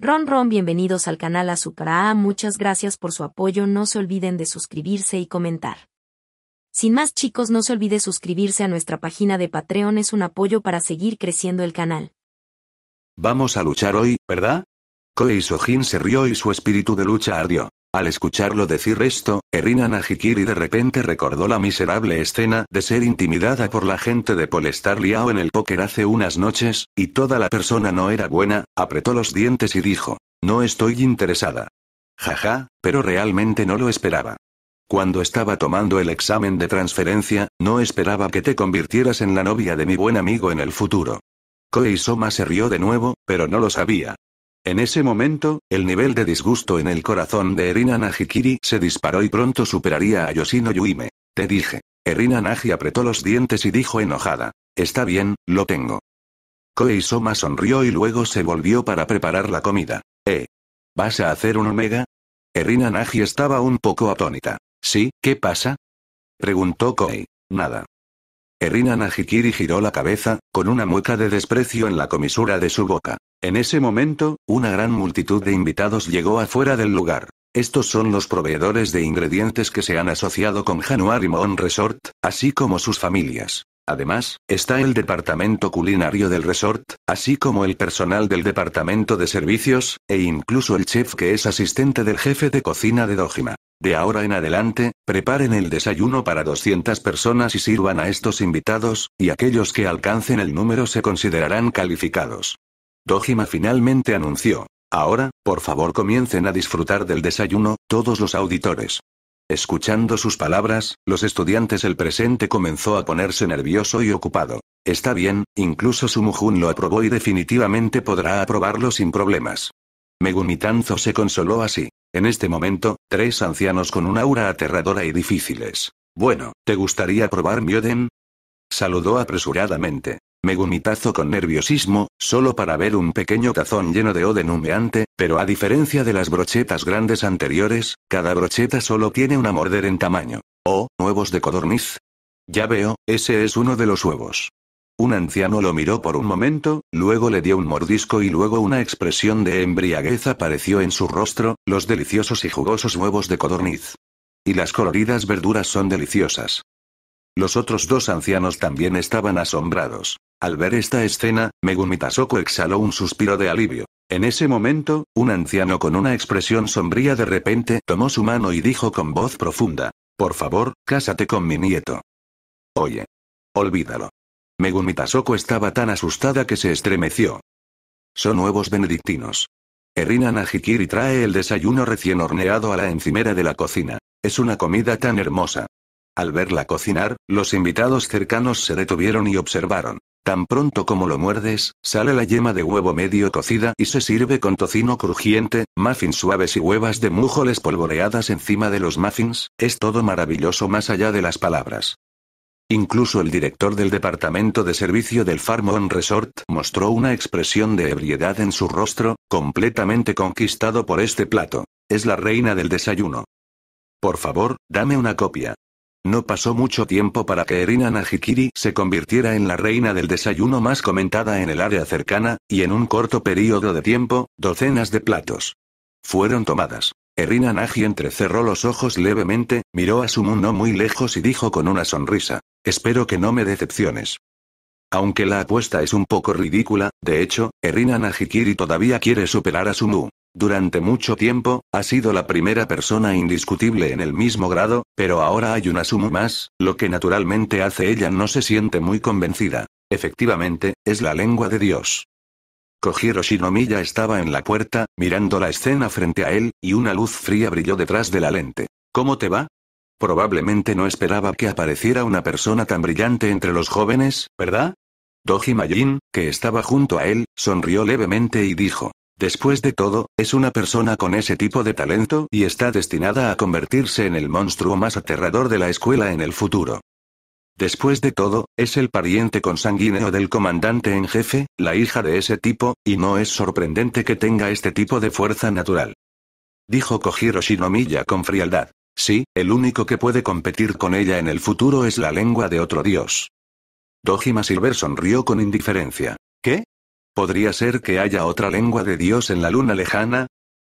Ron Ron bienvenidos al canal A, muchas gracias por su apoyo no se olviden de suscribirse y comentar. Sin más chicos no se olvide suscribirse a nuestra página de Patreon es un apoyo para seguir creciendo el canal. Vamos a luchar hoy, ¿verdad? Koei Sojin se rió y su espíritu de lucha ardió. Al escucharlo decir esto, Erina Najikiri de repente recordó la miserable escena de ser intimidada por la gente de Polestar Liao en el póker hace unas noches, y toda la persona no era buena, apretó los dientes y dijo, no estoy interesada. Jaja, pero realmente no lo esperaba. Cuando estaba tomando el examen de transferencia, no esperaba que te convirtieras en la novia de mi buen amigo en el futuro. Koei se rió de nuevo, pero no lo sabía. En ese momento, el nivel de disgusto en el corazón de Erina Najikiri se disparó y pronto superaría a Yoshino Yuime. Te dije. Erina Naji apretó los dientes y dijo enojada. Está bien, lo tengo. Koei Soma sonrió y luego se volvió para preparar la comida. ¿Eh? ¿Vas a hacer un omega? Erina Naji estaba un poco atónita. ¿Sí? ¿Qué pasa? Preguntó Koei. Nada. Erina Najikiri giró la cabeza, con una mueca de desprecio en la comisura de su boca. En ese momento, una gran multitud de invitados llegó afuera del lugar. Estos son los proveedores de ingredientes que se han asociado con y Moon Resort, así como sus familias. Además, está el departamento culinario del resort, así como el personal del departamento de servicios, e incluso el chef que es asistente del jefe de cocina de Dojima. De ahora en adelante, preparen el desayuno para 200 personas y sirvan a estos invitados, y aquellos que alcancen el número se considerarán calificados. Dojima finalmente anunció. Ahora, por favor comiencen a disfrutar del desayuno, todos los auditores. Escuchando sus palabras, los estudiantes el presente comenzó a ponerse nervioso y ocupado. Está bien, incluso su Mujun lo aprobó y definitivamente podrá aprobarlo sin problemas. Megunitanzo se consoló así. En este momento, tres ancianos con una aura aterradora y difíciles. Bueno, ¿te gustaría probar Mioden? Saludó apresuradamente. Me gumitazo con nerviosismo, solo para ver un pequeño tazón lleno de oden humeante, pero a diferencia de las brochetas grandes anteriores, cada brocheta solo tiene una morder en tamaño. Oh, huevos de codorniz. Ya veo, ese es uno de los huevos. Un anciano lo miró por un momento, luego le dio un mordisco y luego una expresión de embriaguez apareció en su rostro, los deliciosos y jugosos huevos de codorniz. Y las coloridas verduras son deliciosas. Los otros dos ancianos también estaban asombrados. Al ver esta escena, Megumi exhaló un suspiro de alivio. En ese momento, un anciano con una expresión sombría de repente tomó su mano y dijo con voz profunda, Por favor, cásate con mi nieto. Oye. Olvídalo. Megumi estaba tan asustada que se estremeció. Son nuevos benedictinos. Erina Najikiri trae el desayuno recién horneado a la encimera de la cocina. Es una comida tan hermosa. Al verla cocinar, los invitados cercanos se detuvieron y observaron. Tan pronto como lo muerdes, sale la yema de huevo medio cocida y se sirve con tocino crujiente, muffins suaves y huevas de mújoles polvoreadas encima de los muffins, es todo maravilloso más allá de las palabras. Incluso el director del departamento de servicio del on Resort mostró una expresión de ebriedad en su rostro, completamente conquistado por este plato. Es la reina del desayuno. Por favor, dame una copia. No pasó mucho tiempo para que Erina Najikiri se convirtiera en la reina del desayuno más comentada en el área cercana, y en un corto periodo de tiempo, docenas de platos fueron tomadas. Erina Naji entrecerró los ojos levemente, miró a Sumu no muy lejos y dijo con una sonrisa, espero que no me decepciones. Aunque la apuesta es un poco ridícula, de hecho, Erina Najikiri todavía quiere superar a Sumu. Durante mucho tiempo, ha sido la primera persona indiscutible en el mismo grado, pero ahora hay una sumo más, lo que naturalmente hace ella no se siente muy convencida. Efectivamente, es la lengua de Dios. Kojiro Shinomiya estaba en la puerta, mirando la escena frente a él, y una luz fría brilló detrás de la lente. ¿Cómo te va? Probablemente no esperaba que apareciera una persona tan brillante entre los jóvenes, ¿verdad? Doji Majin, que estaba junto a él, sonrió levemente y dijo. Después de todo, es una persona con ese tipo de talento y está destinada a convertirse en el monstruo más aterrador de la escuela en el futuro. Después de todo, es el pariente consanguíneo del comandante en jefe, la hija de ese tipo, y no es sorprendente que tenga este tipo de fuerza natural. Dijo Kojiro Shinomiya con frialdad. Sí, el único que puede competir con ella en el futuro es la lengua de otro dios. Dojima Silver sonrió con indiferencia. ¿Qué? ¿Podría ser que haya otra lengua de Dios en la luna lejana?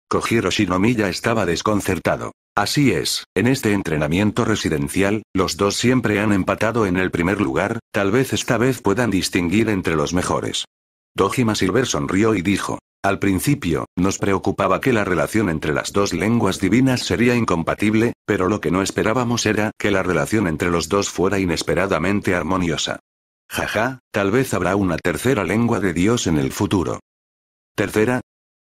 Kojiro Shinomiya estaba desconcertado. Así es, en este entrenamiento residencial, los dos siempre han empatado en el primer lugar, tal vez esta vez puedan distinguir entre los mejores. Dojima Silver sonrió y dijo, al principio, nos preocupaba que la relación entre las dos lenguas divinas sería incompatible, pero lo que no esperábamos era que la relación entre los dos fuera inesperadamente armoniosa. Jaja, tal vez habrá una tercera lengua de Dios en el futuro. ¿Tercera?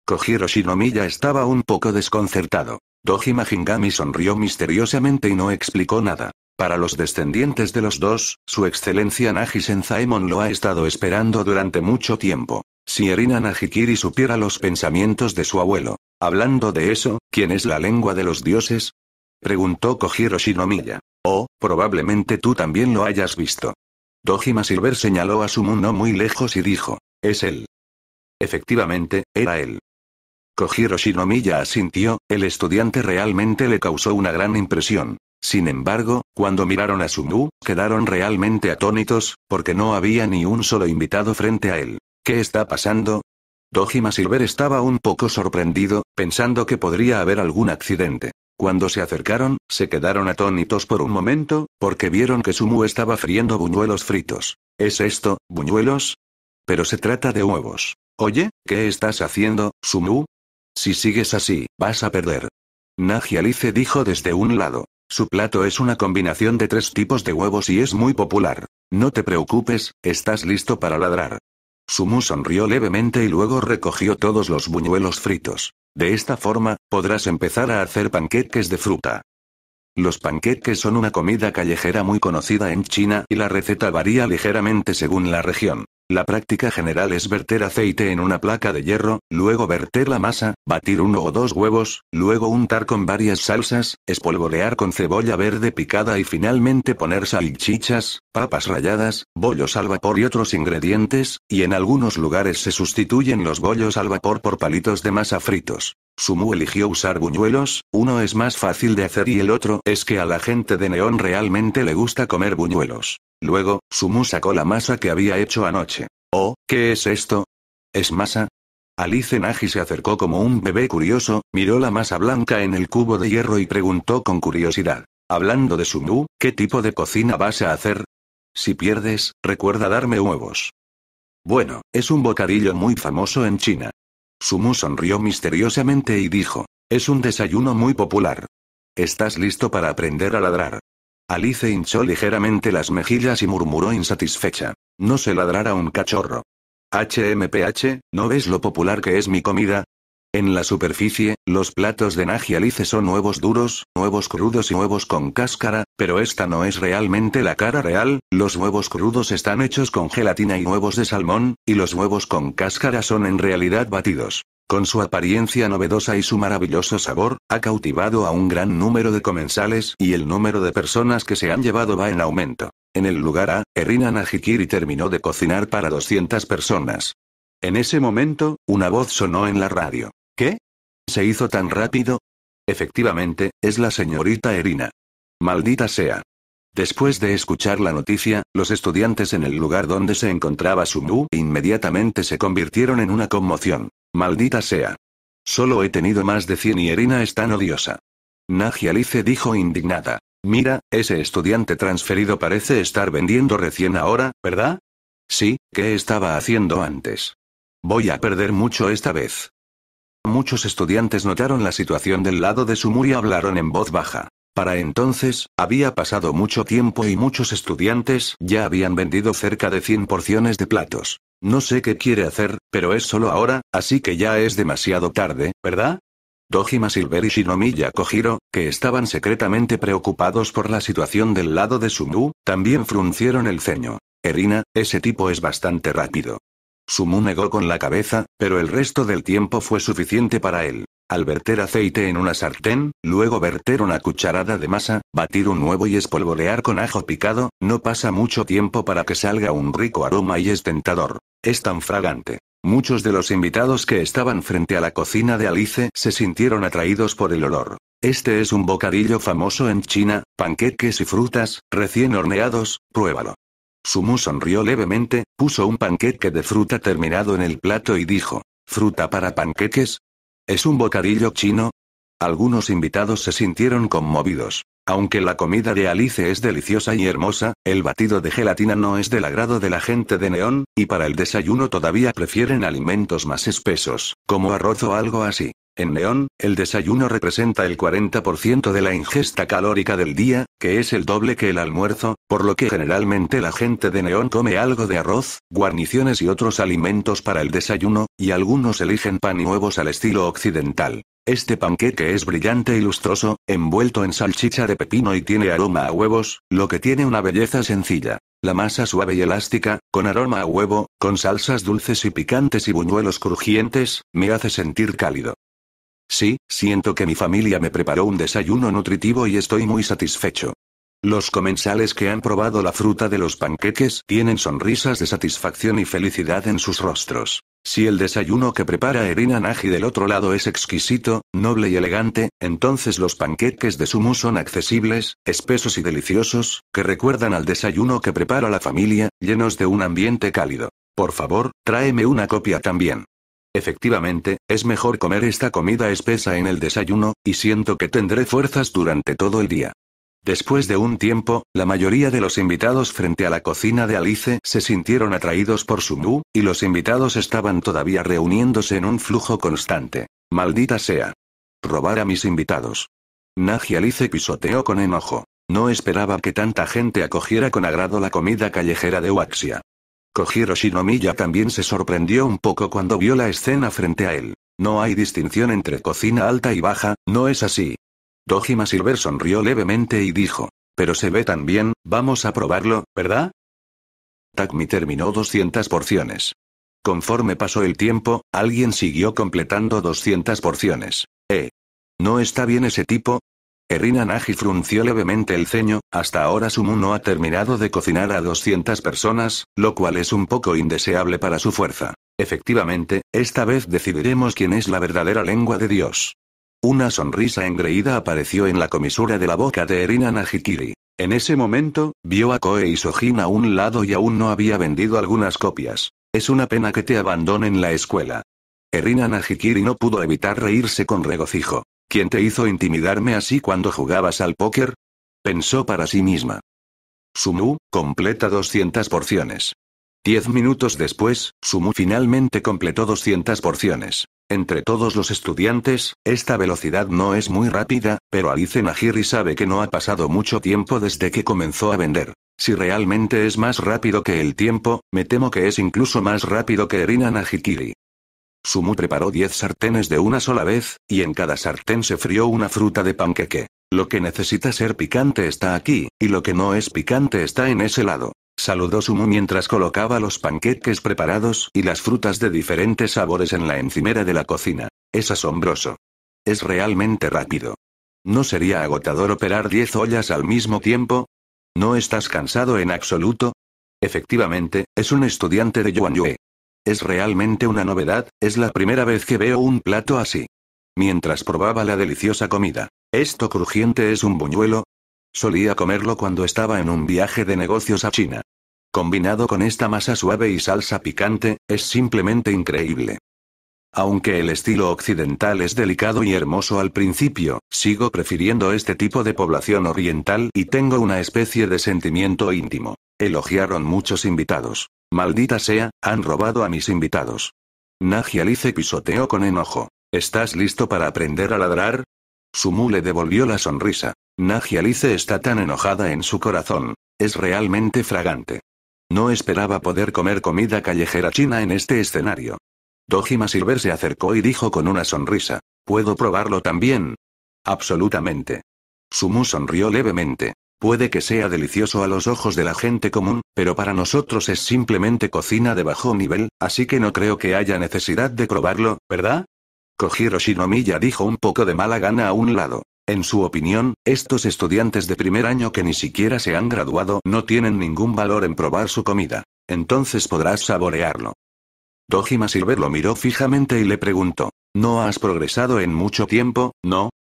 Kojiro Shinomiya estaba un poco desconcertado. Dojima Hingami sonrió misteriosamente y no explicó nada. Para los descendientes de los dos, su excelencia Naji Senzaemon lo ha estado esperando durante mucho tiempo. Si Erina Najikiri supiera los pensamientos de su abuelo. Hablando de eso, ¿quién es la lengua de los dioses? Preguntó Kojiro Shinomiya. Oh, probablemente tú también lo hayas visto. Dojima Silver señaló a Sumu no muy lejos y dijo, es él. Efectivamente, era él. Kojiro Shinomiya asintió, el estudiante realmente le causó una gran impresión. Sin embargo, cuando miraron a Sumu, quedaron realmente atónitos, porque no había ni un solo invitado frente a él. ¿Qué está pasando? Dojima Silver estaba un poco sorprendido, pensando que podría haber algún accidente. Cuando se acercaron, se quedaron atónitos por un momento, porque vieron que Sumu estaba friendo buñuelos fritos. ¿Es esto, buñuelos? Pero se trata de huevos. Oye, ¿qué estás haciendo, Sumu? Si sigues así, vas a perder. Nagi Alice dijo desde un lado. Su plato es una combinación de tres tipos de huevos y es muy popular. No te preocupes, estás listo para ladrar. Sumu sonrió levemente y luego recogió todos los buñuelos fritos. De esta forma, podrás empezar a hacer panqueques de fruta. Los panqueques son una comida callejera muy conocida en China y la receta varía ligeramente según la región. La práctica general es verter aceite en una placa de hierro, luego verter la masa, batir uno o dos huevos, luego untar con varias salsas, espolvorear con cebolla verde picada y finalmente poner salchichas, papas ralladas, bollos al vapor y otros ingredientes, y en algunos lugares se sustituyen los bollos al vapor por palitos de masa fritos. Sumu eligió usar buñuelos, uno es más fácil de hacer y el otro es que a la gente de Neón realmente le gusta comer buñuelos. Luego, Sumu sacó la masa que había hecho anoche. Oh, ¿qué es esto? ¿Es masa? Alice Naji se acercó como un bebé curioso, miró la masa blanca en el cubo de hierro y preguntó con curiosidad. Hablando de Sumu, ¿qué tipo de cocina vas a hacer? Si pierdes, recuerda darme huevos. Bueno, es un bocadillo muy famoso en China. Sumu sonrió misteriosamente y dijo, es un desayuno muy popular. ¿Estás listo para aprender a ladrar? Alice hinchó ligeramente las mejillas y murmuró insatisfecha. No se ladrará un cachorro. HMPH, ¿no ves lo popular que es mi comida? En la superficie, los platos de naji Alice son huevos duros, huevos crudos y huevos con cáscara, pero esta no es realmente la cara real, los huevos crudos están hechos con gelatina y huevos de salmón, y los huevos con cáscara son en realidad batidos. Con su apariencia novedosa y su maravilloso sabor, ha cautivado a un gran número de comensales y el número de personas que se han llevado va en aumento. En el lugar A, Erina Najikiri terminó de cocinar para 200 personas. En ese momento, una voz sonó en la radio. ¿Qué? ¿Se hizo tan rápido? Efectivamente, es la señorita Erina. Maldita sea. Después de escuchar la noticia, los estudiantes en el lugar donde se encontraba Sumu inmediatamente se convirtieron en una conmoción. Maldita sea. Solo he tenido más de 100 y Erina es tan odiosa. Nagia Alice dijo indignada. Mira, ese estudiante transferido parece estar vendiendo recién ahora, ¿verdad? Sí, ¿qué estaba haciendo antes? Voy a perder mucho esta vez. Muchos estudiantes notaron la situación del lado de Sumu y hablaron en voz baja. Para entonces, había pasado mucho tiempo y muchos estudiantes ya habían vendido cerca de 100 porciones de platos. No sé qué quiere hacer, pero es solo ahora, así que ya es demasiado tarde, ¿verdad? Dojima Silver y Shinomiya Kojiro, que estaban secretamente preocupados por la situación del lado de Sumu, también fruncieron el ceño. Erina, ese tipo es bastante rápido. Sumu negó con la cabeza, pero el resto del tiempo fue suficiente para él. Al verter aceite en una sartén, luego verter una cucharada de masa, batir un huevo y espolvorear con ajo picado, no pasa mucho tiempo para que salga un rico aroma y es tentador. Es tan fragante. Muchos de los invitados que estaban frente a la cocina de Alice se sintieron atraídos por el olor. Este es un bocadillo famoso en China, panqueques y frutas, recién horneados, pruébalo. Sumu sonrió levemente, puso un panqueque de fruta terminado en el plato y dijo, ¿Fruta para panqueques? ¿Es un bocadillo chino? Algunos invitados se sintieron conmovidos. Aunque la comida de Alice es deliciosa y hermosa, el batido de gelatina no es del agrado de la gente de Neón, y para el desayuno todavía prefieren alimentos más espesos, como arroz o algo así. En neón, el desayuno representa el 40% de la ingesta calórica del día, que es el doble que el almuerzo, por lo que generalmente la gente de neón come algo de arroz, guarniciones y otros alimentos para el desayuno, y algunos eligen pan y huevos al estilo occidental. Este panqueque es brillante y lustroso, envuelto en salchicha de pepino y tiene aroma a huevos, lo que tiene una belleza sencilla. La masa suave y elástica, con aroma a huevo, con salsas dulces y picantes y buñuelos crujientes, me hace sentir cálido. Sí, siento que mi familia me preparó un desayuno nutritivo y estoy muy satisfecho. Los comensales que han probado la fruta de los panqueques tienen sonrisas de satisfacción y felicidad en sus rostros. Si el desayuno que prepara Erina Nagy del otro lado es exquisito, noble y elegante, entonces los panqueques de Sumu son accesibles, espesos y deliciosos, que recuerdan al desayuno que prepara la familia, llenos de un ambiente cálido. Por favor, tráeme una copia también. Efectivamente, es mejor comer esta comida espesa en el desayuno, y siento que tendré fuerzas durante todo el día. Después de un tiempo, la mayoría de los invitados frente a la cocina de Alice se sintieron atraídos por su mu, y los invitados estaban todavía reuniéndose en un flujo constante. Maldita sea. Robar a mis invitados. Nagi Alice pisoteó con enojo. No esperaba que tanta gente acogiera con agrado la comida callejera de Waxia. Kojiro Shinomiya también se sorprendió un poco cuando vio la escena frente a él. No hay distinción entre cocina alta y baja, ¿no es así? Dojima Silver sonrió levemente y dijo. Pero se ve tan bien, vamos a probarlo, ¿verdad? Takmi terminó 200 porciones. Conforme pasó el tiempo, alguien siguió completando 200 porciones. Eh. No está bien ese tipo, Erina Nagy frunció levemente el ceño, hasta ahora Sumu no ha terminado de cocinar a 200 personas, lo cual es un poco indeseable para su fuerza. Efectivamente, esta vez decidiremos quién es la verdadera lengua de Dios. Una sonrisa engreída apareció en la comisura de la boca de Erina Najikiri. En ese momento, vio a Koe y Sojin a un lado y aún no había vendido algunas copias. Es una pena que te abandonen la escuela. Erina Najikiri no pudo evitar reírse con regocijo. ¿Quién te hizo intimidarme así cuando jugabas al póker? Pensó para sí misma. Sumu, completa 200 porciones. Diez minutos después, Sumu finalmente completó 200 porciones. Entre todos los estudiantes, esta velocidad no es muy rápida, pero Alice Najiri sabe que no ha pasado mucho tiempo desde que comenzó a vender. Si realmente es más rápido que el tiempo, me temo que es incluso más rápido que Erina Najikiri. Sumu preparó diez sartenes de una sola vez, y en cada sartén se frió una fruta de panqueque. Lo que necesita ser picante está aquí, y lo que no es picante está en ese lado. Saludó Sumu mientras colocaba los panqueques preparados y las frutas de diferentes sabores en la encimera de la cocina. Es asombroso. Es realmente rápido. ¿No sería agotador operar diez ollas al mismo tiempo? ¿No estás cansado en absoluto? Efectivamente, es un estudiante de Yuan Yue. Es realmente una novedad, es la primera vez que veo un plato así. Mientras probaba la deliciosa comida. ¿Esto crujiente es un buñuelo? Solía comerlo cuando estaba en un viaje de negocios a China. Combinado con esta masa suave y salsa picante, es simplemente increíble. Aunque el estilo occidental es delicado y hermoso al principio, sigo prefiriendo este tipo de población oriental y tengo una especie de sentimiento íntimo. Elogiaron muchos invitados. Maldita sea, han robado a mis invitados. Nagi Alice pisoteó con enojo. ¿Estás listo para aprender a ladrar? Sumu le devolvió la sonrisa. Nagi Alice está tan enojada en su corazón. Es realmente fragante. No esperaba poder comer comida callejera china en este escenario. Dojima Silver se acercó y dijo con una sonrisa. ¿Puedo probarlo también? Absolutamente. Sumu sonrió levemente. Puede que sea delicioso a los ojos de la gente común, pero para nosotros es simplemente cocina de bajo nivel, así que no creo que haya necesidad de probarlo, ¿verdad? Kojiro Shinomiya dijo un poco de mala gana a un lado. En su opinión, estos estudiantes de primer año que ni siquiera se han graduado no tienen ningún valor en probar su comida. Entonces podrás saborearlo. Dojima Silver lo miró fijamente y le preguntó. No has progresado en mucho tiempo, ¿no?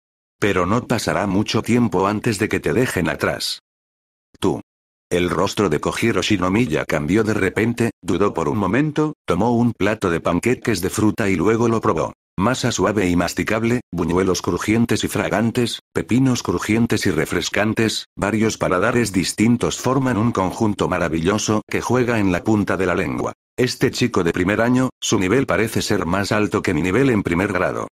Pero no pasará mucho tiempo antes de que te dejen atrás. Tú. El rostro de Kojiro Shinomiya cambió de repente, dudó por un momento, tomó un plato de panqueques de fruta y luego lo probó. Masa suave y masticable, buñuelos crujientes y fragantes, pepinos crujientes y refrescantes, varios paladares distintos forman un conjunto maravilloso que juega en la punta de la lengua. Este chico de primer año, su nivel parece ser más alto que mi nivel en primer grado.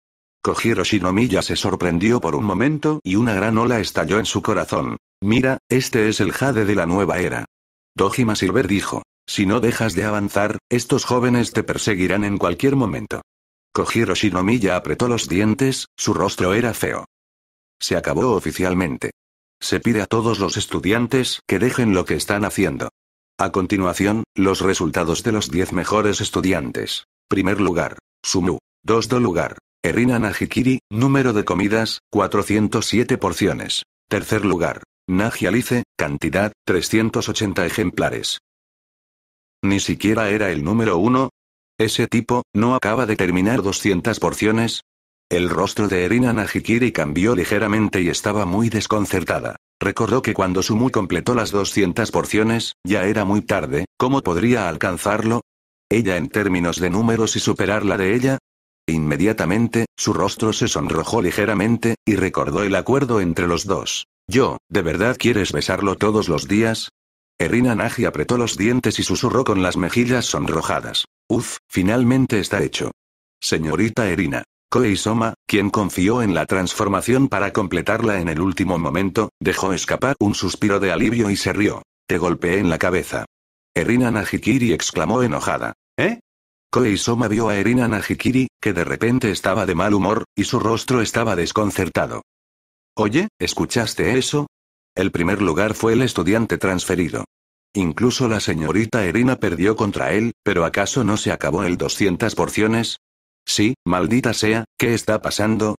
Kojiro Shinomiya se sorprendió por un momento y una gran ola estalló en su corazón. Mira, este es el jade de la nueva era. Dojima Silver dijo. Si no dejas de avanzar, estos jóvenes te perseguirán en cualquier momento. Kojiro Shinomiya apretó los dientes, su rostro era feo. Se acabó oficialmente. Se pide a todos los estudiantes que dejen lo que están haciendo. A continuación, los resultados de los 10 mejores estudiantes. Primer lugar, Sumu. Dos do lugar, Erina Najikiri, número de comidas, 407 porciones. Tercer lugar. Naji Alice, cantidad, 380 ejemplares. Ni siquiera era el número uno. Ese tipo, ¿no acaba de terminar 200 porciones? El rostro de Erina Najikiri cambió ligeramente y estaba muy desconcertada. Recordó que cuando Sumu completó las 200 porciones, ya era muy tarde, ¿cómo podría alcanzarlo? ¿Ella en términos de números y superar la de ella? Inmediatamente, su rostro se sonrojó ligeramente, y recordó el acuerdo entre los dos. Yo, ¿de verdad quieres besarlo todos los días? Erina Naji apretó los dientes y susurró con las mejillas sonrojadas. Uf, finalmente está hecho. Señorita Erina. Koei Soma, quien confió en la transformación para completarla en el último momento, dejó escapar un suspiro de alivio y se rió. Te golpeé en la cabeza. Erina Najikiri exclamó enojada. Koei vio a Erina Najikiri, que de repente estaba de mal humor, y su rostro estaba desconcertado. Oye, ¿escuchaste eso? El primer lugar fue el estudiante transferido. Incluso la señorita Erina perdió contra él, pero ¿acaso no se acabó el 200 porciones? Sí, maldita sea, ¿qué está pasando?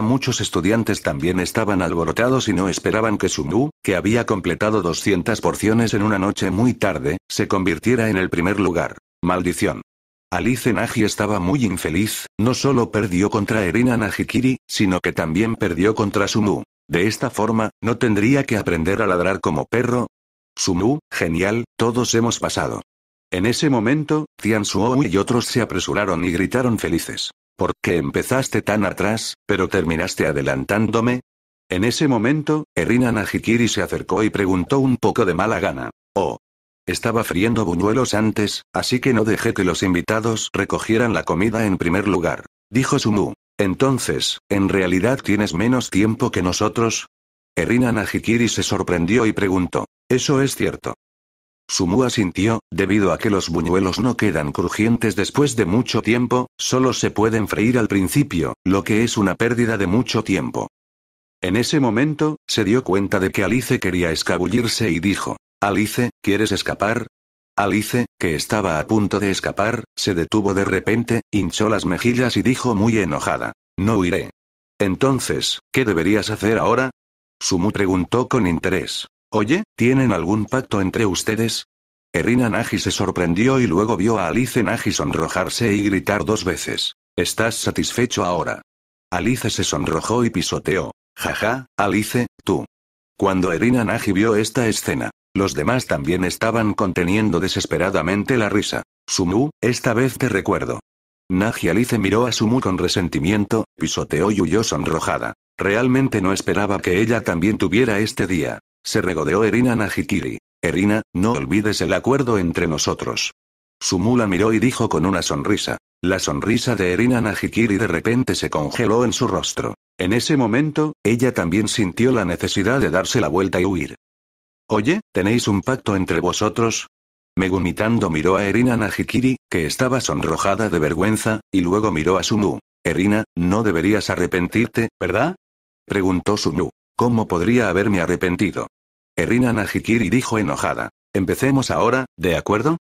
Muchos estudiantes también estaban alborotados y no esperaban que Sumu, que había completado 200 porciones en una noche muy tarde, se convirtiera en el primer lugar. Maldición. Alice Nagi estaba muy infeliz, no solo perdió contra Erina Najikiri, sino que también perdió contra Sumu. De esta forma, ¿no tendría que aprender a ladrar como perro? Sumu, genial, todos hemos pasado. En ese momento, Tian Suo y otros se apresuraron y gritaron felices. ¿Por qué empezaste tan atrás, pero terminaste adelantándome? En ese momento, Erina Najikiri se acercó y preguntó un poco de mala gana. Oh, estaba friendo buñuelos antes, así que no dejé que los invitados recogieran la comida en primer lugar. Dijo Sumu. Entonces, ¿en realidad tienes menos tiempo que nosotros? Erina Najikiri se sorprendió y preguntó. Eso es cierto. Sumu asintió, debido a que los buñuelos no quedan crujientes después de mucho tiempo, solo se pueden freír al principio, lo que es una pérdida de mucho tiempo. En ese momento, se dio cuenta de que Alice quería escabullirse y dijo, Alice, ¿quieres escapar? Alice, que estaba a punto de escapar, se detuvo de repente, hinchó las mejillas y dijo muy enojada. No huiré. Entonces, ¿qué deberías hacer ahora? Sumu preguntó con interés. Oye, ¿tienen algún pacto entre ustedes? Erina Nagi se sorprendió y luego vio a Alice Nagi sonrojarse y gritar dos veces. ¿Estás satisfecho ahora? Alice se sonrojó y pisoteó. Jaja, Alice, tú. Cuando Erina Nagi vio esta escena, los demás también estaban conteniendo desesperadamente la risa. Sumu, esta vez te recuerdo. Naji Alice miró a Sumu con resentimiento, pisoteó y huyó sonrojada. Realmente no esperaba que ella también tuviera este día. Se regodeó Erina Najikiri. Erina, no olvides el acuerdo entre nosotros. Sumu la miró y dijo con una sonrisa. La sonrisa de Erina Najikiri de repente se congeló en su rostro. En ese momento, ella también sintió la necesidad de darse la vuelta y huir. Oye, ¿tenéis un pacto entre vosotros? Megumitando miró a Erina Najikiri, que estaba sonrojada de vergüenza, y luego miró a Sumu. Erina, no deberías arrepentirte, ¿verdad? Preguntó Sumu. ¿Cómo podría haberme arrepentido? Erina Najikiri dijo enojada. Empecemos ahora, ¿de acuerdo?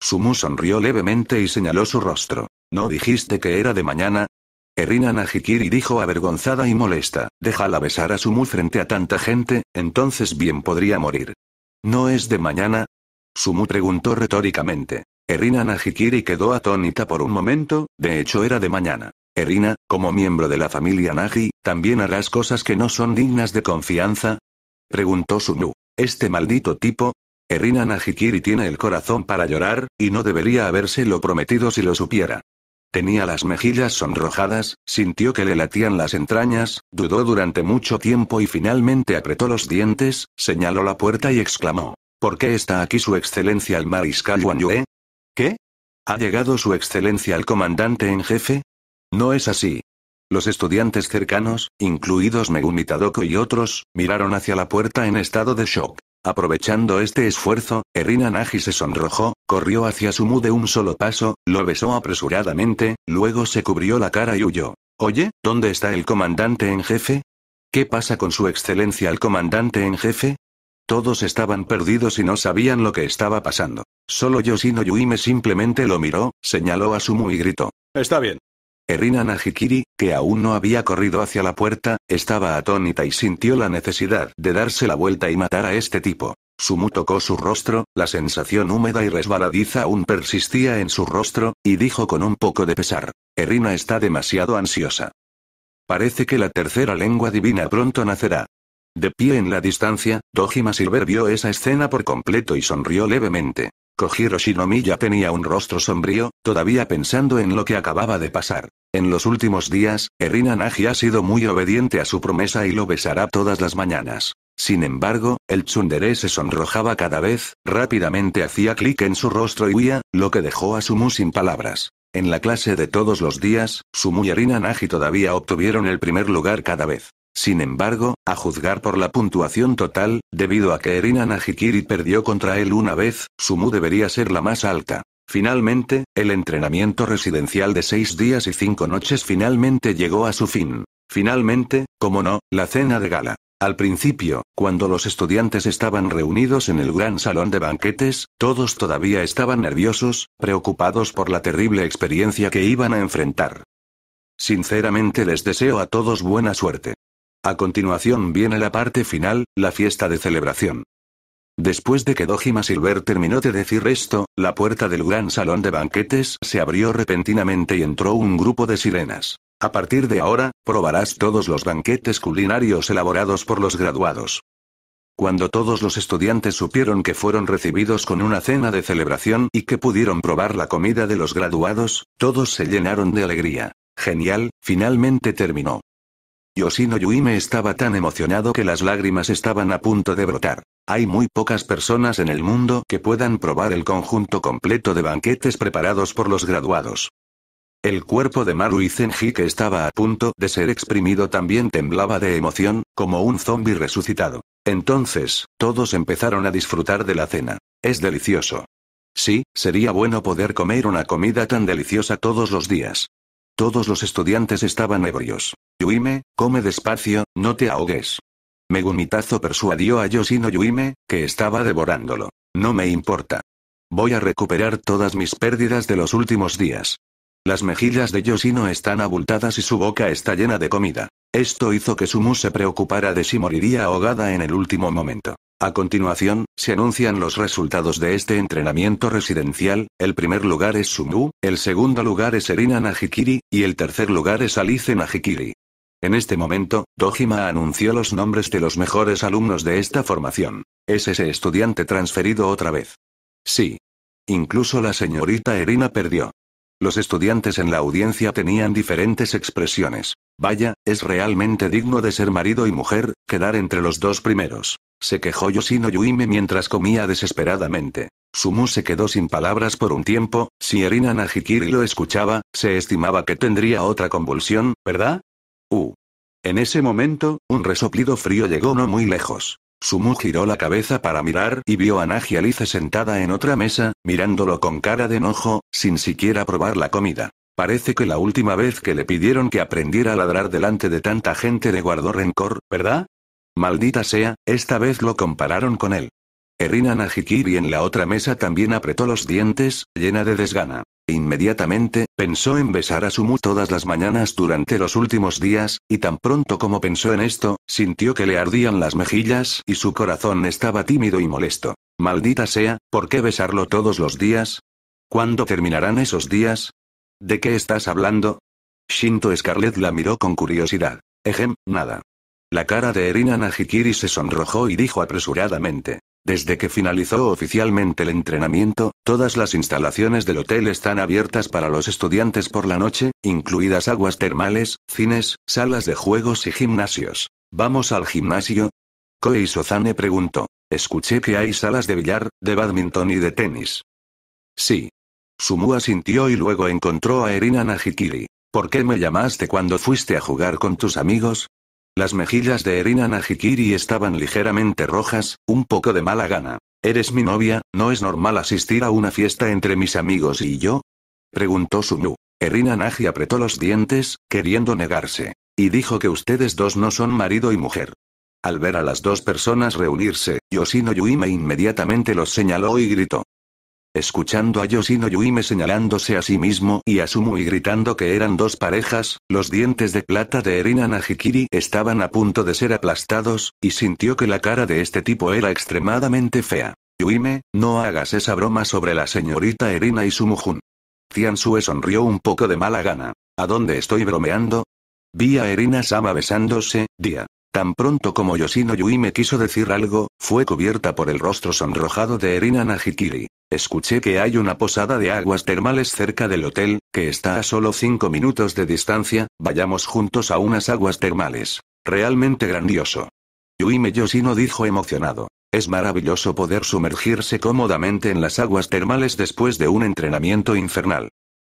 Sumu sonrió levemente y señaló su rostro. ¿No dijiste que era de mañana? Erina Najikiri dijo avergonzada y molesta, déjala besar a Sumu frente a tanta gente, entonces bien podría morir. ¿No es de mañana? Sumu preguntó retóricamente. Erina Najikiri quedó atónita por un momento, de hecho era de mañana. Erina, como miembro de la familia Naji, ¿también harás cosas que no son dignas de confianza? Preguntó Sumu. ¿Este maldito tipo? Erina Najikiri tiene el corazón para llorar, y no debería habérselo prometido si lo supiera. Tenía las mejillas sonrojadas, sintió que le latían las entrañas, dudó durante mucho tiempo y finalmente apretó los dientes, señaló la puerta y exclamó. ¿Por qué está aquí su excelencia el mariscal Yuan Yue? ¿Qué? ¿Ha llegado su excelencia el comandante en jefe? No es así. Los estudiantes cercanos, incluidos Megumi Tadoko y otros, miraron hacia la puerta en estado de shock. Aprovechando este esfuerzo, Erina Nagi se sonrojó, corrió hacia Sumu de un solo paso, lo besó apresuradamente, luego se cubrió la cara y huyó. Oye, ¿dónde está el comandante en jefe? ¿Qué pasa con su excelencia el comandante en jefe? Todos estaban perdidos y no sabían lo que estaba pasando. Solo Yoshino Yuime simplemente lo miró, señaló a Sumu y gritó. Está bien, Erina Najikiri, que aún no había corrido hacia la puerta, estaba atónita y sintió la necesidad de darse la vuelta y matar a este tipo. Sumu tocó su rostro, la sensación húmeda y resbaladiza aún persistía en su rostro, y dijo con un poco de pesar. Erina está demasiado ansiosa. Parece que la tercera lengua divina pronto nacerá. De pie en la distancia, Dojima Silver vio esa escena por completo y sonrió levemente. Kojiro Shinomi ya tenía un rostro sombrío, todavía pensando en lo que acababa de pasar. En los últimos días, Erina Nagi ha sido muy obediente a su promesa y lo besará todas las mañanas. Sin embargo, el tsundere se sonrojaba cada vez, rápidamente hacía clic en su rostro y huía, lo que dejó a Sumu sin palabras. En la clase de todos los días, Sumu y Erina Nagi todavía obtuvieron el primer lugar cada vez. Sin embargo, a juzgar por la puntuación total, debido a que Erina Najikiri perdió contra él una vez, Mu debería ser la más alta. Finalmente, el entrenamiento residencial de seis días y cinco noches finalmente llegó a su fin. Finalmente, como no, la cena de gala. Al principio, cuando los estudiantes estaban reunidos en el gran salón de banquetes, todos todavía estaban nerviosos, preocupados por la terrible experiencia que iban a enfrentar. Sinceramente les deseo a todos buena suerte. A continuación viene la parte final, la fiesta de celebración. Después de que Dojima Silver terminó de decir esto, la puerta del gran salón de banquetes se abrió repentinamente y entró un grupo de sirenas. A partir de ahora, probarás todos los banquetes culinarios elaborados por los graduados. Cuando todos los estudiantes supieron que fueron recibidos con una cena de celebración y que pudieron probar la comida de los graduados, todos se llenaron de alegría. Genial, finalmente terminó. Yoshino me estaba tan emocionado que las lágrimas estaban a punto de brotar. Hay muy pocas personas en el mundo que puedan probar el conjunto completo de banquetes preparados por los graduados. El cuerpo de Maru Zenji que estaba a punto de ser exprimido también temblaba de emoción, como un zombi resucitado. Entonces, todos empezaron a disfrutar de la cena. Es delicioso. Sí, sería bueno poder comer una comida tan deliciosa todos los días. Todos los estudiantes estaban ebrios. Yuime, come despacio, no te ahogues. Megumitazo persuadió a Yoshino Yuime, que estaba devorándolo. No me importa. Voy a recuperar todas mis pérdidas de los últimos días. Las mejillas de Yoshino están abultadas y su boca está llena de comida. Esto hizo que Sumu se preocupara de si moriría ahogada en el último momento. A continuación, se anuncian los resultados de este entrenamiento residencial, el primer lugar es Sumu, el segundo lugar es Erina Najikiri, y el tercer lugar es Alice Najikiri. En este momento, Dojima anunció los nombres de los mejores alumnos de esta formación. Es ese estudiante transferido otra vez. Sí. Incluso la señorita Erina perdió. Los estudiantes en la audiencia tenían diferentes expresiones. Vaya, es realmente digno de ser marido y mujer, quedar entre los dos primeros. Se quejó Yoshino Yuime mientras comía desesperadamente. Sumu se quedó sin palabras por un tiempo, si Erina Najikiri lo escuchaba, se estimaba que tendría otra convulsión, ¿verdad? U. Uh. En ese momento, un resoplido frío llegó no muy lejos. Sumu giró la cabeza para mirar y vio a Naji Alice sentada en otra mesa, mirándolo con cara de enojo, sin siquiera probar la comida. Parece que la última vez que le pidieron que aprendiera a ladrar delante de tanta gente le guardó rencor, ¿verdad? Maldita sea, esta vez lo compararon con él. Erina Najikiri en la otra mesa también apretó los dientes, llena de desgana. Inmediatamente, pensó en besar a Sumu todas las mañanas durante los últimos días, y tan pronto como pensó en esto, sintió que le ardían las mejillas y su corazón estaba tímido y molesto. Maldita sea, ¿por qué besarlo todos los días? ¿Cuándo terminarán esos días? ¿De qué estás hablando? Shinto Scarlett la miró con curiosidad. Ejem, nada. La cara de Erina Najikiri se sonrojó y dijo apresuradamente. Desde que finalizó oficialmente el entrenamiento, todas las instalaciones del hotel están abiertas para los estudiantes por la noche, incluidas aguas termales, cines, salas de juegos y gimnasios. ¿Vamos al gimnasio? Koei Sozane preguntó. Escuché que hay salas de billar, de badminton y de tenis. Sí. Sumu asintió y luego encontró a Erina Najikiri. ¿Por qué me llamaste cuando fuiste a jugar con tus amigos? Las mejillas de Erina Najikiri estaban ligeramente rojas, un poco de mala gana. ¿Eres mi novia? ¿No es normal asistir a una fiesta entre mis amigos y yo? Preguntó Sunu. Erina Naji apretó los dientes, queriendo negarse. Y dijo que ustedes dos no son marido y mujer. Al ver a las dos personas reunirse, Yoshino Yuime inmediatamente los señaló y gritó. Escuchando a Yoshino Yuime señalándose a sí mismo y a Sumu y gritando que eran dos parejas, los dientes de plata de Erina Najikiri estaban a punto de ser aplastados, y sintió que la cara de este tipo era extremadamente fea. Yuime, no hagas esa broma sobre la señorita Erina y Sumujun. Tiansue sonrió un poco de mala gana. ¿A dónde estoy bromeando? Vi a Erina Sama besándose, Día. Tan pronto como Yoshino Yui me quiso decir algo, fue cubierta por el rostro sonrojado de Erina Najikiri. Escuché que hay una posada de aguas termales cerca del hotel, que está a solo cinco minutos de distancia, vayamos juntos a unas aguas termales. Realmente grandioso. Me Yoshino dijo emocionado. Es maravilloso poder sumergirse cómodamente en las aguas termales después de un entrenamiento infernal.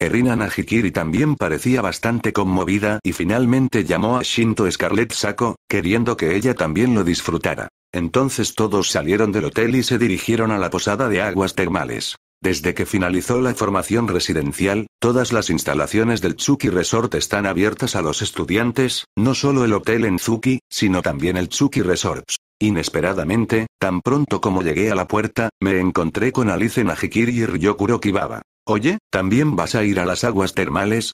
Erina Najikiri también parecía bastante conmovida y finalmente llamó a Shinto Scarlett Sako, queriendo que ella también lo disfrutara. Entonces todos salieron del hotel y se dirigieron a la posada de aguas termales. Desde que finalizó la formación residencial, todas las instalaciones del Tsuki Resort están abiertas a los estudiantes, no solo el hotel en Tsuki, sino también el Tsuki Resorts. Inesperadamente, tan pronto como llegué a la puerta, me encontré con Alice Najikiri y Ryokuro Kibaba. Oye, ¿también vas a ir a las aguas termales?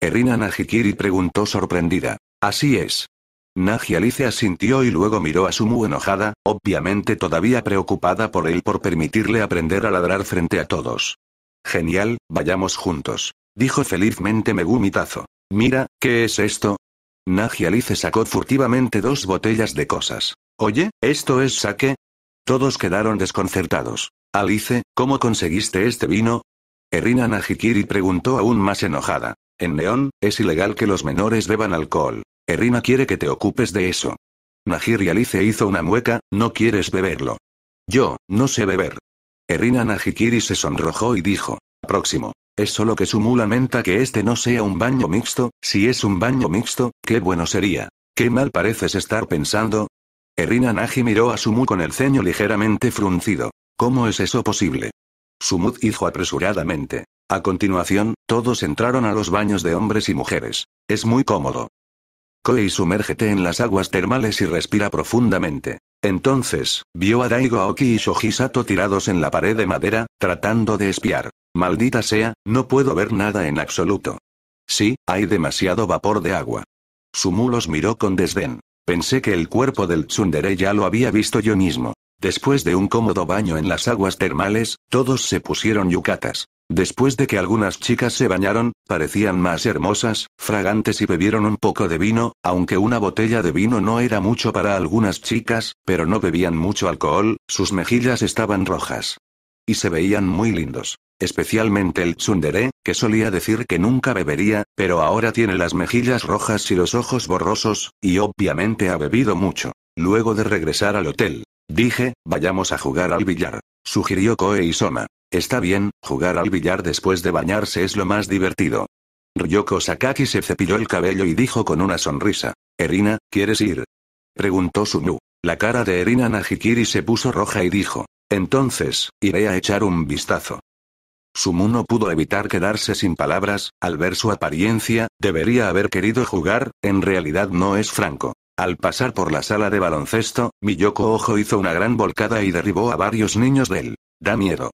Erina Najikiri preguntó sorprendida. Así es. Naji Alice asintió y luego miró a Sumu enojada, obviamente todavía preocupada por él por permitirle aprender a ladrar frente a todos. Genial, vayamos juntos. Dijo felizmente Megumitazo. Mira, ¿qué es esto? Naji Alice sacó furtivamente dos botellas de cosas. Oye, ¿esto es saque? Todos quedaron desconcertados. Alice, ¿cómo conseguiste este vino? Erina Najikiri preguntó aún más enojada. En Neón, es ilegal que los menores beban alcohol. Erina quiere que te ocupes de eso. Najir y Alice hizo una mueca, no quieres beberlo. Yo, no sé beber. Erina Najikiri se sonrojó y dijo, próximo. Es solo que Sumu lamenta que este no sea un baño mixto, si es un baño mixto, qué bueno sería. Qué mal pareces estar pensando. Erina Naji miró a Sumu con el ceño ligeramente fruncido. ¿Cómo es eso posible? Sumud hizo apresuradamente. A continuación, todos entraron a los baños de hombres y mujeres. Es muy cómodo. Koei sumérgete en las aguas termales y respira profundamente. Entonces, vio a Daigo Aoki y Shojisato tirados en la pared de madera, tratando de espiar. Maldita sea, no puedo ver nada en absoluto. Sí, hay demasiado vapor de agua. Sumu los miró con desdén. Pensé que el cuerpo del tsundere ya lo había visto yo mismo. Después de un cómodo baño en las aguas termales, todos se pusieron yucatas. Después de que algunas chicas se bañaron, parecían más hermosas, fragantes y bebieron un poco de vino, aunque una botella de vino no era mucho para algunas chicas, pero no bebían mucho alcohol, sus mejillas estaban rojas. Y se veían muy lindos. Especialmente el tsundere, que solía decir que nunca bebería, pero ahora tiene las mejillas rojas y los ojos borrosos, y obviamente ha bebido mucho. Luego de regresar al hotel, Dije, vayamos a jugar al billar. Sugirió Koe Está bien, jugar al billar después de bañarse es lo más divertido. Ryoko Sakaki se cepilló el cabello y dijo con una sonrisa. Erina, ¿quieres ir? Preguntó Sumu. La cara de Erina Najikiri se puso roja y dijo. Entonces, iré a echar un vistazo. Sumu no pudo evitar quedarse sin palabras, al ver su apariencia, debería haber querido jugar, en realidad no es franco. Al pasar por la sala de baloncesto, Miyoko Ojo hizo una gran volcada y derribó a varios niños del Da miedo.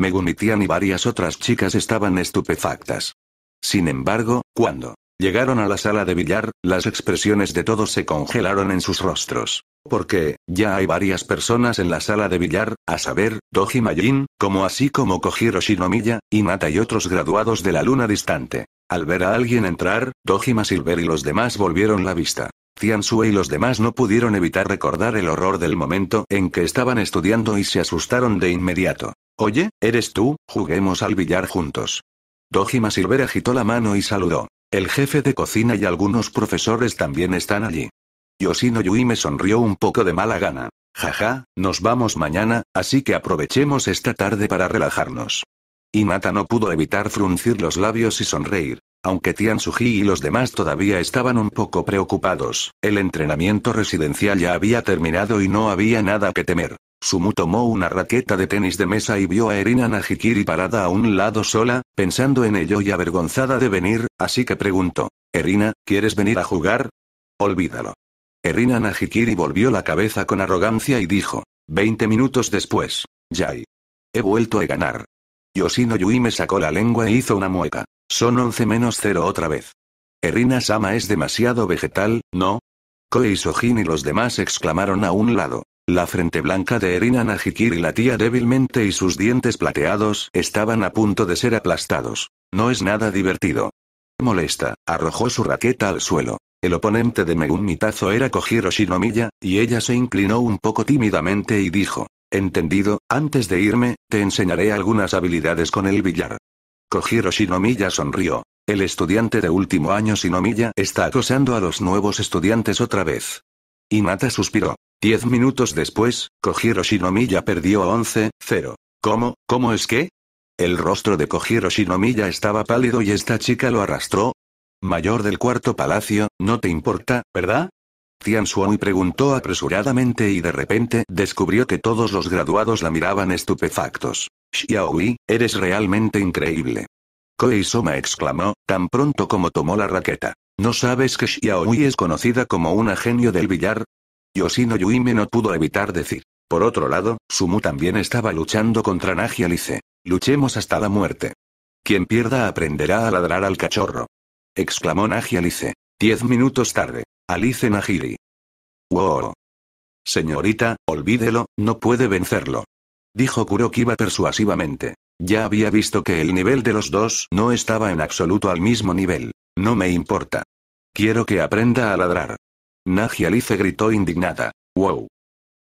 Megunitian y varias otras chicas estaban estupefactas. Sin embargo, cuando llegaron a la sala de billar, las expresiones de todos se congelaron en sus rostros. Porque, ya hay varias personas en la sala de billar, a saber, Doji Majin, como así como Kojiro Shinomiya, Mata y otros graduados de la luna distante. Al ver a alguien entrar, Dojima Silver y los demás volvieron la vista sue y los demás no pudieron evitar recordar el horror del momento en que estaban estudiando y se asustaron de inmediato. Oye, ¿eres tú? Juguemos al billar juntos. Dojima Silver agitó la mano y saludó. El jefe de cocina y algunos profesores también están allí. Yoshino Yui me sonrió un poco de mala gana. Jaja, nos vamos mañana, así que aprovechemos esta tarde para relajarnos. Y Mata no pudo evitar fruncir los labios y sonreír. Aunque Tian Suji y los demás todavía estaban un poco preocupados, el entrenamiento residencial ya había terminado y no había nada que temer. Sumu tomó una raqueta de tenis de mesa y vio a Erina Najikiri parada a un lado sola, pensando en ello y avergonzada de venir, así que preguntó, Erina, ¿quieres venir a jugar? Olvídalo. Erina Najikiri volvió la cabeza con arrogancia y dijo, veinte minutos después, Yai. He vuelto a ganar. Yoshino Yui me sacó la lengua e hizo una mueca. Son 11 menos 0 otra vez. Erina Sama es demasiado vegetal, ¿no? Koei y y los demás exclamaron a un lado. La frente blanca de Erina Najikiri latía débilmente y sus dientes plateados estaban a punto de ser aplastados. No es nada divertido. Molesta, arrojó su raqueta al suelo. El oponente de Megun Mitazo era Kojiro Shinomiya, y ella se inclinó un poco tímidamente y dijo. Entendido, antes de irme, te enseñaré algunas habilidades con el billar. Kojiro Shinomiya sonrió. El estudiante de último año Shinomiya está acosando a los nuevos estudiantes otra vez. Mata suspiró. Diez minutos después, Kojiro Shinomiya perdió 11-0. ¿Cómo, cómo es que? El rostro de Kojiro Shinomiya estaba pálido y esta chica lo arrastró. Mayor del cuarto palacio, no te importa, ¿verdad? Tian y preguntó apresuradamente y de repente descubrió que todos los graduados la miraban estupefactos. Xiaoi, eres realmente increíble. Koei exclamó, tan pronto como tomó la raqueta. ¿No sabes que Xiaoi es conocida como una genio del billar? Yoshino Yuime no pudo evitar decir. Por otro lado, Sumu también estaba luchando contra Nagi Alice. Luchemos hasta la muerte. Quien pierda aprenderá a ladrar al cachorro. Exclamó Nagi Alice. Diez minutos tarde. Alice Nagiri. Wow. Señorita, olvídelo, no puede vencerlo. Dijo Kurokiba persuasivamente. Ya había visto que el nivel de los dos no estaba en absoluto al mismo nivel. No me importa. Quiero que aprenda a ladrar. Naji Alice gritó indignada. ¡Wow!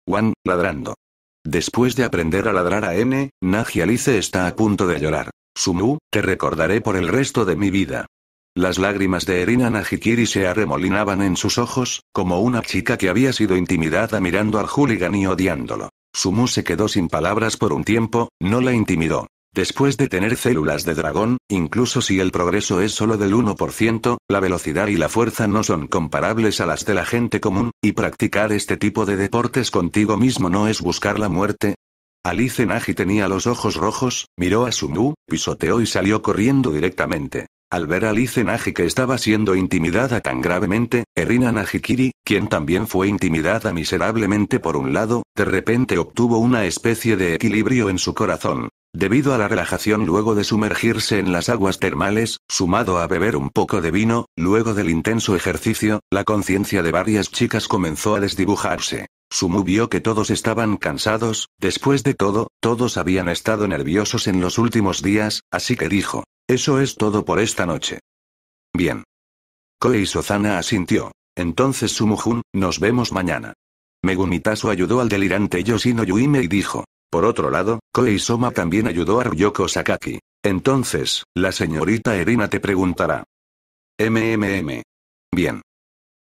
Juan, ladrando. Después de aprender a ladrar a N, Nagi Alice está a punto de llorar. Sumu, te recordaré por el resto de mi vida. Las lágrimas de Erina Najikiri se arremolinaban en sus ojos, como una chica que había sido intimidada mirando al hooligan y odiándolo. Sumu se quedó sin palabras por un tiempo, no la intimidó. Después de tener células de dragón, incluso si el progreso es solo del 1%, la velocidad y la fuerza no son comparables a las de la gente común, y practicar este tipo de deportes contigo mismo no es buscar la muerte. Alice Naji tenía los ojos rojos, miró a Sumu, pisoteó y salió corriendo directamente. Al ver a Lice que estaba siendo intimidada tan gravemente, Erina Najikiri, quien también fue intimidada miserablemente por un lado, de repente obtuvo una especie de equilibrio en su corazón. Debido a la relajación luego de sumergirse en las aguas termales, sumado a beber un poco de vino, luego del intenso ejercicio, la conciencia de varias chicas comenzó a desdibujarse. Sumu vio que todos estaban cansados, después de todo, todos habían estado nerviosos en los últimos días, así que dijo, eso es todo por esta noche. Bien. Koei Sozana asintió. Entonces Sumujun, nos vemos mañana. Megumitasu ayudó al delirante Yoshino Yuime y dijo. Por otro lado, Koei Soma también ayudó a Ryoko Sakaki. Entonces, la señorita Erina te preguntará. MMM. Bien.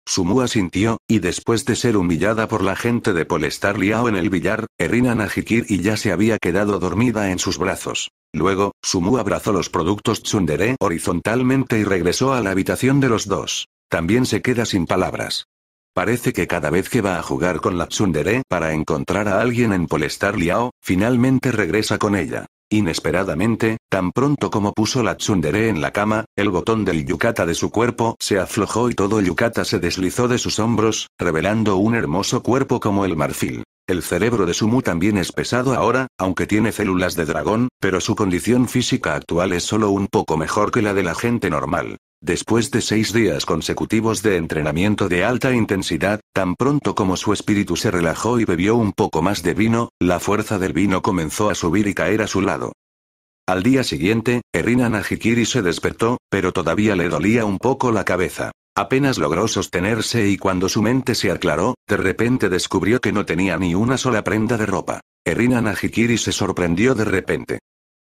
Sumu asintió, y después de ser humillada por la gente de Polestar Liao en el billar, Erina Najikir y ya se había quedado dormida en sus brazos. Luego, Sumu abrazó los productos tsundere horizontalmente y regresó a la habitación de los dos. También se queda sin palabras. Parece que cada vez que va a jugar con la tsundere para encontrar a alguien en Polestar Liao, finalmente regresa con ella. Inesperadamente, tan pronto como puso la tsundere en la cama, el botón del yukata de su cuerpo se aflojó y todo yukata se deslizó de sus hombros, revelando un hermoso cuerpo como el marfil. El cerebro de Sumu también es pesado ahora, aunque tiene células de dragón, pero su condición física actual es solo un poco mejor que la de la gente normal. Después de seis días consecutivos de entrenamiento de alta intensidad, tan pronto como su espíritu se relajó y bebió un poco más de vino, la fuerza del vino comenzó a subir y caer a su lado. Al día siguiente, Erina Najikiri se despertó, pero todavía le dolía un poco la cabeza. Apenas logró sostenerse y cuando su mente se aclaró, de repente descubrió que no tenía ni una sola prenda de ropa. Erina Najikiri se sorprendió de repente.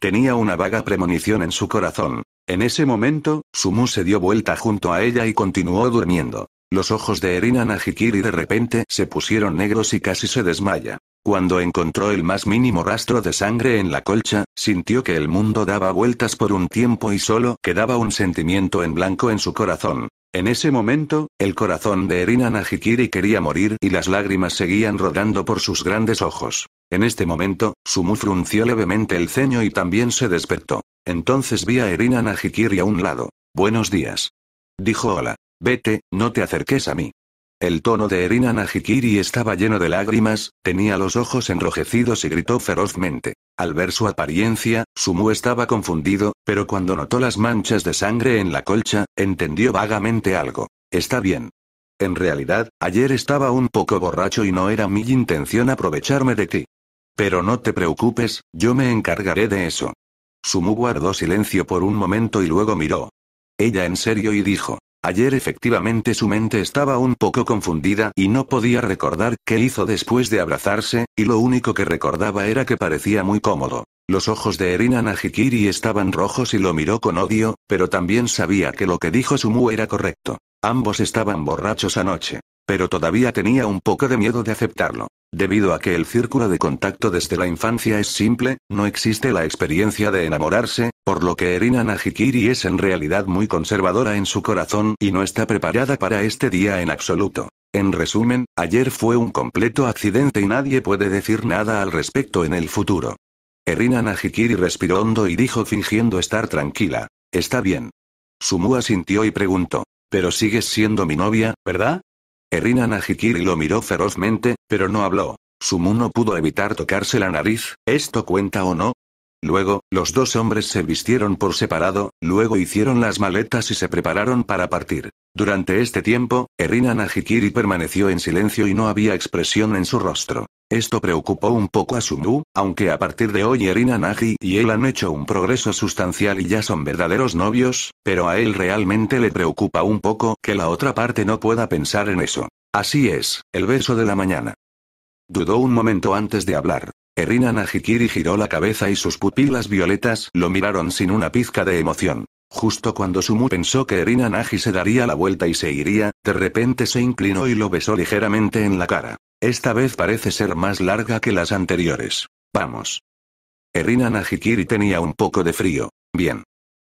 Tenía una vaga premonición en su corazón. En ese momento, Sumu se dio vuelta junto a ella y continuó durmiendo. Los ojos de Erina Najikiri de repente se pusieron negros y casi se desmaya. Cuando encontró el más mínimo rastro de sangre en la colcha, sintió que el mundo daba vueltas por un tiempo y solo quedaba un sentimiento en blanco en su corazón. En ese momento, el corazón de Erina Najikiri quería morir y las lágrimas seguían rodando por sus grandes ojos. En este momento, Sumu frunció levemente el ceño y también se despertó. Entonces vi a Erina Najikiri a un lado. Buenos días. Dijo hola. Vete, no te acerques a mí. El tono de Erina Najikiri estaba lleno de lágrimas, tenía los ojos enrojecidos y gritó ferozmente. Al ver su apariencia, Sumu estaba confundido, pero cuando notó las manchas de sangre en la colcha, entendió vagamente algo. Está bien. En realidad, ayer estaba un poco borracho y no era mi intención aprovecharme de ti. Pero no te preocupes, yo me encargaré de eso. Sumu guardó silencio por un momento y luego miró. Ella en serio y dijo. Ayer efectivamente su mente estaba un poco confundida y no podía recordar qué hizo después de abrazarse, y lo único que recordaba era que parecía muy cómodo. Los ojos de Erina Najikiri estaban rojos y lo miró con odio, pero también sabía que lo que dijo Sumu era correcto. Ambos estaban borrachos anoche. Pero todavía tenía un poco de miedo de aceptarlo. Debido a que el círculo de contacto desde la infancia es simple, no existe la experiencia de enamorarse, por lo que Erina Najikiri es en realidad muy conservadora en su corazón y no está preparada para este día en absoluto. En resumen, ayer fue un completo accidente y nadie puede decir nada al respecto en el futuro. Erina Najikiri respiró hondo y dijo fingiendo estar tranquila. Está bien. Sumu asintió y preguntó. Pero sigues siendo mi novia, ¿verdad? Erina Najikiri lo miró ferozmente, pero no habló. Sumu no pudo evitar tocarse la nariz, ¿esto cuenta o no? Luego, los dos hombres se vistieron por separado, luego hicieron las maletas y se prepararon para partir. Durante este tiempo, Erina Najikiri permaneció en silencio y no había expresión en su rostro. Esto preocupó un poco a Sumu, aunque a partir de hoy Erina Nagi y él han hecho un progreso sustancial y ya son verdaderos novios, pero a él realmente le preocupa un poco que la otra parte no pueda pensar en eso. Así es, el beso de la mañana. Dudó un momento antes de hablar. Erina Najikiri giró la cabeza y sus pupilas violetas lo miraron sin una pizca de emoción. Justo cuando Sumu pensó que Erina Nagi se daría la vuelta y se iría, de repente se inclinó y lo besó ligeramente en la cara. Esta vez parece ser más larga que las anteriores. Vamos. Erina Najikiri tenía un poco de frío. Bien.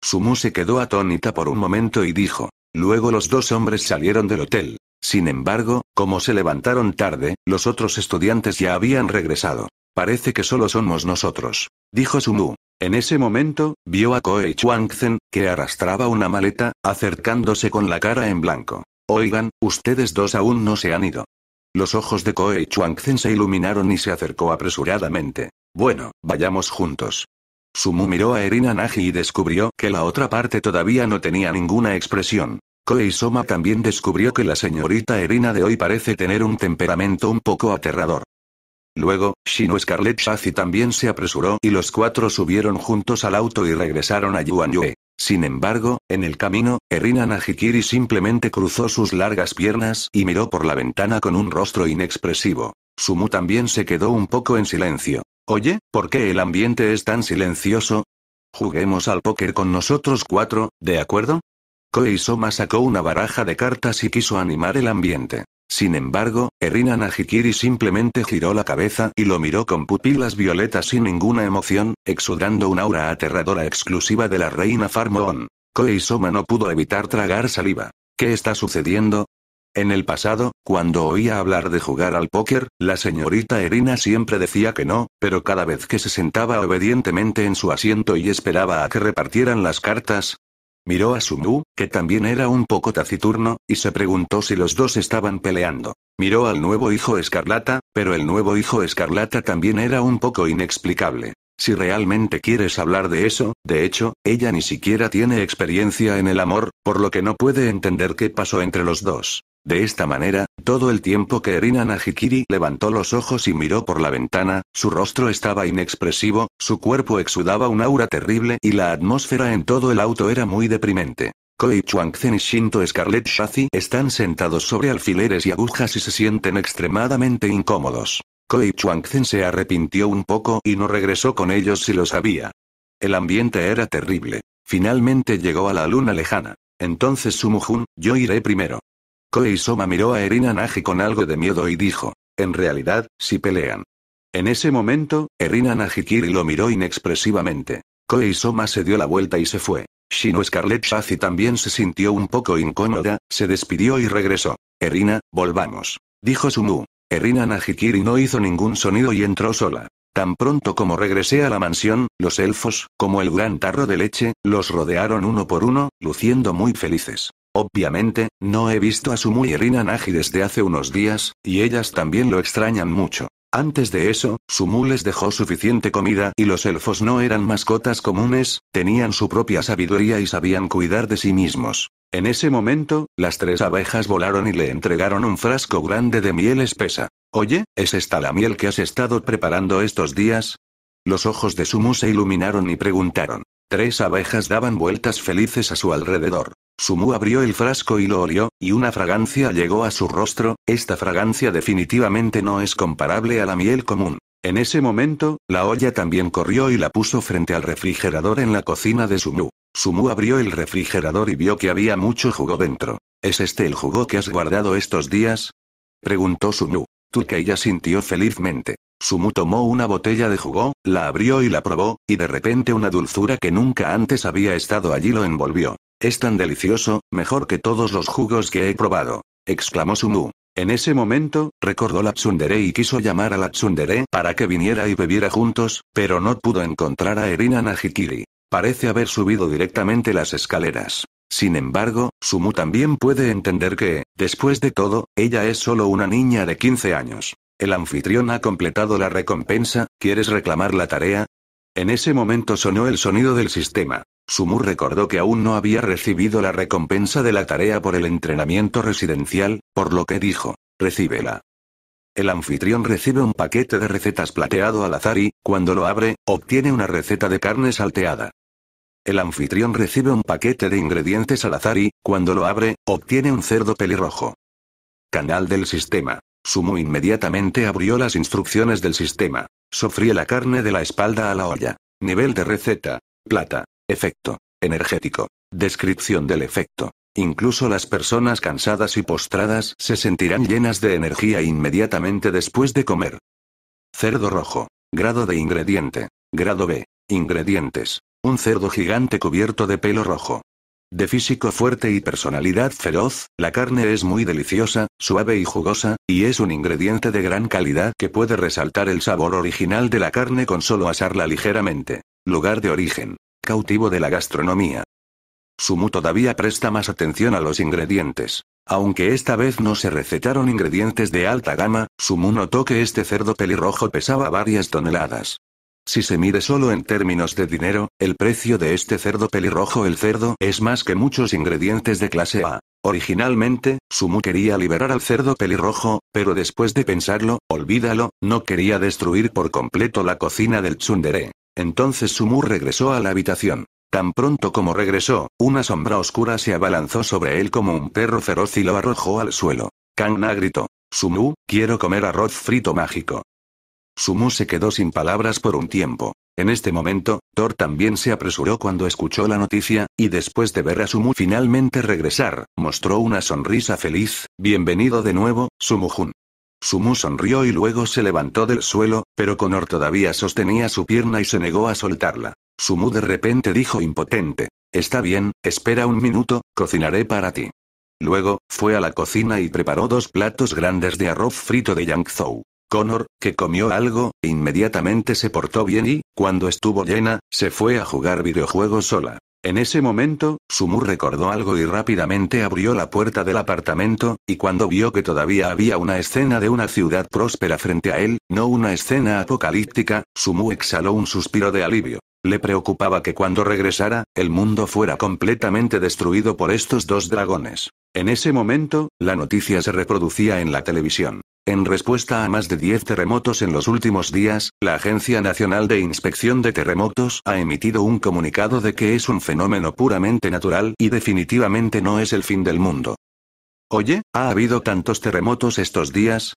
Sumu se quedó atónita por un momento y dijo. Luego los dos hombres salieron del hotel. Sin embargo, como se levantaron tarde, los otros estudiantes ya habían regresado. Parece que solo somos nosotros. Dijo Sumu. En ese momento, vio a Koei Chuangzen, que arrastraba una maleta, acercándose con la cara en blanco. Oigan, ustedes dos aún no se han ido. Los ojos de Koei Chuangzen se iluminaron y se acercó apresuradamente. Bueno, vayamos juntos. Sumu miró a Erina Nagi y descubrió que la otra parte todavía no tenía ninguna expresión. Koei Soma también descubrió que la señorita Erina de hoy parece tener un temperamento un poco aterrador. Luego, Shino Scarlet Shazi también se apresuró y los cuatro subieron juntos al auto y regresaron a Yuan Yue. Sin embargo, en el camino, Erina Najikiri simplemente cruzó sus largas piernas y miró por la ventana con un rostro inexpresivo. Sumu también se quedó un poco en silencio. Oye, ¿por qué el ambiente es tan silencioso? Juguemos al póker con nosotros cuatro, ¿de acuerdo? Koei sacó una baraja de cartas y quiso animar el ambiente. Sin embargo, Erina Najikiri simplemente giró la cabeza y lo miró con pupilas violetas sin ninguna emoción, exudando un aura aterradora exclusiva de la reina Farmoon. Koei no pudo evitar tragar saliva. ¿Qué está sucediendo? En el pasado, cuando oía hablar de jugar al póker, la señorita Erina siempre decía que no, pero cada vez que se sentaba obedientemente en su asiento y esperaba a que repartieran las cartas, Miró a Sumu, que también era un poco taciturno, y se preguntó si los dos estaban peleando. Miró al nuevo hijo escarlata, pero el nuevo hijo escarlata también era un poco inexplicable. Si realmente quieres hablar de eso, de hecho, ella ni siquiera tiene experiencia en el amor, por lo que no puede entender qué pasó entre los dos. De esta manera, todo el tiempo que Erina Najikiri levantó los ojos y miró por la ventana, su rostro estaba inexpresivo, su cuerpo exudaba un aura terrible y la atmósfera en todo el auto era muy deprimente. Koi y Shinto Scarlet Shazi están sentados sobre alfileres y agujas y se sienten extremadamente incómodos. Koi se arrepintió un poco y no regresó con ellos si lo sabía. El ambiente era terrible. Finalmente llegó a la luna lejana. Entonces Sumujun, yo iré primero. Koisoma miró a Erina Naji con algo de miedo y dijo, en realidad, si pelean. En ese momento, Erina Najikiri lo miró inexpresivamente. Koei se dio la vuelta y se fue. Shino Scarlet Shazi también se sintió un poco incómoda, se despidió y regresó. Erina, volvamos. Dijo Sumu. Erina Najikiri no hizo ningún sonido y entró sola. Tan pronto como regresé a la mansión, los elfos, como el gran tarro de leche, los rodearon uno por uno, luciendo muy felices. Obviamente, no he visto a Sumu y Rina Nagi desde hace unos días, y ellas también lo extrañan mucho. Antes de eso, Sumu les dejó suficiente comida y los elfos no eran mascotas comunes, tenían su propia sabiduría y sabían cuidar de sí mismos. En ese momento, las tres abejas volaron y le entregaron un frasco grande de miel espesa. Oye, ¿es esta la miel que has estado preparando estos días? Los ojos de Sumu se iluminaron y preguntaron. Tres abejas daban vueltas felices a su alrededor. Sumu abrió el frasco y lo olió, y una fragancia llegó a su rostro, esta fragancia definitivamente no es comparable a la miel común. En ese momento, la olla también corrió y la puso frente al refrigerador en la cocina de Sumu. Sumu abrió el refrigerador y vio que había mucho jugo dentro. ¿Es este el jugo que has guardado estos días? Preguntó Sumu. ella sintió felizmente. Sumu tomó una botella de jugo, la abrió y la probó, y de repente una dulzura que nunca antes había estado allí lo envolvió. Es tan delicioso, mejor que todos los jugos que he probado, exclamó Sumu. En ese momento, recordó la tsundere y quiso llamar a la tsundere para que viniera y bebiera juntos, pero no pudo encontrar a Erina Najikiri. Parece haber subido directamente las escaleras. Sin embargo, Sumu también puede entender que, después de todo, ella es solo una niña de 15 años. El anfitrión ha completado la recompensa, ¿quieres reclamar la tarea? En ese momento sonó el sonido del sistema. Sumu recordó que aún no había recibido la recompensa de la tarea por el entrenamiento residencial, por lo que dijo, recíbela. El anfitrión recibe un paquete de recetas plateado al azar y, cuando lo abre, obtiene una receta de carne salteada. El anfitrión recibe un paquete de ingredientes al azar y, cuando lo abre, obtiene un cerdo pelirrojo. Canal del sistema. Sumu inmediatamente abrió las instrucciones del sistema. Sofríe la carne de la espalda a la olla. Nivel de receta. Plata. Efecto. Energético. Descripción del efecto. Incluso las personas cansadas y postradas se sentirán llenas de energía inmediatamente después de comer. Cerdo rojo. Grado de ingrediente. Grado B. Ingredientes. Un cerdo gigante cubierto de pelo rojo. De físico fuerte y personalidad feroz, la carne es muy deliciosa, suave y jugosa, y es un ingrediente de gran calidad que puede resaltar el sabor original de la carne con solo asarla ligeramente. Lugar de origen cautivo de la gastronomía. Sumu todavía presta más atención a los ingredientes. Aunque esta vez no se recetaron ingredientes de alta gama, Sumu notó que este cerdo pelirrojo pesaba varias toneladas. Si se mide solo en términos de dinero, el precio de este cerdo pelirrojo el cerdo es más que muchos ingredientes de clase A. Originalmente, Sumu quería liberar al cerdo pelirrojo, pero después de pensarlo, olvídalo, no quería destruir por completo la cocina del tsundere. Entonces Sumu regresó a la habitación. Tan pronto como regresó, una sombra oscura se abalanzó sobre él como un perro feroz y lo arrojó al suelo. Kang-Na gritó. Sumu, quiero comer arroz frito mágico. Sumu se quedó sin palabras por un tiempo. En este momento, Thor también se apresuró cuando escuchó la noticia, y después de ver a Sumu finalmente regresar, mostró una sonrisa feliz, bienvenido de nuevo, sumu Sumu sonrió y luego se levantó del suelo, pero Connor todavía sostenía su pierna y se negó a soltarla. Sumu de repente dijo impotente. Está bien, espera un minuto, cocinaré para ti. Luego, fue a la cocina y preparó dos platos grandes de arroz frito de Yangzhou. Connor, que comió algo, inmediatamente se portó bien y, cuando estuvo llena, se fue a jugar videojuegos sola. En ese momento, Sumu recordó algo y rápidamente abrió la puerta del apartamento, y cuando vio que todavía había una escena de una ciudad próspera frente a él, no una escena apocalíptica, Sumu exhaló un suspiro de alivio. Le preocupaba que cuando regresara, el mundo fuera completamente destruido por estos dos dragones. En ese momento, la noticia se reproducía en la televisión. En respuesta a más de 10 terremotos en los últimos días, la Agencia Nacional de Inspección de Terremotos ha emitido un comunicado de que es un fenómeno puramente natural y definitivamente no es el fin del mundo. Oye, ¿ha habido tantos terremotos estos días?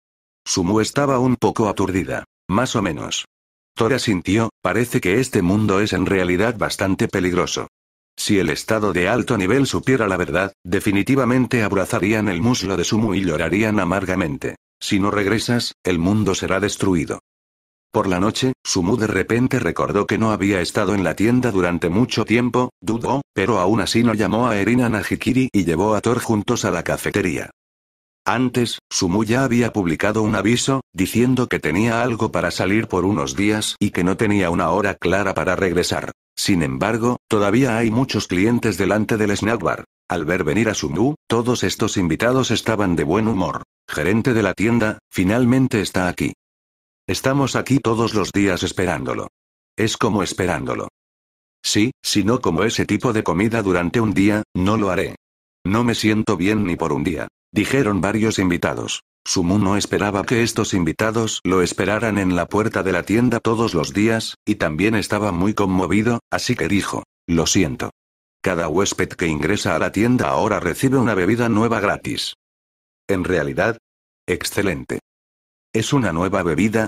Sumu estaba un poco aturdida. Más o menos. Tora sintió, parece que este mundo es en realidad bastante peligroso. Si el estado de alto nivel supiera la verdad, definitivamente abrazarían el muslo de Sumu y llorarían amargamente. Si no regresas, el mundo será destruido. Por la noche, Sumu de repente recordó que no había estado en la tienda durante mucho tiempo, dudó, pero aún así no llamó a Erina Najikiri y llevó a Thor juntos a la cafetería. Antes, Sumu ya había publicado un aviso, diciendo que tenía algo para salir por unos días y que no tenía una hora clara para regresar. Sin embargo, todavía hay muchos clientes delante del snack bar. Al ver venir a Sumu, todos estos invitados estaban de buen humor. Gerente de la tienda, finalmente está aquí. Estamos aquí todos los días esperándolo. Es como esperándolo. Sí, si no como ese tipo de comida durante un día, no lo haré. No me siento bien ni por un día dijeron varios invitados. Sumu no esperaba que estos invitados lo esperaran en la puerta de la tienda todos los días, y también estaba muy conmovido, así que dijo, lo siento. Cada huésped que ingresa a la tienda ahora recibe una bebida nueva gratis. En realidad, excelente. ¿Es una nueva bebida?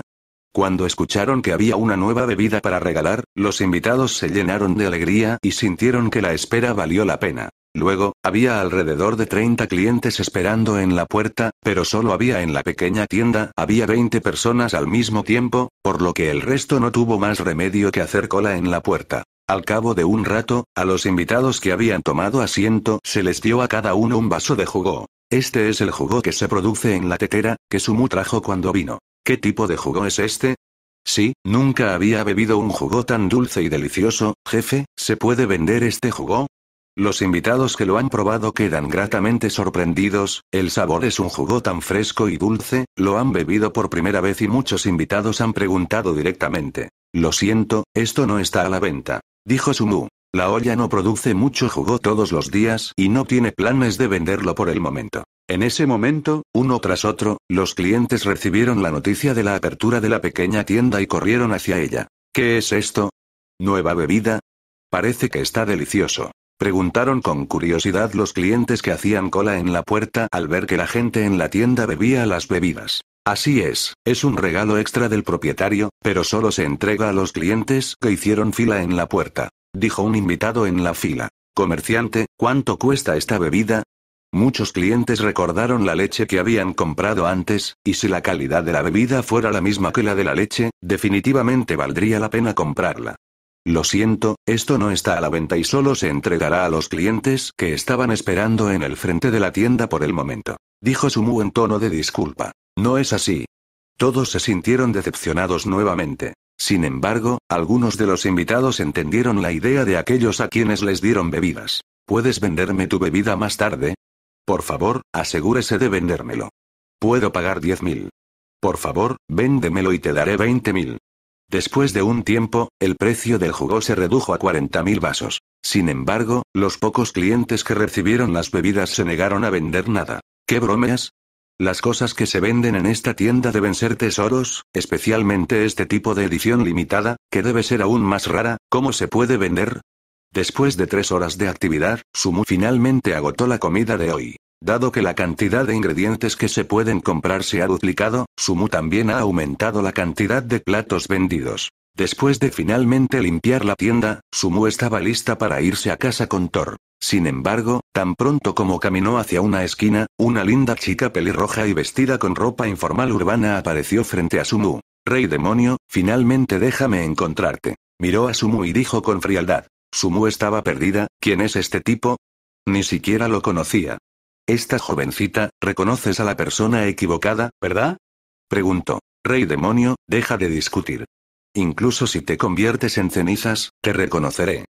Cuando escucharon que había una nueva bebida para regalar, los invitados se llenaron de alegría y sintieron que la espera valió la pena. Luego, había alrededor de 30 clientes esperando en la puerta, pero solo había en la pequeña tienda, había 20 personas al mismo tiempo, por lo que el resto no tuvo más remedio que hacer cola en la puerta. Al cabo de un rato, a los invitados que habían tomado asiento se les dio a cada uno un vaso de jugo. Este es el jugo que se produce en la tetera, que Sumu trajo cuando vino. ¿Qué tipo de jugo es este? Sí, nunca había bebido un jugo tan dulce y delicioso, jefe, ¿se puede vender este jugo? Los invitados que lo han probado quedan gratamente sorprendidos, el sabor es un jugo tan fresco y dulce, lo han bebido por primera vez y muchos invitados han preguntado directamente. Lo siento, esto no está a la venta. Dijo Sumu. La olla no produce mucho jugo todos los días y no tiene planes de venderlo por el momento. En ese momento, uno tras otro, los clientes recibieron la noticia de la apertura de la pequeña tienda y corrieron hacia ella. ¿Qué es esto? ¿Nueva bebida? Parece que está delicioso. Preguntaron con curiosidad los clientes que hacían cola en la puerta al ver que la gente en la tienda bebía las bebidas. Así es, es un regalo extra del propietario, pero solo se entrega a los clientes que hicieron fila en la puerta. Dijo un invitado en la fila. Comerciante, ¿cuánto cuesta esta bebida? Muchos clientes recordaron la leche que habían comprado antes, y si la calidad de la bebida fuera la misma que la de la leche, definitivamente valdría la pena comprarla. Lo siento, esto no está a la venta y solo se entregará a los clientes que estaban esperando en el frente de la tienda por el momento. Dijo Sumu en tono de disculpa. No es así. Todos se sintieron decepcionados nuevamente. Sin embargo, algunos de los invitados entendieron la idea de aquellos a quienes les dieron bebidas. ¿Puedes venderme tu bebida más tarde? Por favor, asegúrese de vendérmelo. Puedo pagar 10.000. Por favor, véndemelo y te daré 20.000. Después de un tiempo, el precio del jugo se redujo a 40.000 vasos. Sin embargo, los pocos clientes que recibieron las bebidas se negaron a vender nada. ¿Qué bromeas? Las cosas que se venden en esta tienda deben ser tesoros, especialmente este tipo de edición limitada, que debe ser aún más rara, ¿cómo se puede vender? Después de tres horas de actividad, Sumu finalmente agotó la comida de hoy. Dado que la cantidad de ingredientes que se pueden comprar se ha duplicado, Sumu también ha aumentado la cantidad de platos vendidos. Después de finalmente limpiar la tienda, Sumu estaba lista para irse a casa con Thor. Sin embargo, tan pronto como caminó hacia una esquina, una linda chica pelirroja y vestida con ropa informal urbana apareció frente a Sumu. Rey demonio, finalmente déjame encontrarte. Miró a Sumu y dijo con frialdad. Sumu estaba perdida, ¿quién es este tipo? Ni siquiera lo conocía. Esta jovencita, reconoces a la persona equivocada, ¿verdad? Preguntó. Rey demonio, deja de discutir. Incluso si te conviertes en cenizas, te reconoceré.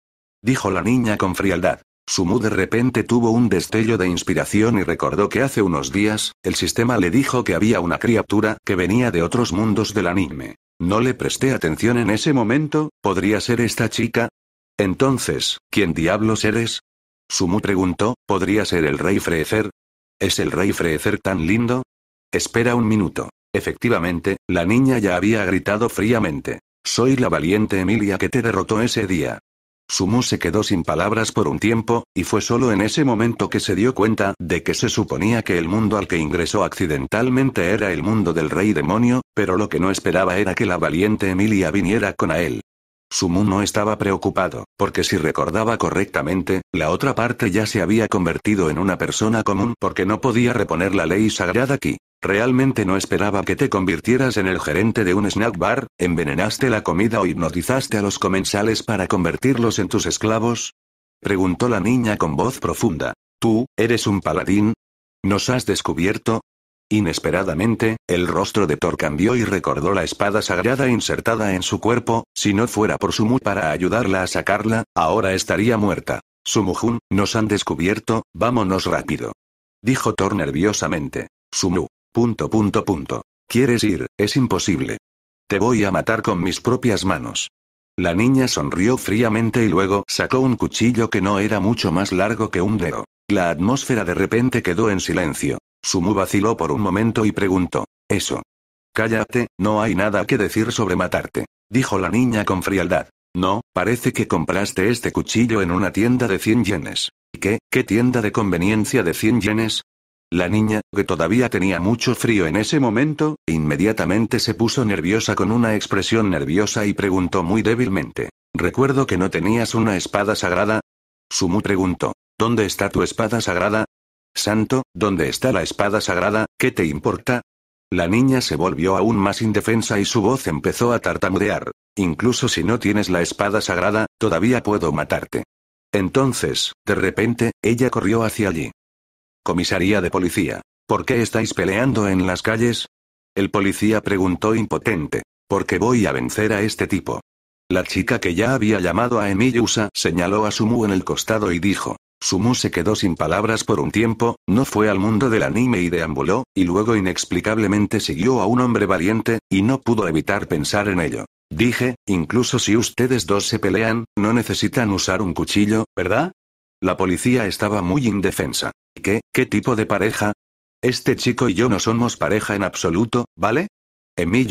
Dijo la niña con frialdad. Sumu de repente tuvo un destello de inspiración y recordó que hace unos días, el sistema le dijo que había una criatura que venía de otros mundos del anime. No le presté atención en ese momento, ¿podría ser esta chica? Entonces, ¿quién diablos eres? Sumu preguntó, ¿podría ser el rey Freecer? ¿Es el rey Freecer tan lindo? Espera un minuto. Efectivamente, la niña ya había gritado fríamente. Soy la valiente Emilia que te derrotó ese día. Sumu se quedó sin palabras por un tiempo, y fue solo en ese momento que se dio cuenta de que se suponía que el mundo al que ingresó accidentalmente era el mundo del rey demonio, pero lo que no esperaba era que la valiente Emilia viniera con a él. Sumu no estaba preocupado, porque si recordaba correctamente, la otra parte ya se había convertido en una persona común porque no podía reponer la ley sagrada aquí. Realmente no esperaba que te convirtieras en el gerente de un snack bar, envenenaste la comida o hipnotizaste a los comensales para convertirlos en tus esclavos. Preguntó la niña con voz profunda. ¿Tú, eres un paladín? ¿Nos has descubierto? Inesperadamente, el rostro de Thor cambió y recordó la espada sagrada insertada en su cuerpo, si no fuera por Sumu para ayudarla a sacarla, ahora estaría muerta. Sumujun, nos han descubierto, vámonos rápido. Dijo Thor nerviosamente. Sumu. Punto punto punto. ¿Quieres ir? Es imposible. Te voy a matar con mis propias manos. La niña sonrió fríamente y luego sacó un cuchillo que no era mucho más largo que un dedo. La atmósfera de repente quedó en silencio. Sumu vaciló por un momento y preguntó. Eso. Cállate, no hay nada que decir sobre matarte. Dijo la niña con frialdad. No, parece que compraste este cuchillo en una tienda de 100 yenes. ¿Qué? ¿Qué tienda de conveniencia de 100 yenes? La niña, que todavía tenía mucho frío en ese momento, inmediatamente se puso nerviosa con una expresión nerviosa y preguntó muy débilmente. ¿Recuerdo que no tenías una espada sagrada? Sumu preguntó. ¿Dónde está tu espada sagrada? Santo, ¿dónde está la espada sagrada? ¿Qué te importa? La niña se volvió aún más indefensa y su voz empezó a tartamudear. Incluso si no tienes la espada sagrada, todavía puedo matarte. Entonces, de repente, ella corrió hacia allí. Comisaría de policía. ¿Por qué estáis peleando en las calles? El policía preguntó impotente. «¿Por qué voy a vencer a este tipo. La chica que ya había llamado a Emiyusa señaló a Sumu en el costado y dijo, Sumu se quedó sin palabras por un tiempo, no fue al mundo del anime y deambuló, y luego inexplicablemente siguió a un hombre valiente, y no pudo evitar pensar en ello. Dije, incluso si ustedes dos se pelean, no necesitan usar un cuchillo, ¿verdad? La policía estaba muy indefensa. ¿Qué, qué tipo de pareja? Este chico y yo no somos pareja en absoluto, ¿vale?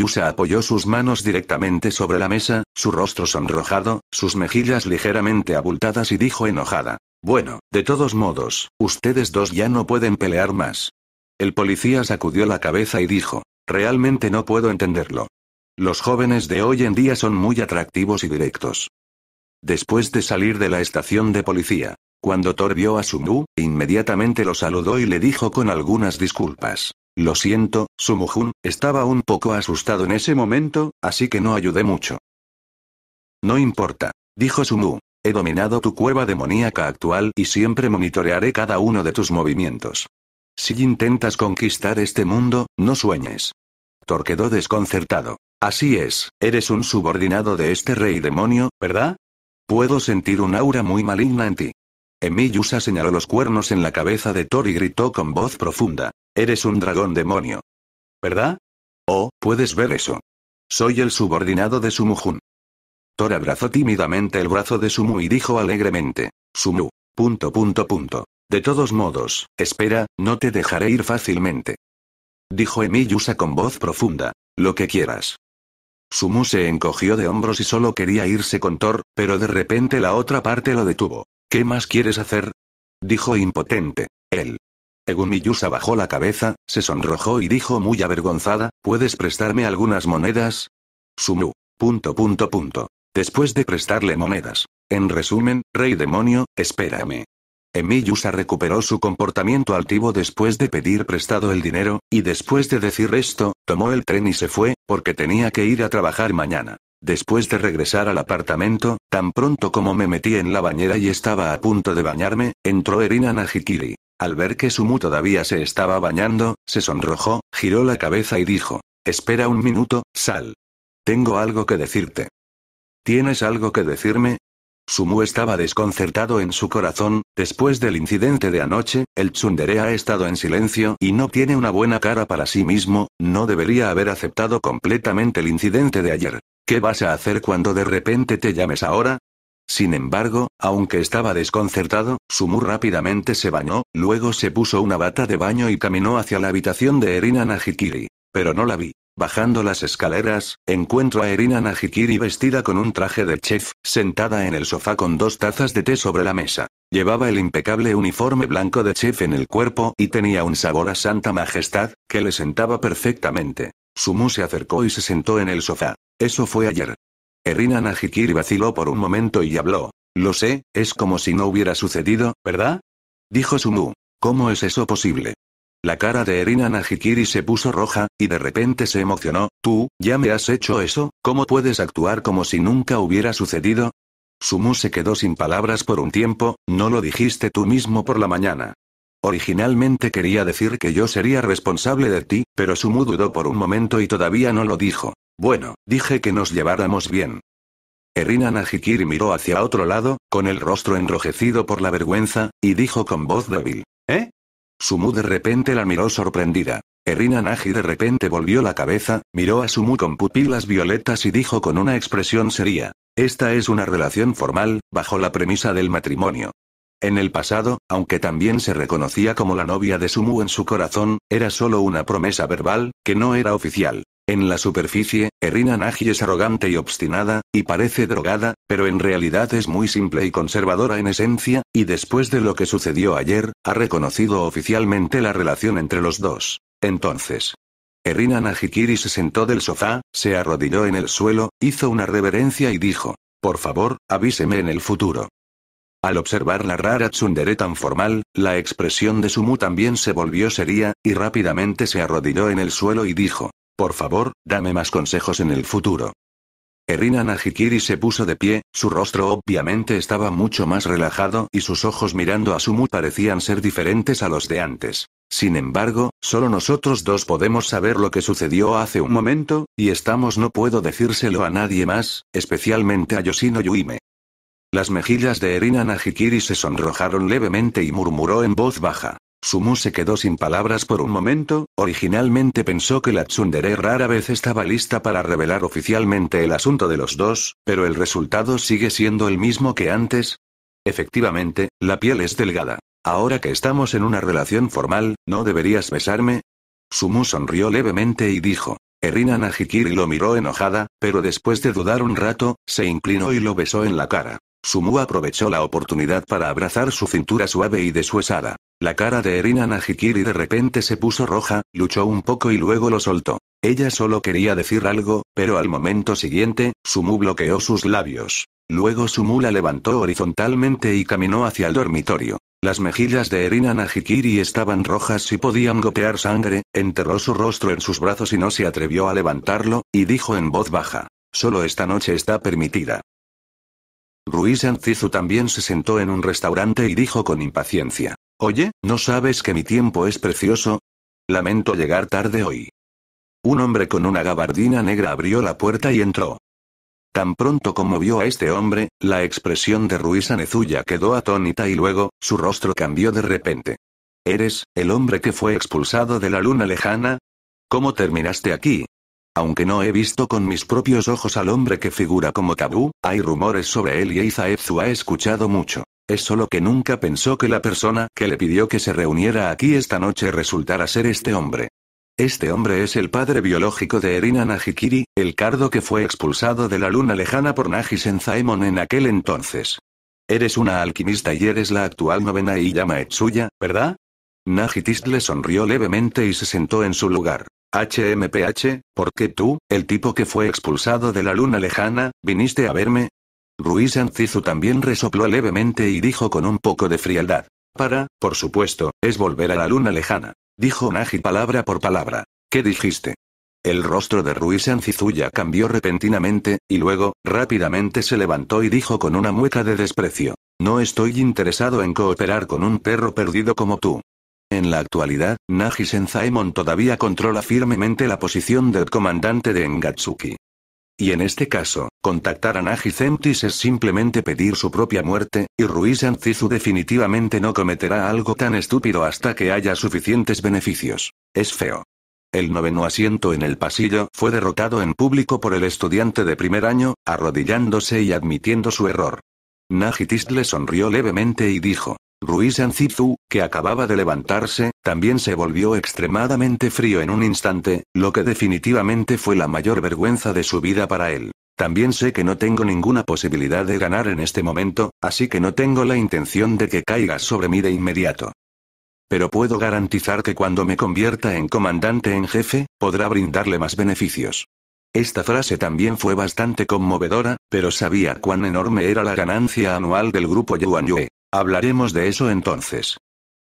se apoyó sus manos directamente sobre la mesa, su rostro sonrojado, sus mejillas ligeramente abultadas y dijo enojada. Bueno, de todos modos, ustedes dos ya no pueden pelear más. El policía sacudió la cabeza y dijo, realmente no puedo entenderlo. Los jóvenes de hoy en día son muy atractivos y directos. Después de salir de la estación de policía, cuando Thor vio a Sumu, inmediatamente lo saludó y le dijo con algunas disculpas. Lo siento, Sumujun, estaba un poco asustado en ese momento, así que no ayudé mucho. No importa, dijo Sumu. He dominado tu cueva demoníaca actual y siempre monitorearé cada uno de tus movimientos. Si intentas conquistar este mundo, no sueñes. Thor quedó desconcertado. Así es, eres un subordinado de este rey demonio, ¿verdad? Puedo sentir un aura muy maligna en ti. Emiyusa señaló los cuernos en la cabeza de Thor y gritó con voz profunda. Eres un dragón demonio. ¿Verdad? Oh, puedes ver eso. Soy el subordinado de Sumujun. Thor abrazó tímidamente el brazo de Sumu y dijo alegremente. Sumu. Punto punto punto. De todos modos, espera, no te dejaré ir fácilmente. Dijo Emiyusa con voz profunda. Lo que quieras. Sumu se encogió de hombros y solo quería irse con Thor, pero de repente la otra parte lo detuvo. ¿Qué más quieres hacer? dijo impotente. Él. Egumiyusa bajó la cabeza, se sonrojó y dijo muy avergonzada, ¿puedes prestarme algunas monedas? Sumu. Punto punto punto. Después de prestarle monedas. En resumen, rey demonio, espérame. Emiyusa recuperó su comportamiento altivo después de pedir prestado el dinero, y después de decir esto, tomó el tren y se fue, porque tenía que ir a trabajar mañana. Después de regresar al apartamento, tan pronto como me metí en la bañera y estaba a punto de bañarme, entró Erina Najikiri. Al ver que Sumu todavía se estaba bañando, se sonrojó, giró la cabeza y dijo, Espera un minuto, sal. Tengo algo que decirte. ¿Tienes algo que decirme? Sumu estaba desconcertado en su corazón, después del incidente de anoche, el tsundere ha estado en silencio y no tiene una buena cara para sí mismo, no debería haber aceptado completamente el incidente de ayer. ¿Qué vas a hacer cuando de repente te llames ahora? Sin embargo, aunque estaba desconcertado, Sumu rápidamente se bañó, luego se puso una bata de baño y caminó hacia la habitación de Erina Najikiri. Pero no la vi. Bajando las escaleras, encuentro a Erina Najikiri vestida con un traje de chef, sentada en el sofá con dos tazas de té sobre la mesa. Llevaba el impecable uniforme blanco de chef en el cuerpo y tenía un sabor a santa majestad, que le sentaba perfectamente. Sumu se acercó y se sentó en el sofá. Eso fue ayer. Erina Najikiri vaciló por un momento y habló. Lo sé, es como si no hubiera sucedido, ¿verdad? Dijo Sumu. ¿Cómo es eso posible? La cara de Erina Najikiri se puso roja, y de repente se emocionó. Tú, ya me has hecho eso, ¿cómo puedes actuar como si nunca hubiera sucedido? Sumu se quedó sin palabras por un tiempo, no lo dijiste tú mismo por la mañana. Originalmente quería decir que yo sería responsable de ti, pero Sumu dudó por un momento y todavía no lo dijo. Bueno, dije que nos lleváramos bien. Erina Najikiri miró hacia otro lado, con el rostro enrojecido por la vergüenza, y dijo con voz débil. ¿Eh? Sumu de repente la miró sorprendida. Erina Naji de repente volvió la cabeza, miró a Sumu con pupilas violetas y dijo con una expresión seria. Esta es una relación formal, bajo la premisa del matrimonio. En el pasado, aunque también se reconocía como la novia de Sumu en su corazón, era solo una promesa verbal, que no era oficial. En la superficie, Erina Naji es arrogante y obstinada, y parece drogada, pero en realidad es muy simple y conservadora en esencia, y después de lo que sucedió ayer, ha reconocido oficialmente la relación entre los dos. Entonces. Erina Nagikiri se sentó del sofá, se arrodilló en el suelo, hizo una reverencia y dijo, por favor, avíseme en el futuro. Al observar la rara tsundere tan formal, la expresión de Sumu también se volvió seria, y rápidamente se arrodilló en el suelo y dijo, por favor, dame más consejos en el futuro. Erina Najikiri se puso de pie, su rostro obviamente estaba mucho más relajado y sus ojos mirando a Sumu parecían ser diferentes a los de antes. Sin embargo, solo nosotros dos podemos saber lo que sucedió hace un momento, y estamos no puedo decírselo a nadie más, especialmente a Yoshino Yuime. Las mejillas de Erina Najikiri se sonrojaron levemente y murmuró en voz baja. Sumu se quedó sin palabras por un momento, originalmente pensó que la tsundere rara vez estaba lista para revelar oficialmente el asunto de los dos, pero el resultado sigue siendo el mismo que antes. Efectivamente, la piel es delgada. Ahora que estamos en una relación formal, ¿no deberías besarme? Sumu sonrió levemente y dijo. Erina Najikiri lo miró enojada, pero después de dudar un rato, se inclinó y lo besó en la cara. Sumu aprovechó la oportunidad para abrazar su cintura suave y deshuesada. La cara de Erina Najikiri de repente se puso roja, luchó un poco y luego lo soltó. Ella solo quería decir algo, pero al momento siguiente, Sumu bloqueó sus labios. Luego Sumu la levantó horizontalmente y caminó hacia el dormitorio. Las mejillas de Erina Najikiri estaban rojas y podían gotear sangre, enterró su rostro en sus brazos y no se atrevió a levantarlo, y dijo en voz baja. Solo esta noche está permitida. Ruiz Anzizu también se sentó en un restaurante y dijo con impaciencia. Oye, ¿no sabes que mi tiempo es precioso? Lamento llegar tarde hoy. Un hombre con una gabardina negra abrió la puerta y entró. Tan pronto como vio a este hombre, la expresión de Ruiz ya quedó atónita y luego, su rostro cambió de repente. ¿Eres, el hombre que fue expulsado de la luna lejana? ¿Cómo terminaste aquí? Aunque no he visto con mis propios ojos al hombre que figura como tabú, hay rumores sobre él y Eizaetsu ha escuchado mucho. Es solo que nunca pensó que la persona que le pidió que se reuniera aquí esta noche resultara ser este hombre. Este hombre es el padre biológico de Erina Najikiri, el cardo que fue expulsado de la luna lejana por Najis en en aquel entonces. Eres una alquimista y eres la actual novena Iyama Etsuya, ¿verdad? Najitis le sonrió levemente y se sentó en su lugar. HMPH, ¿por qué tú, el tipo que fue expulsado de la luna lejana, viniste a verme? Ruiz Ancizu también resopló levemente y dijo con un poco de frialdad. Para, por supuesto, es volver a la luna lejana. Dijo Nagi palabra por palabra. ¿Qué dijiste? El rostro de Ruiz ya cambió repentinamente, y luego, rápidamente se levantó y dijo con una mueca de desprecio. No estoy interesado en cooperar con un perro perdido como tú. En la actualidad, Nagi Senzaemon todavía controla firmemente la posición del comandante de Engatsuki. Y en este caso, contactar a Nagi Zemtis es simplemente pedir su propia muerte, y Ruiz Zizu definitivamente no cometerá algo tan estúpido hasta que haya suficientes beneficios. Es feo. El noveno asiento en el pasillo fue derrotado en público por el estudiante de primer año, arrodillándose y admitiendo su error. Nagitis le sonrió levemente y dijo, Ruiz Anzizu, que acababa de levantarse, también se volvió extremadamente frío en un instante, lo que definitivamente fue la mayor vergüenza de su vida para él. También sé que no tengo ninguna posibilidad de ganar en este momento, así que no tengo la intención de que caigas sobre mí de inmediato. Pero puedo garantizar que cuando me convierta en comandante en jefe, podrá brindarle más beneficios. Esta frase también fue bastante conmovedora, pero sabía cuán enorme era la ganancia anual del grupo Yuan Yue. Hablaremos de eso entonces.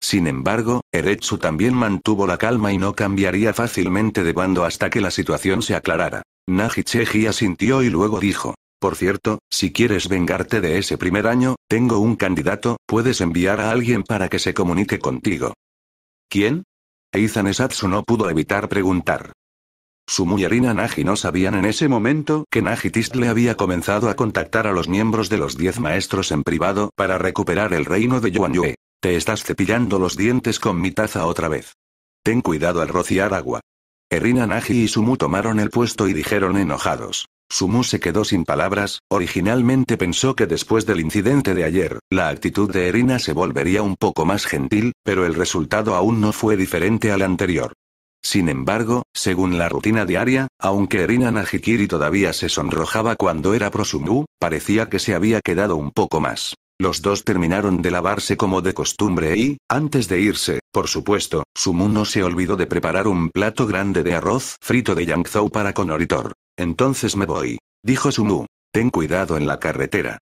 Sin embargo, Eretsu también mantuvo la calma y no cambiaría fácilmente de bando hasta que la situación se aclarara. Najicheji asintió y luego dijo, por cierto, si quieres vengarte de ese primer año, tengo un candidato, puedes enviar a alguien para que se comunique contigo. ¿Quién? Eizan Esatsu no pudo evitar preguntar. Su Erina Naji no sabían en ese momento que Naji le había comenzado a contactar a los miembros de los diez maestros en privado para recuperar el reino de Yuan Yue. Te estás cepillando los dientes con mi taza otra vez. Ten cuidado al rociar agua. Erina Naji y Sumu tomaron el puesto y dijeron enojados. Sumu se quedó sin palabras, originalmente pensó que después del incidente de ayer, la actitud de Erina se volvería un poco más gentil, pero el resultado aún no fue diferente al anterior. Sin embargo, según la rutina diaria, aunque Erina Najikiri todavía se sonrojaba cuando era Prosumu, parecía que se había quedado un poco más. Los dos terminaron de lavarse como de costumbre y, antes de irse, por supuesto, Sumu no se olvidó de preparar un plato grande de arroz frito de Yangzhou para Conoritor. Entonces me voy, dijo Sumu. Ten cuidado en la carretera.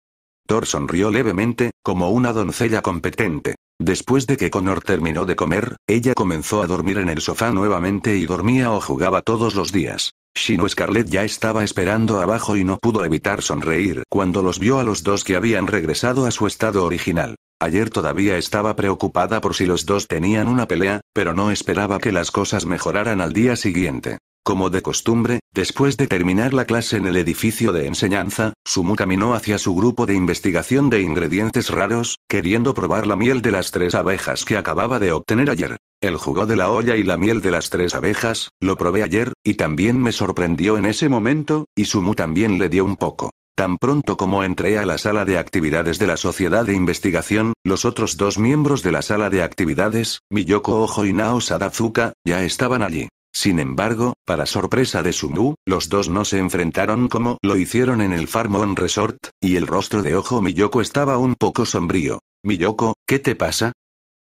Thor sonrió levemente, como una doncella competente. Después de que Connor terminó de comer, ella comenzó a dormir en el sofá nuevamente y dormía o jugaba todos los días. Shino Scarlett ya estaba esperando abajo y no pudo evitar sonreír cuando los vio a los dos que habían regresado a su estado original. Ayer todavía estaba preocupada por si los dos tenían una pelea, pero no esperaba que las cosas mejoraran al día siguiente. Como de costumbre, después de terminar la clase en el edificio de enseñanza, Sumu caminó hacia su grupo de investigación de ingredientes raros, queriendo probar la miel de las tres abejas que acababa de obtener ayer. El jugo de la olla y la miel de las tres abejas, lo probé ayer, y también me sorprendió en ese momento, y Sumu también le dio un poco. Tan pronto como entré a la sala de actividades de la Sociedad de Investigación, los otros dos miembros de la sala de actividades, Miyoko Ojo y Nao Sadazuka, ya estaban allí. Sin embargo, para sorpresa de Sumu, los dos no se enfrentaron como lo hicieron en el Farmon Resort, y el rostro de Ojo Miyoko estaba un poco sombrío. Miyoko, ¿qué te pasa?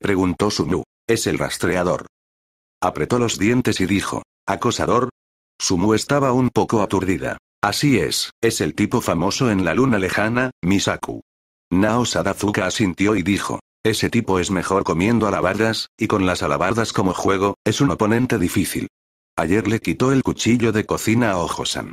preguntó Sumu. Es el rastreador. Apretó los dientes y dijo, ¿acosador? Sumu estaba un poco aturdida. Así es, es el tipo famoso en la luna lejana, Misaku. Nao Sadazuka asintió y dijo, ese tipo es mejor comiendo alabardas, y con las alabardas como juego, es un oponente difícil. Ayer le quitó el cuchillo de cocina a Ojosan.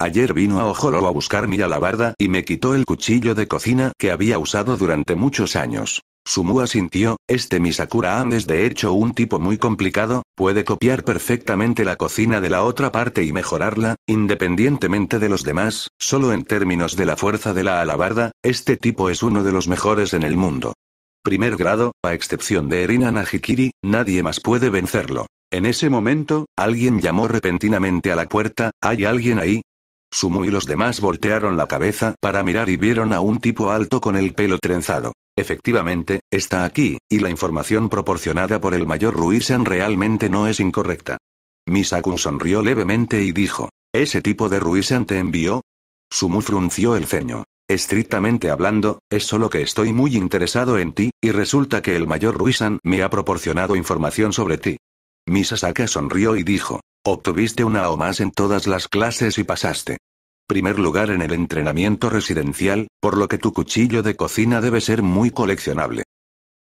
Ayer vino a Ojolo a buscar mi alabarda y me quitó el cuchillo de cocina que había usado durante muchos años. Sumua sintió, este misakura han es de hecho un tipo muy complicado, puede copiar perfectamente la cocina de la otra parte y mejorarla, independientemente de los demás, solo en términos de la fuerza de la alabarda, este tipo es uno de los mejores en el mundo. Primer grado, a excepción de Erina Najikiri, nadie más puede vencerlo. En ese momento, alguien llamó repentinamente a la puerta, ¿hay alguien ahí? Sumu y los demás voltearon la cabeza para mirar y vieron a un tipo alto con el pelo trenzado. Efectivamente, está aquí, y la información proporcionada por el mayor ruizan realmente no es incorrecta. Misakun sonrió levemente y dijo, ¿ese tipo de Ruisan te envió? Sumu frunció el ceño. Estrictamente hablando, es solo que estoy muy interesado en ti, y resulta que el mayor Ruisan me ha proporcionado información sobre ti. Misasaka sonrió y dijo. Obtuviste una o más en todas las clases y pasaste. Primer lugar en el entrenamiento residencial, por lo que tu cuchillo de cocina debe ser muy coleccionable.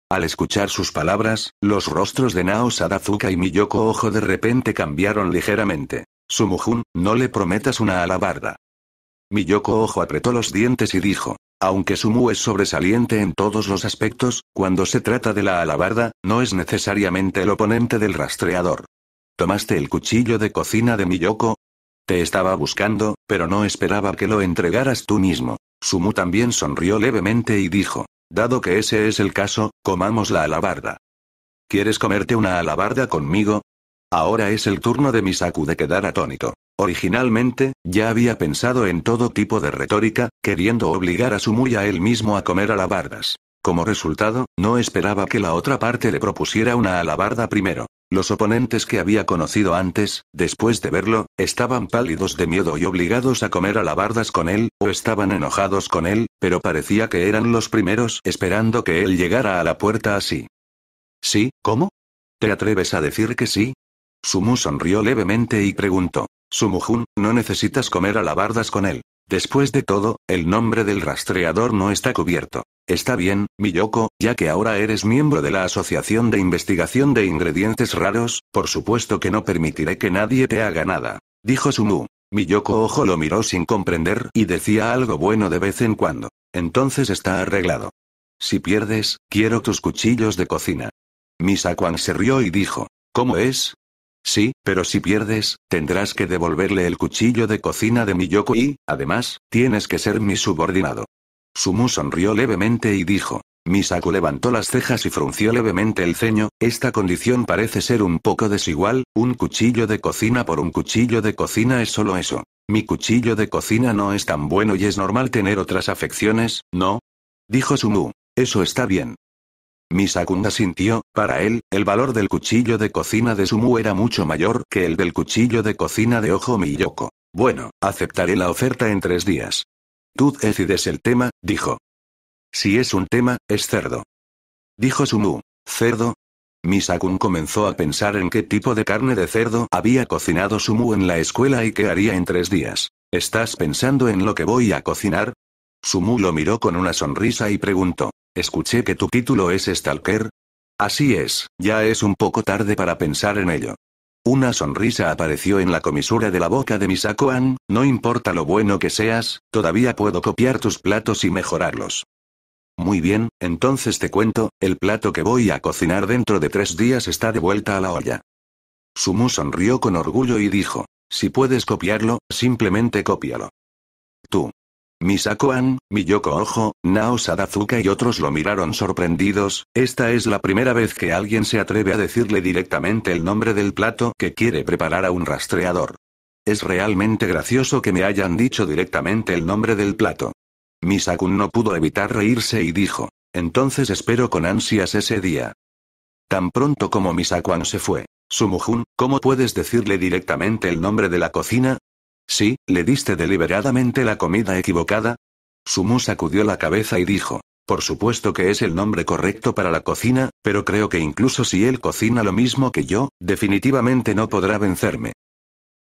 Al escuchar sus palabras, los rostros de Nao Sadazuka y Miyoko Ojo de repente cambiaron ligeramente. Sumujun, no le prometas una alabarda. Miyoko Ojo apretó los dientes y dijo, aunque Sumu es sobresaliente en todos los aspectos, cuando se trata de la alabarda, no es necesariamente el oponente del rastreador. ¿Tomaste el cuchillo de cocina de Miyoko? Te estaba buscando, pero no esperaba que lo entregaras tú mismo. Sumu también sonrió levemente y dijo, dado que ese es el caso, comamos la alabarda. ¿Quieres comerte una alabarda conmigo? Ahora es el turno de Misaku de quedar atónito. Originalmente, ya había pensado en todo tipo de retórica, queriendo obligar a y a él mismo a comer alabardas. Como resultado, no esperaba que la otra parte le propusiera una alabarda primero. Los oponentes que había conocido antes, después de verlo, estaban pálidos de miedo y obligados a comer alabardas con él, o estaban enojados con él, pero parecía que eran los primeros esperando que él llegara a la puerta así. ¿Sí? ¿Cómo? ¿Te atreves a decir que sí? Sumu sonrió levemente y preguntó. Sumujun, no necesitas comer alabardas con él. Después de todo, el nombre del rastreador no está cubierto. Está bien, Miyoko, ya que ahora eres miembro de la Asociación de Investigación de Ingredientes Raros, por supuesto que no permitiré que nadie te haga nada. Dijo Sumu. Miyoko Ojo lo miró sin comprender y decía algo bueno de vez en cuando. Entonces está arreglado. Si pierdes, quiero tus cuchillos de cocina. Misa se rió y dijo. ¿Cómo es? Sí, pero si pierdes, tendrás que devolverle el cuchillo de cocina de Miyoko y, además, tienes que ser mi subordinado. Sumu sonrió levemente y dijo. Misaku levantó las cejas y frunció levemente el ceño, esta condición parece ser un poco desigual, un cuchillo de cocina por un cuchillo de cocina es solo eso. Mi cuchillo de cocina no es tan bueno y es normal tener otras afecciones, ¿no? Dijo Sumu. Eso está bien. Misakun sintió, para él, el valor del cuchillo de cocina de Sumu era mucho mayor que el del cuchillo de cocina de Ojo Miyoko. Bueno, aceptaré la oferta en tres días. Tú decides el tema, dijo. Si es un tema, es cerdo. Dijo Sumu. ¿Cerdo? Misakun comenzó a pensar en qué tipo de carne de cerdo había cocinado Sumu en la escuela y qué haría en tres días. ¿Estás pensando en lo que voy a cocinar? Sumu lo miró con una sonrisa y preguntó. Escuché que tu título es Stalker. Así es, ya es un poco tarde para pensar en ello. Una sonrisa apareció en la comisura de la boca de Misakoan. no importa lo bueno que seas, todavía puedo copiar tus platos y mejorarlos. Muy bien, entonces te cuento, el plato que voy a cocinar dentro de tres días está de vuelta a la olla. Sumu sonrió con orgullo y dijo, si puedes copiarlo, simplemente cópialo. Tú. Misako An, Miyoko Ojo, Nao Sadazuka y otros lo miraron sorprendidos, esta es la primera vez que alguien se atreve a decirle directamente el nombre del plato que quiere preparar a un rastreador. Es realmente gracioso que me hayan dicho directamente el nombre del plato. Misakun no pudo evitar reírse y dijo, entonces espero con ansias ese día. Tan pronto como Misakuan se fue, Sumujun, ¿cómo puedes decirle directamente el nombre de la cocina? Sí, le diste deliberadamente la comida equivocada. Sumu sacudió la cabeza y dijo, por supuesto que es el nombre correcto para la cocina, pero creo que incluso si él cocina lo mismo que yo, definitivamente no podrá vencerme.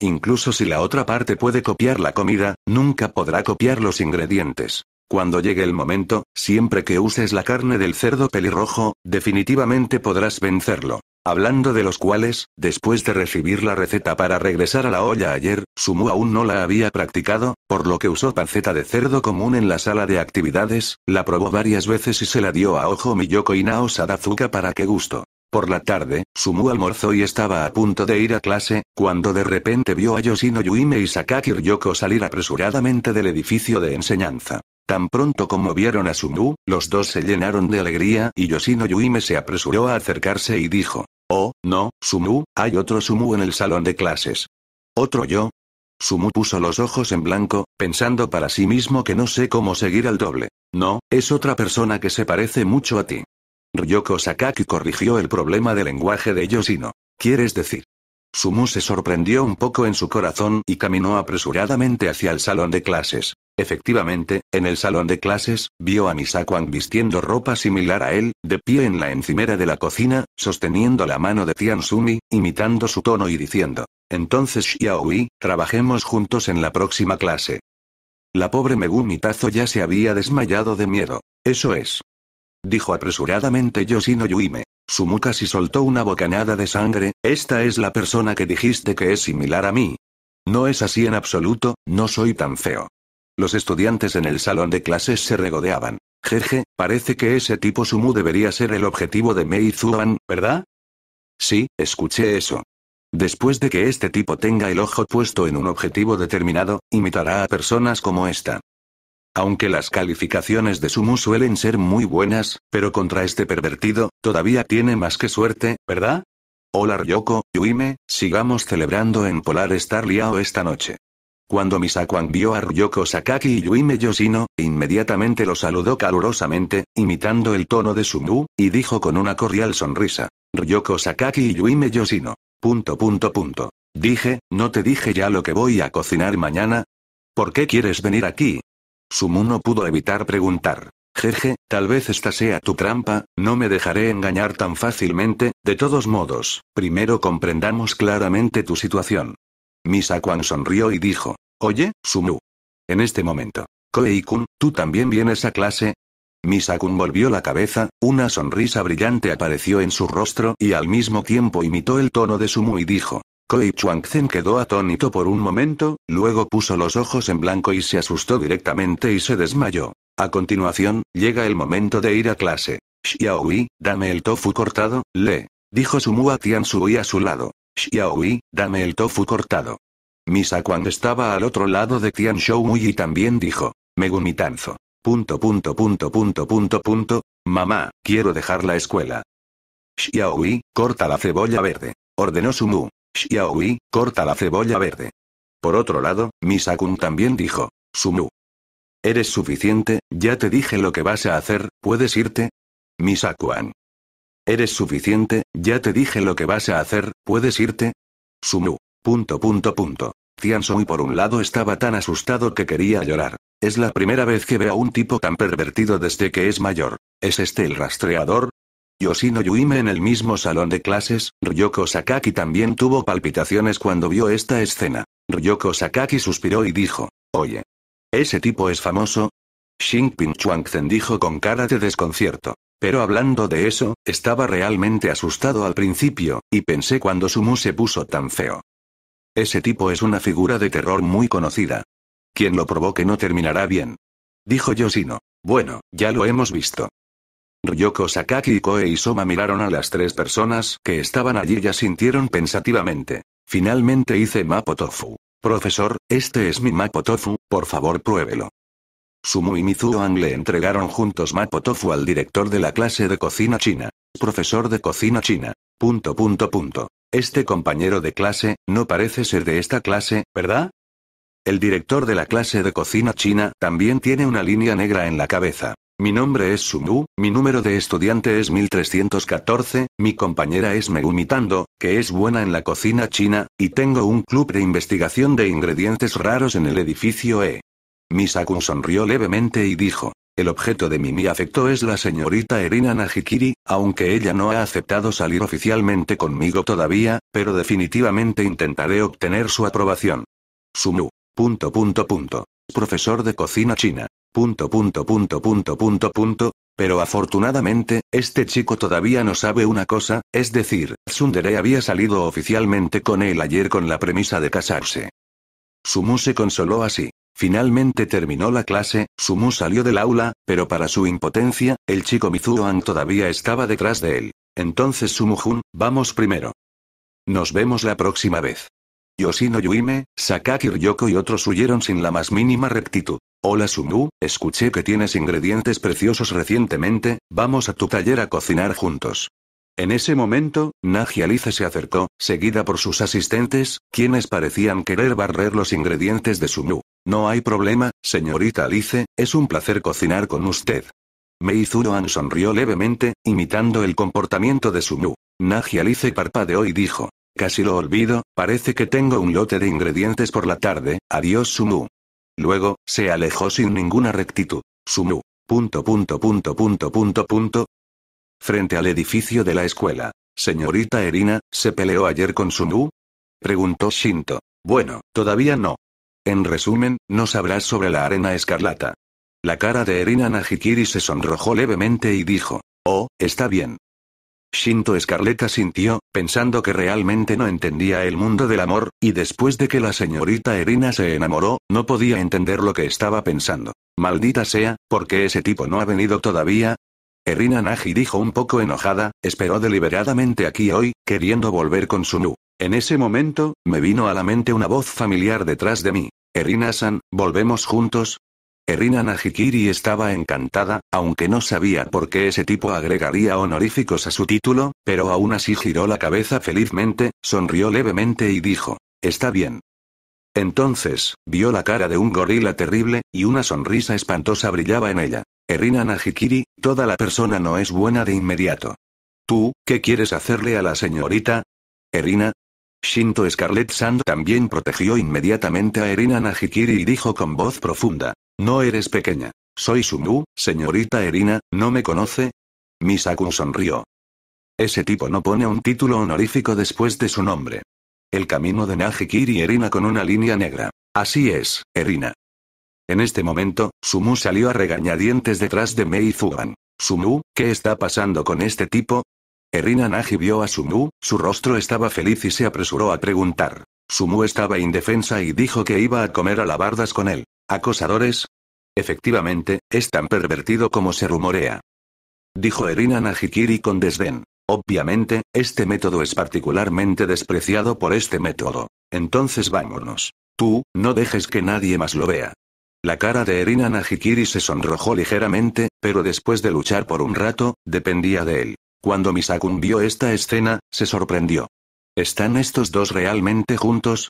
Incluso si la otra parte puede copiar la comida, nunca podrá copiar los ingredientes. Cuando llegue el momento, siempre que uses la carne del cerdo pelirrojo, definitivamente podrás vencerlo. Hablando de los cuales, después de recibir la receta para regresar a la olla ayer, Sumu aún no la había practicado, por lo que usó panceta de cerdo común en la sala de actividades, la probó varias veces y se la dio a Ojo Miyoko y Nao Sadazuka para que gusto. Por la tarde, Sumu almorzó y estaba a punto de ir a clase, cuando de repente vio a Yoshino Yuime y Sakaki Yoko salir apresuradamente del edificio de enseñanza. Tan pronto como vieron a Sumu, los dos se llenaron de alegría y Yoshino Yuime se apresuró a acercarse y dijo. Oh, no, Sumu, hay otro Sumu en el salón de clases. ¿Otro yo? Sumu puso los ojos en blanco, pensando para sí mismo que no sé cómo seguir al doble. No, es otra persona que se parece mucho a ti. Ryoko Sakaki corrigió el problema de lenguaje de Yoshino. ¿Quieres decir? Sumu se sorprendió un poco en su corazón y caminó apresuradamente hacia el salón de clases. Efectivamente, en el salón de clases, vio a Kwang vistiendo ropa similar a él, de pie en la encimera de la cocina, sosteniendo la mano de Tian Sumi, imitando su tono y diciendo, entonces Xiaoyi, trabajemos juntos en la próxima clase. La pobre Megumi Tazo ya se había desmayado de miedo. Eso es. Dijo apresuradamente Yoshino Yuime. Sumu casi soltó una bocanada de sangre, esta es la persona que dijiste que es similar a mí. No es así en absoluto, no soy tan feo. Los estudiantes en el salón de clases se regodeaban. Jeje, parece que ese tipo Sumu debería ser el objetivo de Mei Zuan, ¿verdad? Sí, escuché eso. Después de que este tipo tenga el ojo puesto en un objetivo determinado, imitará a personas como esta. Aunque las calificaciones de Sumu suelen ser muy buenas, pero contra este pervertido, todavía tiene más que suerte, ¿verdad? Hola Ryoko, Yuime, sigamos celebrando en Polar Star Liao esta noche. Cuando Misakuan vio a Ryoko Sakaki y Yuime Yoshino, inmediatamente lo saludó calurosamente, imitando el tono de Sumu, y dijo con una cordial sonrisa. Ryoko Sakaki y Yuime Yoshino. Punto punto punto. Dije, ¿no te dije ya lo que voy a cocinar mañana? ¿Por qué quieres venir aquí? Sumu no pudo evitar preguntar. Jeje, tal vez esta sea tu trampa, no me dejaré engañar tan fácilmente, de todos modos, primero comprendamos claramente tu situación. misa sonrió y dijo, Oye, Sumu. En este momento. koei ¿tú también vienes a clase? Misakun volvió la cabeza, una sonrisa brillante apareció en su rostro y al mismo tiempo imitó el tono de Sumu y dijo, Koi quedó atónito por un momento, luego puso los ojos en blanco y se asustó directamente y se desmayó. A continuación, llega el momento de ir a clase. Xiaoyi, dame el tofu cortado, le. Dijo Sumu Tian Tiansui a su lado. Xiaoyi, dame el tofu cortado. Misa cuando estaba al otro lado de Tian y también dijo. Megumitanzo. Punto punto punto punto punto punto. Mamá, quiero dejar la escuela. Xiaoyi, corta la cebolla verde. Ordenó Sumu. Xiaoi, corta la cebolla verde. Por otro lado, Misakun también dijo. Sumu. Eres suficiente, ya te dije lo que vas a hacer, ¿puedes irte? Misakuan. Eres suficiente, ya te dije lo que vas a hacer, ¿puedes irte? Sumu. Punto punto punto. por un lado estaba tan asustado que quería llorar. Es la primera vez que ve a un tipo tan pervertido desde que es mayor. ¿Es este el rastreador? Yoshino Yuime en el mismo salón de clases, Ryoko Sakaki también tuvo palpitaciones cuando vio esta escena. Ryoko Sakaki suspiró y dijo, oye. ¿Ese tipo es famoso? Xingping Chuangzen dijo con cara de desconcierto. Pero hablando de eso, estaba realmente asustado al principio, y pensé cuando Sumu se puso tan feo. Ese tipo es una figura de terror muy conocida. Quien lo provoque no terminará bien. Dijo Yoshino. Bueno, ya lo hemos visto. Ryoko Sakaki y Koe miraron a las tres personas que estaban allí y asintieron pensativamente. Finalmente hice Mapotofu. Profesor, este es mi Mapotofu, Tofu, por favor pruébelo. Sumu y Mizuoan le entregaron juntos Mapotofu al director de la clase de cocina china. Profesor de cocina china. Punto punto punto. Este compañero de clase, no parece ser de esta clase, ¿verdad? El director de la clase de cocina china también tiene una línea negra en la cabeza. Mi nombre es Sumu, mi número de estudiante es 1314, mi compañera es Megumi que es buena en la cocina china, y tengo un club de investigación de ingredientes raros en el edificio E. Misakun sonrió levemente y dijo. El objeto de mi, mi afecto es la señorita Erina Najikiri, aunque ella no ha aceptado salir oficialmente conmigo todavía, pero definitivamente intentaré obtener su aprobación. Sumu. Profesor de cocina china. Punto punto punto punto punto punto. Pero afortunadamente, este chico todavía no sabe una cosa, es decir, Tsundere había salido oficialmente con él ayer con la premisa de casarse. Sumu se consoló así. Finalmente terminó la clase, Sumu salió del aula, pero para su impotencia, el chico Mizuoan todavía estaba detrás de él. Entonces Sumu-jun, vamos primero. Nos vemos la próxima vez. Yoshino Yuime, Sakaki Ryoko y otros huyeron sin la más mínima rectitud. Hola Sumu, escuché que tienes ingredientes preciosos recientemente, vamos a tu taller a cocinar juntos. En ese momento, Nagi Alice se acercó, seguida por sus asistentes, quienes parecían querer barrer los ingredientes de Sumu. No hay problema, señorita Alice, es un placer cocinar con usted. Meizuroan sonrió levemente, imitando el comportamiento de Sumu. Nagi Alice parpadeó y dijo, Casi lo olvido, parece que tengo un lote de ingredientes por la tarde, adiós Sumu. Luego, se alejó sin ninguna rectitud. Sumu. Punto punto punto punto punto punto. Frente al edificio de la escuela. Señorita Erina, ¿se peleó ayer con Sumu? Preguntó Shinto. Bueno, todavía no. En resumen, no sabrás sobre la arena escarlata. La cara de Erina Najikiri se sonrojó levemente y dijo, Oh, está bien. Shinto Escarleta sintió, pensando que realmente no entendía el mundo del amor, y después de que la señorita Erina se enamoró, no podía entender lo que estaba pensando. Maldita sea, ¿por qué ese tipo no ha venido todavía? Erina Naji dijo un poco enojada, esperó deliberadamente aquí hoy, queriendo volver con su nu. En ese momento, me vino a la mente una voz familiar detrás de mí. Erina-san, ¿volvemos juntos? Erina Najikiri estaba encantada, aunque no sabía por qué ese tipo agregaría honoríficos a su título, pero aún así giró la cabeza felizmente, sonrió levemente y dijo, está bien. Entonces, vio la cara de un gorila terrible, y una sonrisa espantosa brillaba en ella. Erina Najikiri, toda la persona no es buena de inmediato. ¿Tú, qué quieres hacerle a la señorita? Erina, Shinto Scarlet Sand también protegió inmediatamente a Erina Najikiri y dijo con voz profunda, no eres pequeña. Soy Sumu, señorita Erina, ¿no me conoce? Misaku sonrió. Ese tipo no pone un título honorífico después de su nombre. El camino de Najikiri Erina con una línea negra. Así es, Erina. En este momento, Sumu salió a regañadientes detrás de Mei Zuban. Sumu, ¿qué está pasando con este tipo? Erina Naji vio a Sumu, su rostro estaba feliz y se apresuró a preguntar. Sumu estaba indefensa y dijo que iba a comer alabardas con él. ¿Acosadores? Efectivamente, es tan pervertido como se rumorea. Dijo Erina Najikiri con desdén. Obviamente, este método es particularmente despreciado por este método. Entonces vámonos. Tú, no dejes que nadie más lo vea. La cara de Erina Najikiri se sonrojó ligeramente, pero después de luchar por un rato, dependía de él. Cuando Misakun vio esta escena, se sorprendió. ¿Están estos dos realmente juntos?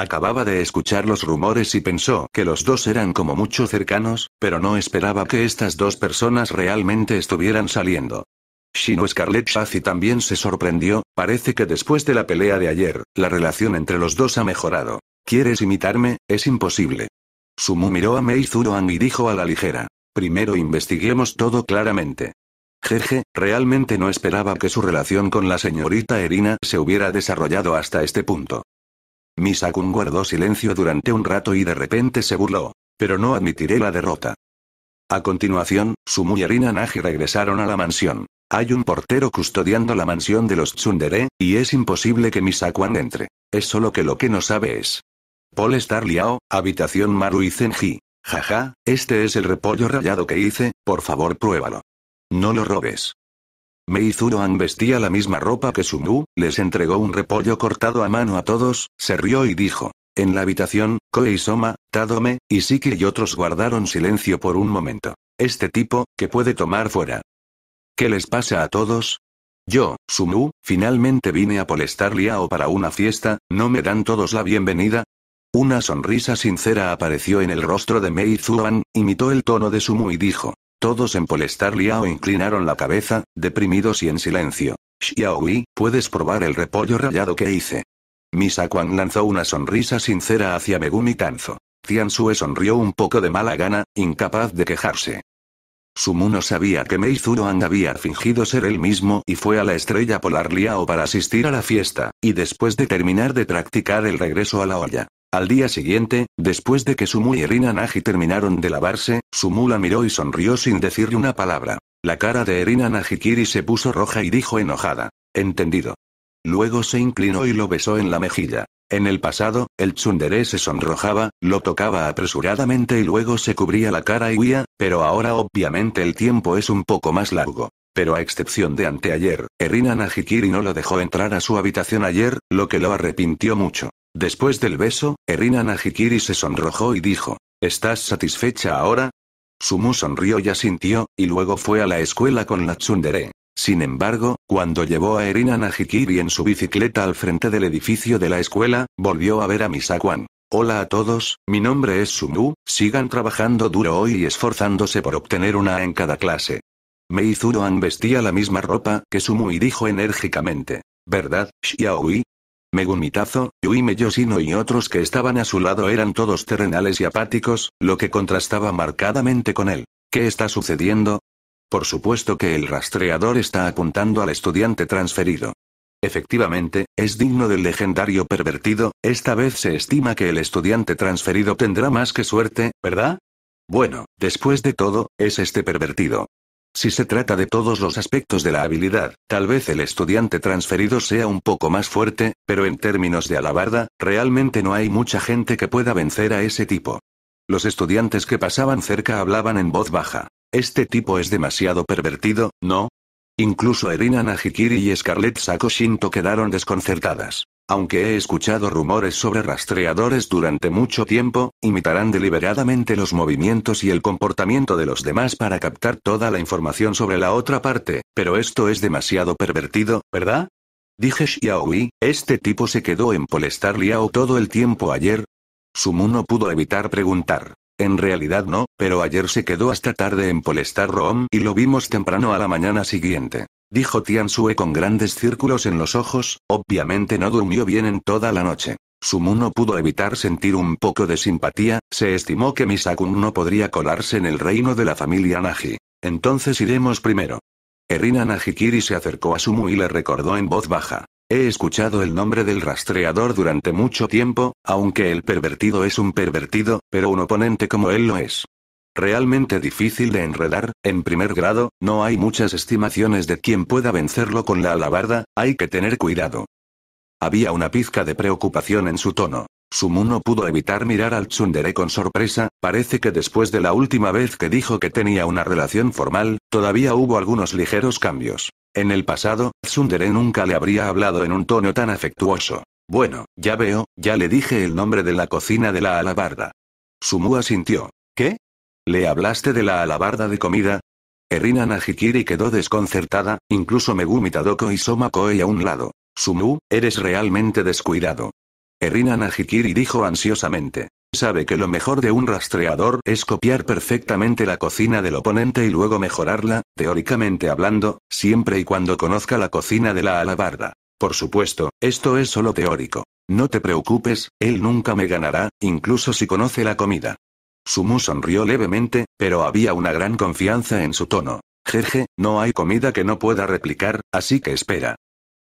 Acababa de escuchar los rumores y pensó que los dos eran como mucho cercanos, pero no esperaba que estas dos personas realmente estuvieran saliendo. Shino Scarlett Shazi también se sorprendió, parece que después de la pelea de ayer, la relación entre los dos ha mejorado. ¿Quieres imitarme? Es imposible. Sumu miró a Mei Zuroan y dijo a la ligera. Primero investiguemos todo claramente. Jeje, realmente no esperaba que su relación con la señorita Erina se hubiera desarrollado hasta este punto. Misakun guardó silencio durante un rato y de repente se burló. Pero no admitiré la derrota. A continuación, su y Nagi regresaron a la mansión. Hay un portero custodiando la mansión de los Tsundere, y es imposible que Misakuan entre. Es solo que lo que no sabe es. Paul Star Liao, habitación Maru y Zenji. Jaja, este es el repollo rayado que hice, por favor pruébalo. No lo robes. Meizuroan vestía la misma ropa que Sumu, les entregó un repollo cortado a mano a todos, se rió y dijo. En la habitación, Koei Soma, Tadome, Isiki y otros guardaron silencio por un momento. Este tipo, ¿qué puede tomar fuera. ¿Qué les pasa a todos? Yo, Sumu, finalmente vine a Polestar Liao para una fiesta, ¿no me dan todos la bienvenida? Una sonrisa sincera apareció en el rostro de Mei Zuan, imitó el tono de Sumu y dijo, todos en Polestar Liao inclinaron la cabeza, deprimidos y en silencio. yi puedes probar el repollo rallado que hice. Misa Kwan lanzó una sonrisa sincera hacia Megumi Kanzo. Tiansue sonrió un poco de mala gana, incapaz de quejarse. Sumuno sabía que Meizuroan había fingido ser él mismo y fue a la estrella polar Liao para asistir a la fiesta, y después de terminar de practicar el regreso a la olla, al día siguiente, después de que Sumu y Naji terminaron de lavarse, Sumu la miró y sonrió sin decirle una palabra. La cara de Erina najikiri se puso roja y dijo enojada. Entendido. Luego se inclinó y lo besó en la mejilla. En el pasado, el tsundere se sonrojaba, lo tocaba apresuradamente y luego se cubría la cara y huía, pero ahora obviamente el tiempo es un poco más largo. Pero a excepción de anteayer, Erina Najikiri no lo dejó entrar a su habitación ayer, lo que lo arrepintió mucho. Después del beso, Erina Najikiri se sonrojó y dijo, ¿Estás satisfecha ahora? Sumu sonrió y asintió, y luego fue a la escuela con la tsundere. Sin embargo, cuando llevó a Erina Najikiri en su bicicleta al frente del edificio de la escuela, volvió a ver a Misakuan. Hola a todos, mi nombre es Sumu, sigan trabajando duro hoy y esforzándose por obtener una en cada clase. Meizuruan vestía la misma ropa que y dijo enérgicamente. ¿Verdad, me Megumitazo, Yui Meyosino y otros que estaban a su lado eran todos terrenales y apáticos, lo que contrastaba marcadamente con él. ¿Qué está sucediendo? Por supuesto que el rastreador está apuntando al estudiante transferido. Efectivamente, es digno del legendario pervertido, esta vez se estima que el estudiante transferido tendrá más que suerte, ¿verdad? Bueno, después de todo, es este pervertido. Si se trata de todos los aspectos de la habilidad, tal vez el estudiante transferido sea un poco más fuerte, pero en términos de alabarda, realmente no hay mucha gente que pueda vencer a ese tipo. Los estudiantes que pasaban cerca hablaban en voz baja. Este tipo es demasiado pervertido, ¿no? Incluso Erina Najikiri y Scarlett Sakoshinto quedaron desconcertadas aunque he escuchado rumores sobre rastreadores durante mucho tiempo, imitarán deliberadamente los movimientos y el comportamiento de los demás para captar toda la información sobre la otra parte, pero esto es demasiado pervertido, ¿verdad? Dije Xiaoyi, este tipo se quedó en Polestar Liao todo el tiempo ayer. Sumu no pudo evitar preguntar. En realidad no, pero ayer se quedó hasta tarde en Polestar Rom y lo vimos temprano a la mañana siguiente. Dijo Tian Sue con grandes círculos en los ojos, obviamente no durmió bien en toda la noche. Sumu no pudo evitar sentir un poco de simpatía, se estimó que Misakun no podría colarse en el reino de la familia Naji. Entonces iremos primero. Erina Najikiri se acercó a Sumu y le recordó en voz baja. He escuchado el nombre del rastreador durante mucho tiempo, aunque el pervertido es un pervertido, pero un oponente como él lo es. Realmente difícil de enredar, en primer grado, no hay muchas estimaciones de quién pueda vencerlo con la alabarda, hay que tener cuidado. Había una pizca de preocupación en su tono. Sumu no pudo evitar mirar al tsundere con sorpresa, parece que después de la última vez que dijo que tenía una relación formal, todavía hubo algunos ligeros cambios. En el pasado, tsundere nunca le habría hablado en un tono tan afectuoso. Bueno, ya veo, ya le dije el nombre de la cocina de la alabarda. Sumu asintió. ¿Qué? ¿Le hablaste de la alabarda de comida? Erina Najikiri quedó desconcertada, incluso Megumi Tadoko y Soma Koei a un lado. Sumu, eres realmente descuidado. Erina Najikiri dijo ansiosamente. Sabe que lo mejor de un rastreador es copiar perfectamente la cocina del oponente y luego mejorarla, teóricamente hablando, siempre y cuando conozca la cocina de la alabarda. Por supuesto, esto es solo teórico. No te preocupes, él nunca me ganará, incluso si conoce la comida. Sumu sonrió levemente, pero había una gran confianza en su tono. Jeje, no hay comida que no pueda replicar, así que espera.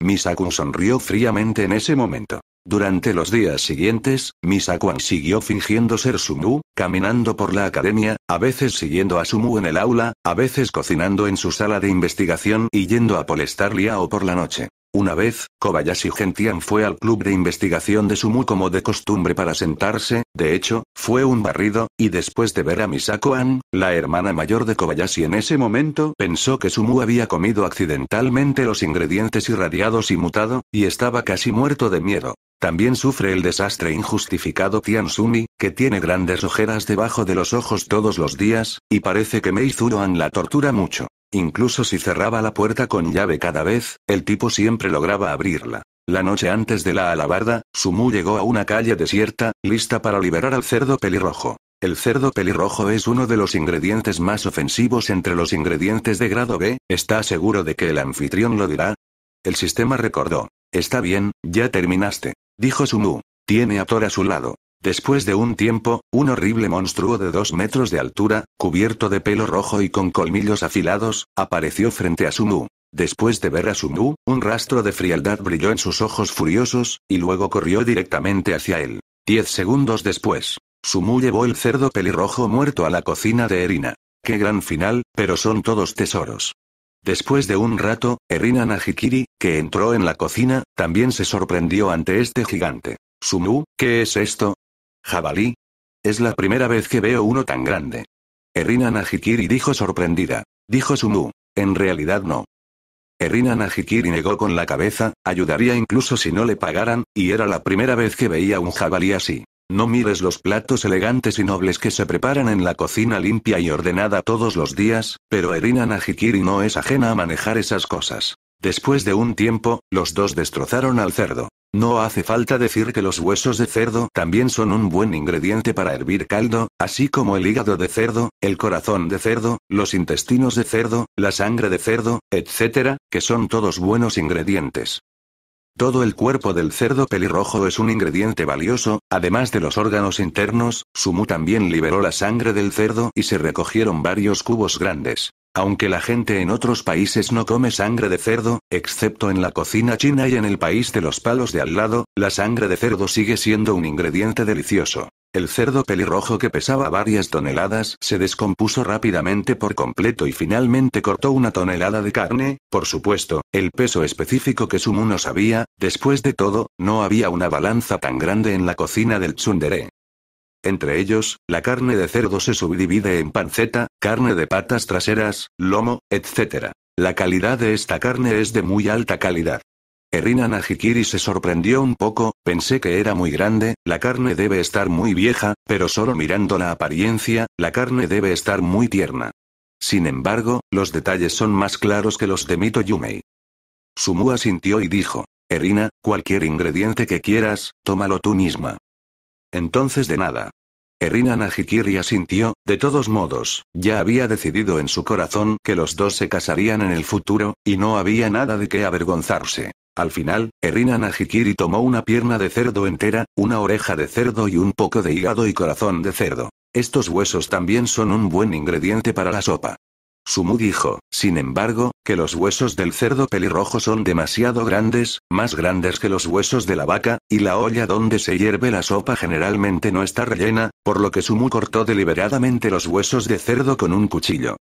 Misakun sonrió fríamente en ese momento. Durante los días siguientes, Misakuan siguió fingiendo ser Sumu, caminando por la academia, a veces siguiendo a Sumu en el aula, a veces cocinando en su sala de investigación y yendo a Polestar Liao por la noche. Una vez, Kobayashi Gentian fue al club de investigación de Sumu como de costumbre para sentarse, de hecho, fue un barrido, y después de ver a Misako-an, la hermana mayor de Kobayashi en ese momento, pensó que Sumu había comido accidentalmente los ingredientes irradiados y mutado, y estaba casi muerto de miedo. También sufre el desastre injustificado Tiansumi, que tiene grandes ojeras debajo de los ojos todos los días, y parece que Meizuro-an la tortura mucho. Incluso si cerraba la puerta con llave cada vez, el tipo siempre lograba abrirla. La noche antes de la alabarda, Sumu llegó a una calle desierta, lista para liberar al cerdo pelirrojo. El cerdo pelirrojo es uno de los ingredientes más ofensivos entre los ingredientes de grado B, ¿está seguro de que el anfitrión lo dirá? El sistema recordó. Está bien, ya terminaste. Dijo Sumu. Tiene a Thor a su lado. Después de un tiempo, un horrible monstruo de dos metros de altura, cubierto de pelo rojo y con colmillos afilados, apareció frente a Sumu. Después de ver a Sumu, un rastro de frialdad brilló en sus ojos furiosos, y luego corrió directamente hacia él. Diez segundos después, Sumu llevó el cerdo pelirrojo muerto a la cocina de Erina. Qué gran final, pero son todos tesoros. Después de un rato, Erina Najikiri, que entró en la cocina, también se sorprendió ante este gigante. Sumu, ¿qué es esto? Jabalí. Es la primera vez que veo uno tan grande. Erina Najikiri dijo sorprendida. Dijo Sumu. En realidad no. Erina Najikiri negó con la cabeza, ayudaría incluso si no le pagaran, y era la primera vez que veía un jabalí así. No mires los platos elegantes y nobles que se preparan en la cocina limpia y ordenada todos los días, pero Erina Najikiri no es ajena a manejar esas cosas. Después de un tiempo, los dos destrozaron al cerdo. No hace falta decir que los huesos de cerdo también son un buen ingrediente para hervir caldo, así como el hígado de cerdo, el corazón de cerdo, los intestinos de cerdo, la sangre de cerdo, etc., que son todos buenos ingredientes. Todo el cuerpo del cerdo pelirrojo es un ingrediente valioso, además de los órganos internos, Sumu también liberó la sangre del cerdo y se recogieron varios cubos grandes. Aunque la gente en otros países no come sangre de cerdo, excepto en la cocina china y en el país de los palos de al lado, la sangre de cerdo sigue siendo un ingrediente delicioso. El cerdo pelirrojo que pesaba varias toneladas se descompuso rápidamente por completo y finalmente cortó una tonelada de carne, por supuesto, el peso específico que Sumuno no sabía, después de todo, no había una balanza tan grande en la cocina del tsundere. Entre ellos, la carne de cerdo se subdivide en panceta, carne de patas traseras, lomo, etc. La calidad de esta carne es de muy alta calidad. Erina Najikiri se sorprendió un poco, pensé que era muy grande, la carne debe estar muy vieja, pero solo mirando la apariencia, la carne debe estar muy tierna. Sin embargo, los detalles son más claros que los de Mito Yumei. Sumu asintió y dijo, Erina, cualquier ingrediente que quieras, tómalo tú misma. Entonces de nada. Erina Najikiri asintió, de todos modos, ya había decidido en su corazón que los dos se casarían en el futuro, y no había nada de qué avergonzarse. Al final, Erina Najikiri tomó una pierna de cerdo entera, una oreja de cerdo y un poco de hígado y corazón de cerdo. Estos huesos también son un buen ingrediente para la sopa. Sumu dijo, sin embargo, que los huesos del cerdo pelirrojo son demasiado grandes, más grandes que los huesos de la vaca, y la olla donde se hierve la sopa generalmente no está rellena, por lo que Sumu cortó deliberadamente los huesos de cerdo con un cuchillo.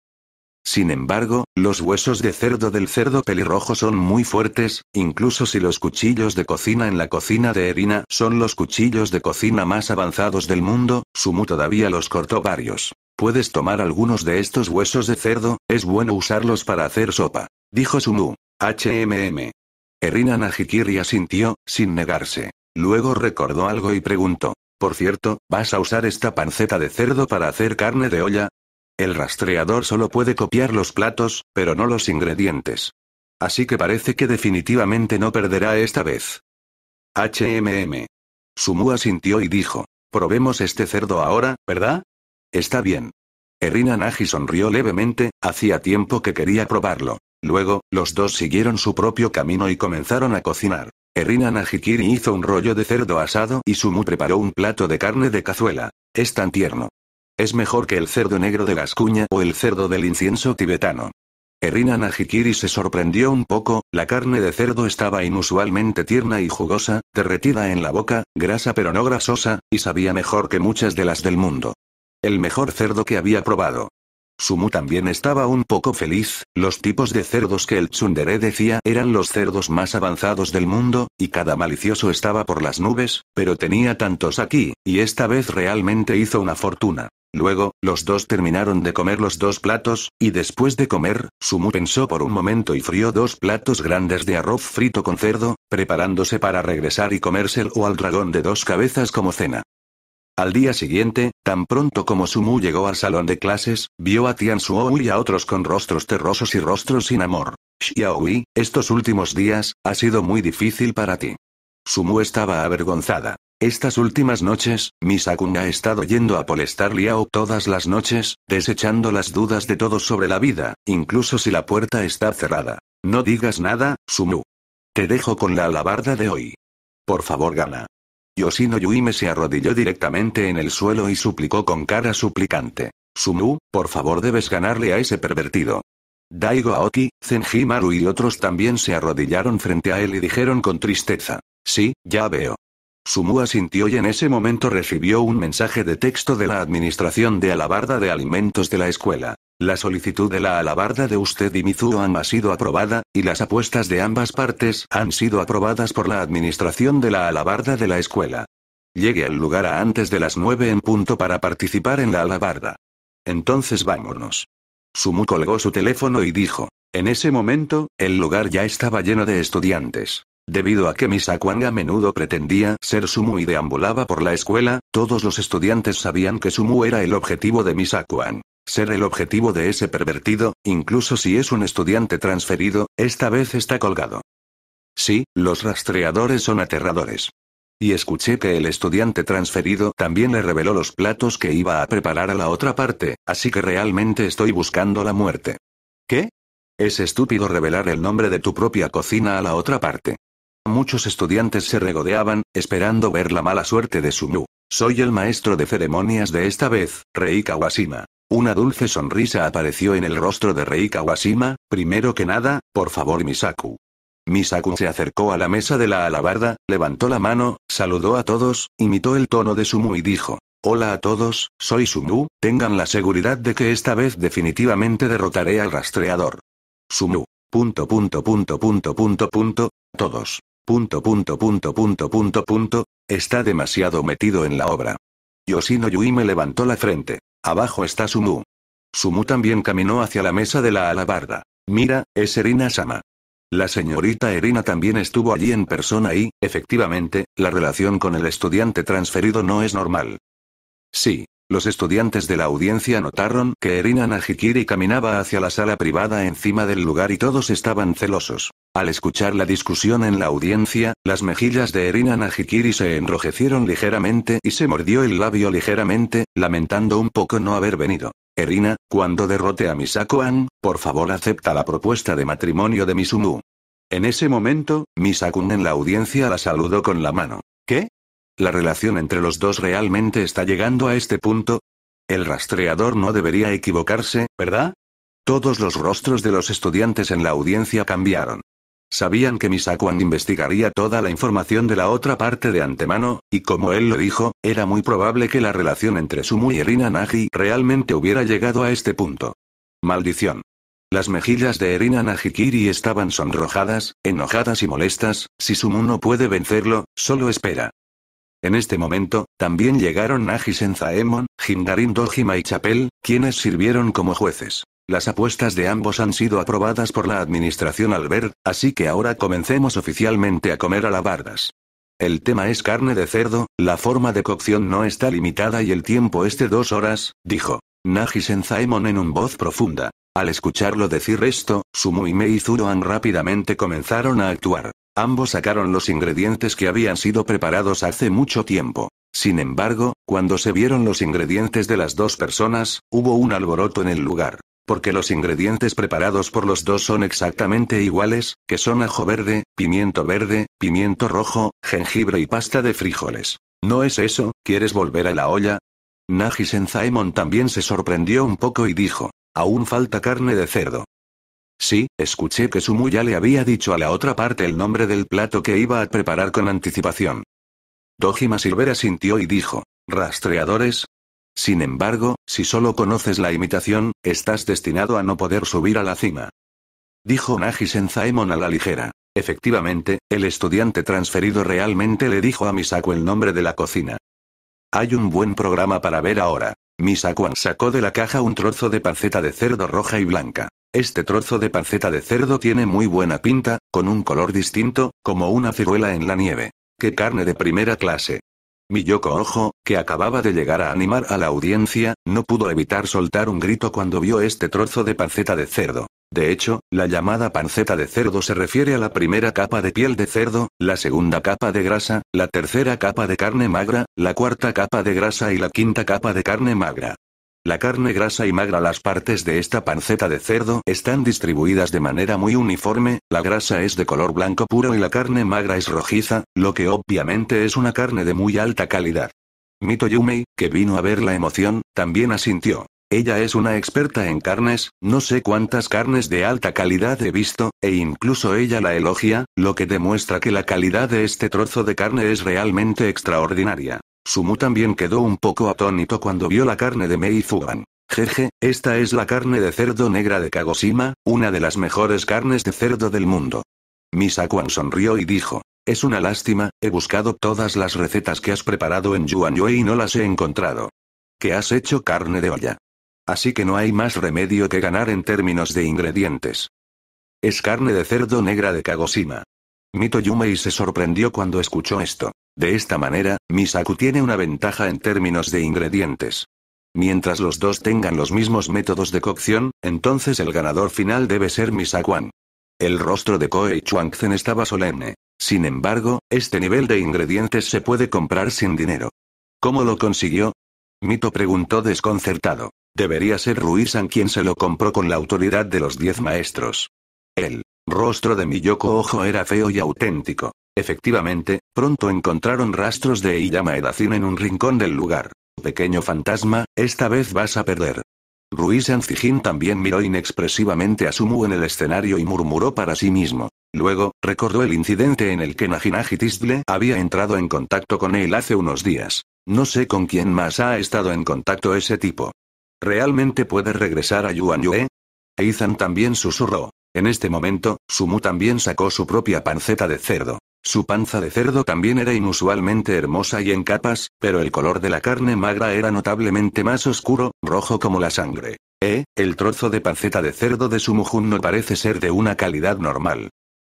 Sin embargo, los huesos de cerdo del cerdo pelirrojo son muy fuertes, incluso si los cuchillos de cocina en la cocina de Erina son los cuchillos de cocina más avanzados del mundo, Sumu todavía los cortó varios. Puedes tomar algunos de estos huesos de cerdo, es bueno usarlos para hacer sopa. Dijo Sumu. HMM. Erina Najikiri asintió, sin negarse. Luego recordó algo y preguntó. Por cierto, ¿vas a usar esta panceta de cerdo para hacer carne de olla? El rastreador solo puede copiar los platos, pero no los ingredientes. Así que parece que definitivamente no perderá esta vez. HMM. Sumu asintió y dijo, probemos este cerdo ahora, ¿verdad? Está bien. Erina Naji sonrió levemente, hacía tiempo que quería probarlo. Luego, los dos siguieron su propio camino y comenzaron a cocinar. Erina Najikiri hizo un rollo de cerdo asado y Sumu preparó un plato de carne de cazuela. Es tan tierno. Es mejor que el cerdo negro de Gascuña o el cerdo del incienso tibetano. Erina Najikiri se sorprendió un poco, la carne de cerdo estaba inusualmente tierna y jugosa, derretida en la boca, grasa pero no grasosa, y sabía mejor que muchas de las del mundo. El mejor cerdo que había probado. Sumu también estaba un poco feliz, los tipos de cerdos que el tsundere decía eran los cerdos más avanzados del mundo, y cada malicioso estaba por las nubes, pero tenía tantos aquí, y esta vez realmente hizo una fortuna. Luego, los dos terminaron de comer los dos platos, y después de comer, Sumu pensó por un momento y frió dos platos grandes de arroz frito con cerdo, preparándose para regresar y comérselo al dragón de dos cabezas como cena. Al día siguiente, tan pronto como Sumu llegó al salón de clases, vio a Tian Suo y a otros con rostros terrosos y rostros sin amor. Xiaoyu, estos últimos días, ha sido muy difícil para ti. Sumu estaba avergonzada. Estas últimas noches, Misakun ha estado yendo a Polestar Liao todas las noches, desechando las dudas de todos sobre la vida, incluso si la puerta está cerrada. No digas nada, Sumu. Te dejo con la alabarda de hoy. Por favor, gana. Yoshino Yuime se arrodilló directamente en el suelo y suplicó con cara suplicante. Sumu, por favor debes ganarle a ese pervertido. Daigo Aoki, Zenji Maru y otros también se arrodillaron frente a él y dijeron con tristeza. Sí, ya veo. Sumu asintió y en ese momento recibió un mensaje de texto de la Administración de Alabarda de Alimentos de la escuela. La solicitud de la alabarda de usted y mizuo han ha sido aprobada, y las apuestas de ambas partes han sido aprobadas por la administración de la alabarda de la escuela. Llegue al lugar a antes de las nueve en punto para participar en la alabarda. Entonces vámonos. Sumu colgó su teléfono y dijo. En ese momento, el lugar ya estaba lleno de estudiantes. Debido a que Kwang a menudo pretendía ser Sumu y deambulaba por la escuela, todos los estudiantes sabían que Sumu era el objetivo de Kwang. Ser el objetivo de ese pervertido, incluso si es un estudiante transferido, esta vez está colgado. Sí, los rastreadores son aterradores. Y escuché que el estudiante transferido también le reveló los platos que iba a preparar a la otra parte, así que realmente estoy buscando la muerte. ¿Qué? Es estúpido revelar el nombre de tu propia cocina a la otra parte. Muchos estudiantes se regodeaban, esperando ver la mala suerte de Sumu. Soy el maestro de ceremonias de esta vez, Rei Kawashima. Una dulce sonrisa apareció en el rostro de Rei Kawashima, primero que nada, por favor Misaku. Misaku se acercó a la mesa de la alabarda, levantó la mano, saludó a todos, imitó el tono de Sumu y dijo, Hola a todos, soy Sumu, tengan la seguridad de que esta vez definitivamente derrotaré al rastreador. Sumu. Punto punto todos. Punto punto punto punto punto punto, está demasiado metido en la obra. Yoshino Yui me levantó la frente. Abajo está Sumu. Sumu también caminó hacia la mesa de la alabarda. Mira, es Erina Sama. La señorita Erina también estuvo allí en persona y, efectivamente, la relación con el estudiante transferido no es normal. Sí, los estudiantes de la audiencia notaron que Erina Najikiri caminaba hacia la sala privada encima del lugar y todos estaban celosos. Al escuchar la discusión en la audiencia, las mejillas de Erina Najikiri se enrojecieron ligeramente y se mordió el labio ligeramente, lamentando un poco no haber venido. Erina, cuando derrote a Misako-an, por favor acepta la propuesta de matrimonio de Misumu. En ese momento, Misakun en la audiencia la saludó con la mano. ¿Qué? ¿La relación entre los dos realmente está llegando a este punto? El rastreador no debería equivocarse, ¿verdad? Todos los rostros de los estudiantes en la audiencia cambiaron. Sabían que Misakuan investigaría toda la información de la otra parte de antemano, y como él lo dijo, era muy probable que la relación entre Sumu y Erina Nagi realmente hubiera llegado a este punto. Maldición. Las mejillas de Erina Kiri estaban sonrojadas, enojadas y molestas, si Sumu no puede vencerlo, solo espera. En este momento, también llegaron en Zaemon, Jindarin Dojima y Chapel, quienes sirvieron como jueces. Las apuestas de ambos han sido aprobadas por la administración ver, así que ahora comencemos oficialmente a comer alabardas. El tema es carne de cerdo, la forma de cocción no está limitada y el tiempo es de dos horas, dijo. en Zaemon en un voz profunda. Al escucharlo decir esto, Sumuime y Zuroan rápidamente comenzaron a actuar. Ambos sacaron los ingredientes que habían sido preparados hace mucho tiempo. Sin embargo, cuando se vieron los ingredientes de las dos personas, hubo un alboroto en el lugar. Porque los ingredientes preparados por los dos son exactamente iguales, que son ajo verde, pimiento verde, pimiento rojo, jengibre y pasta de frijoles. ¿No es eso? ¿Quieres volver a la olla? Nagi Senzaemon también se sorprendió un poco y dijo, aún falta carne de cerdo. Sí, escuché que Sumu ya le había dicho a la otra parte el nombre del plato que iba a preparar con anticipación. Dojima Silvera sintió y dijo, ¿rastreadores? Sin embargo, si solo conoces la imitación, estás destinado a no poder subir a la cima. Dijo Naji Senzaemon a la ligera. Efectivamente, el estudiante transferido realmente le dijo a Misaku el nombre de la cocina. Hay un buen programa para ver ahora. Misakuan sacó de la caja un trozo de panceta de cerdo roja y blanca. Este trozo de panceta de cerdo tiene muy buena pinta, con un color distinto, como una ciruela en la nieve. ¡Qué carne de primera clase! Miyoko Ojo, que acababa de llegar a animar a la audiencia, no pudo evitar soltar un grito cuando vio este trozo de panceta de cerdo. De hecho, la llamada panceta de cerdo se refiere a la primera capa de piel de cerdo, la segunda capa de grasa, la tercera capa de carne magra, la cuarta capa de grasa y la quinta capa de carne magra. La carne grasa y magra Las partes de esta panceta de cerdo están distribuidas de manera muy uniforme, la grasa es de color blanco puro y la carne magra es rojiza, lo que obviamente es una carne de muy alta calidad. Mito Yumei, que vino a ver la emoción, también asintió. Ella es una experta en carnes, no sé cuántas carnes de alta calidad he visto, e incluso ella la elogia, lo que demuestra que la calidad de este trozo de carne es realmente extraordinaria. Sumu también quedó un poco atónito cuando vio la carne de Mei Zhuan. Jeje, esta es la carne de cerdo negra de Kagoshima, una de las mejores carnes de cerdo del mundo. Misakuan sonrió y dijo, es una lástima, he buscado todas las recetas que has preparado en Yuanyue y no las he encontrado. Que has hecho carne de olla. Así que no hay más remedio que ganar en términos de ingredientes. Es carne de cerdo negra de Kagoshima. Mito Yumei se sorprendió cuando escuchó esto. De esta manera, Misaku tiene una ventaja en términos de ingredientes. Mientras los dos tengan los mismos métodos de cocción, entonces el ganador final debe ser Misakuan. El rostro de Koei Chuangzen estaba solemne. Sin embargo, este nivel de ingredientes se puede comprar sin dinero. ¿Cómo lo consiguió? Mito preguntó desconcertado. Debería ser Ruizan quien se lo compró con la autoridad de los diez maestros. El rostro de Miyoko Ojo era feo y auténtico. Efectivamente, pronto encontraron rastros de Iyama Edacin en un rincón del lugar. Pequeño fantasma, esta vez vas a perder. Ruiz Anzijin también miró inexpresivamente a Sumu en el escenario y murmuró para sí mismo. Luego, recordó el incidente en el que Najinaji había entrado en contacto con él hace unos días. No sé con quién más ha estado en contacto ese tipo. ¿Realmente puede regresar a Yuan Yue? Aizan también susurró. En este momento, Sumu también sacó su propia panceta de cerdo. Su panza de cerdo también era inusualmente hermosa y en capas, pero el color de la carne magra era notablemente más oscuro, rojo como la sangre. Eh, el trozo de panceta de cerdo de su mujun no parece ser de una calidad normal.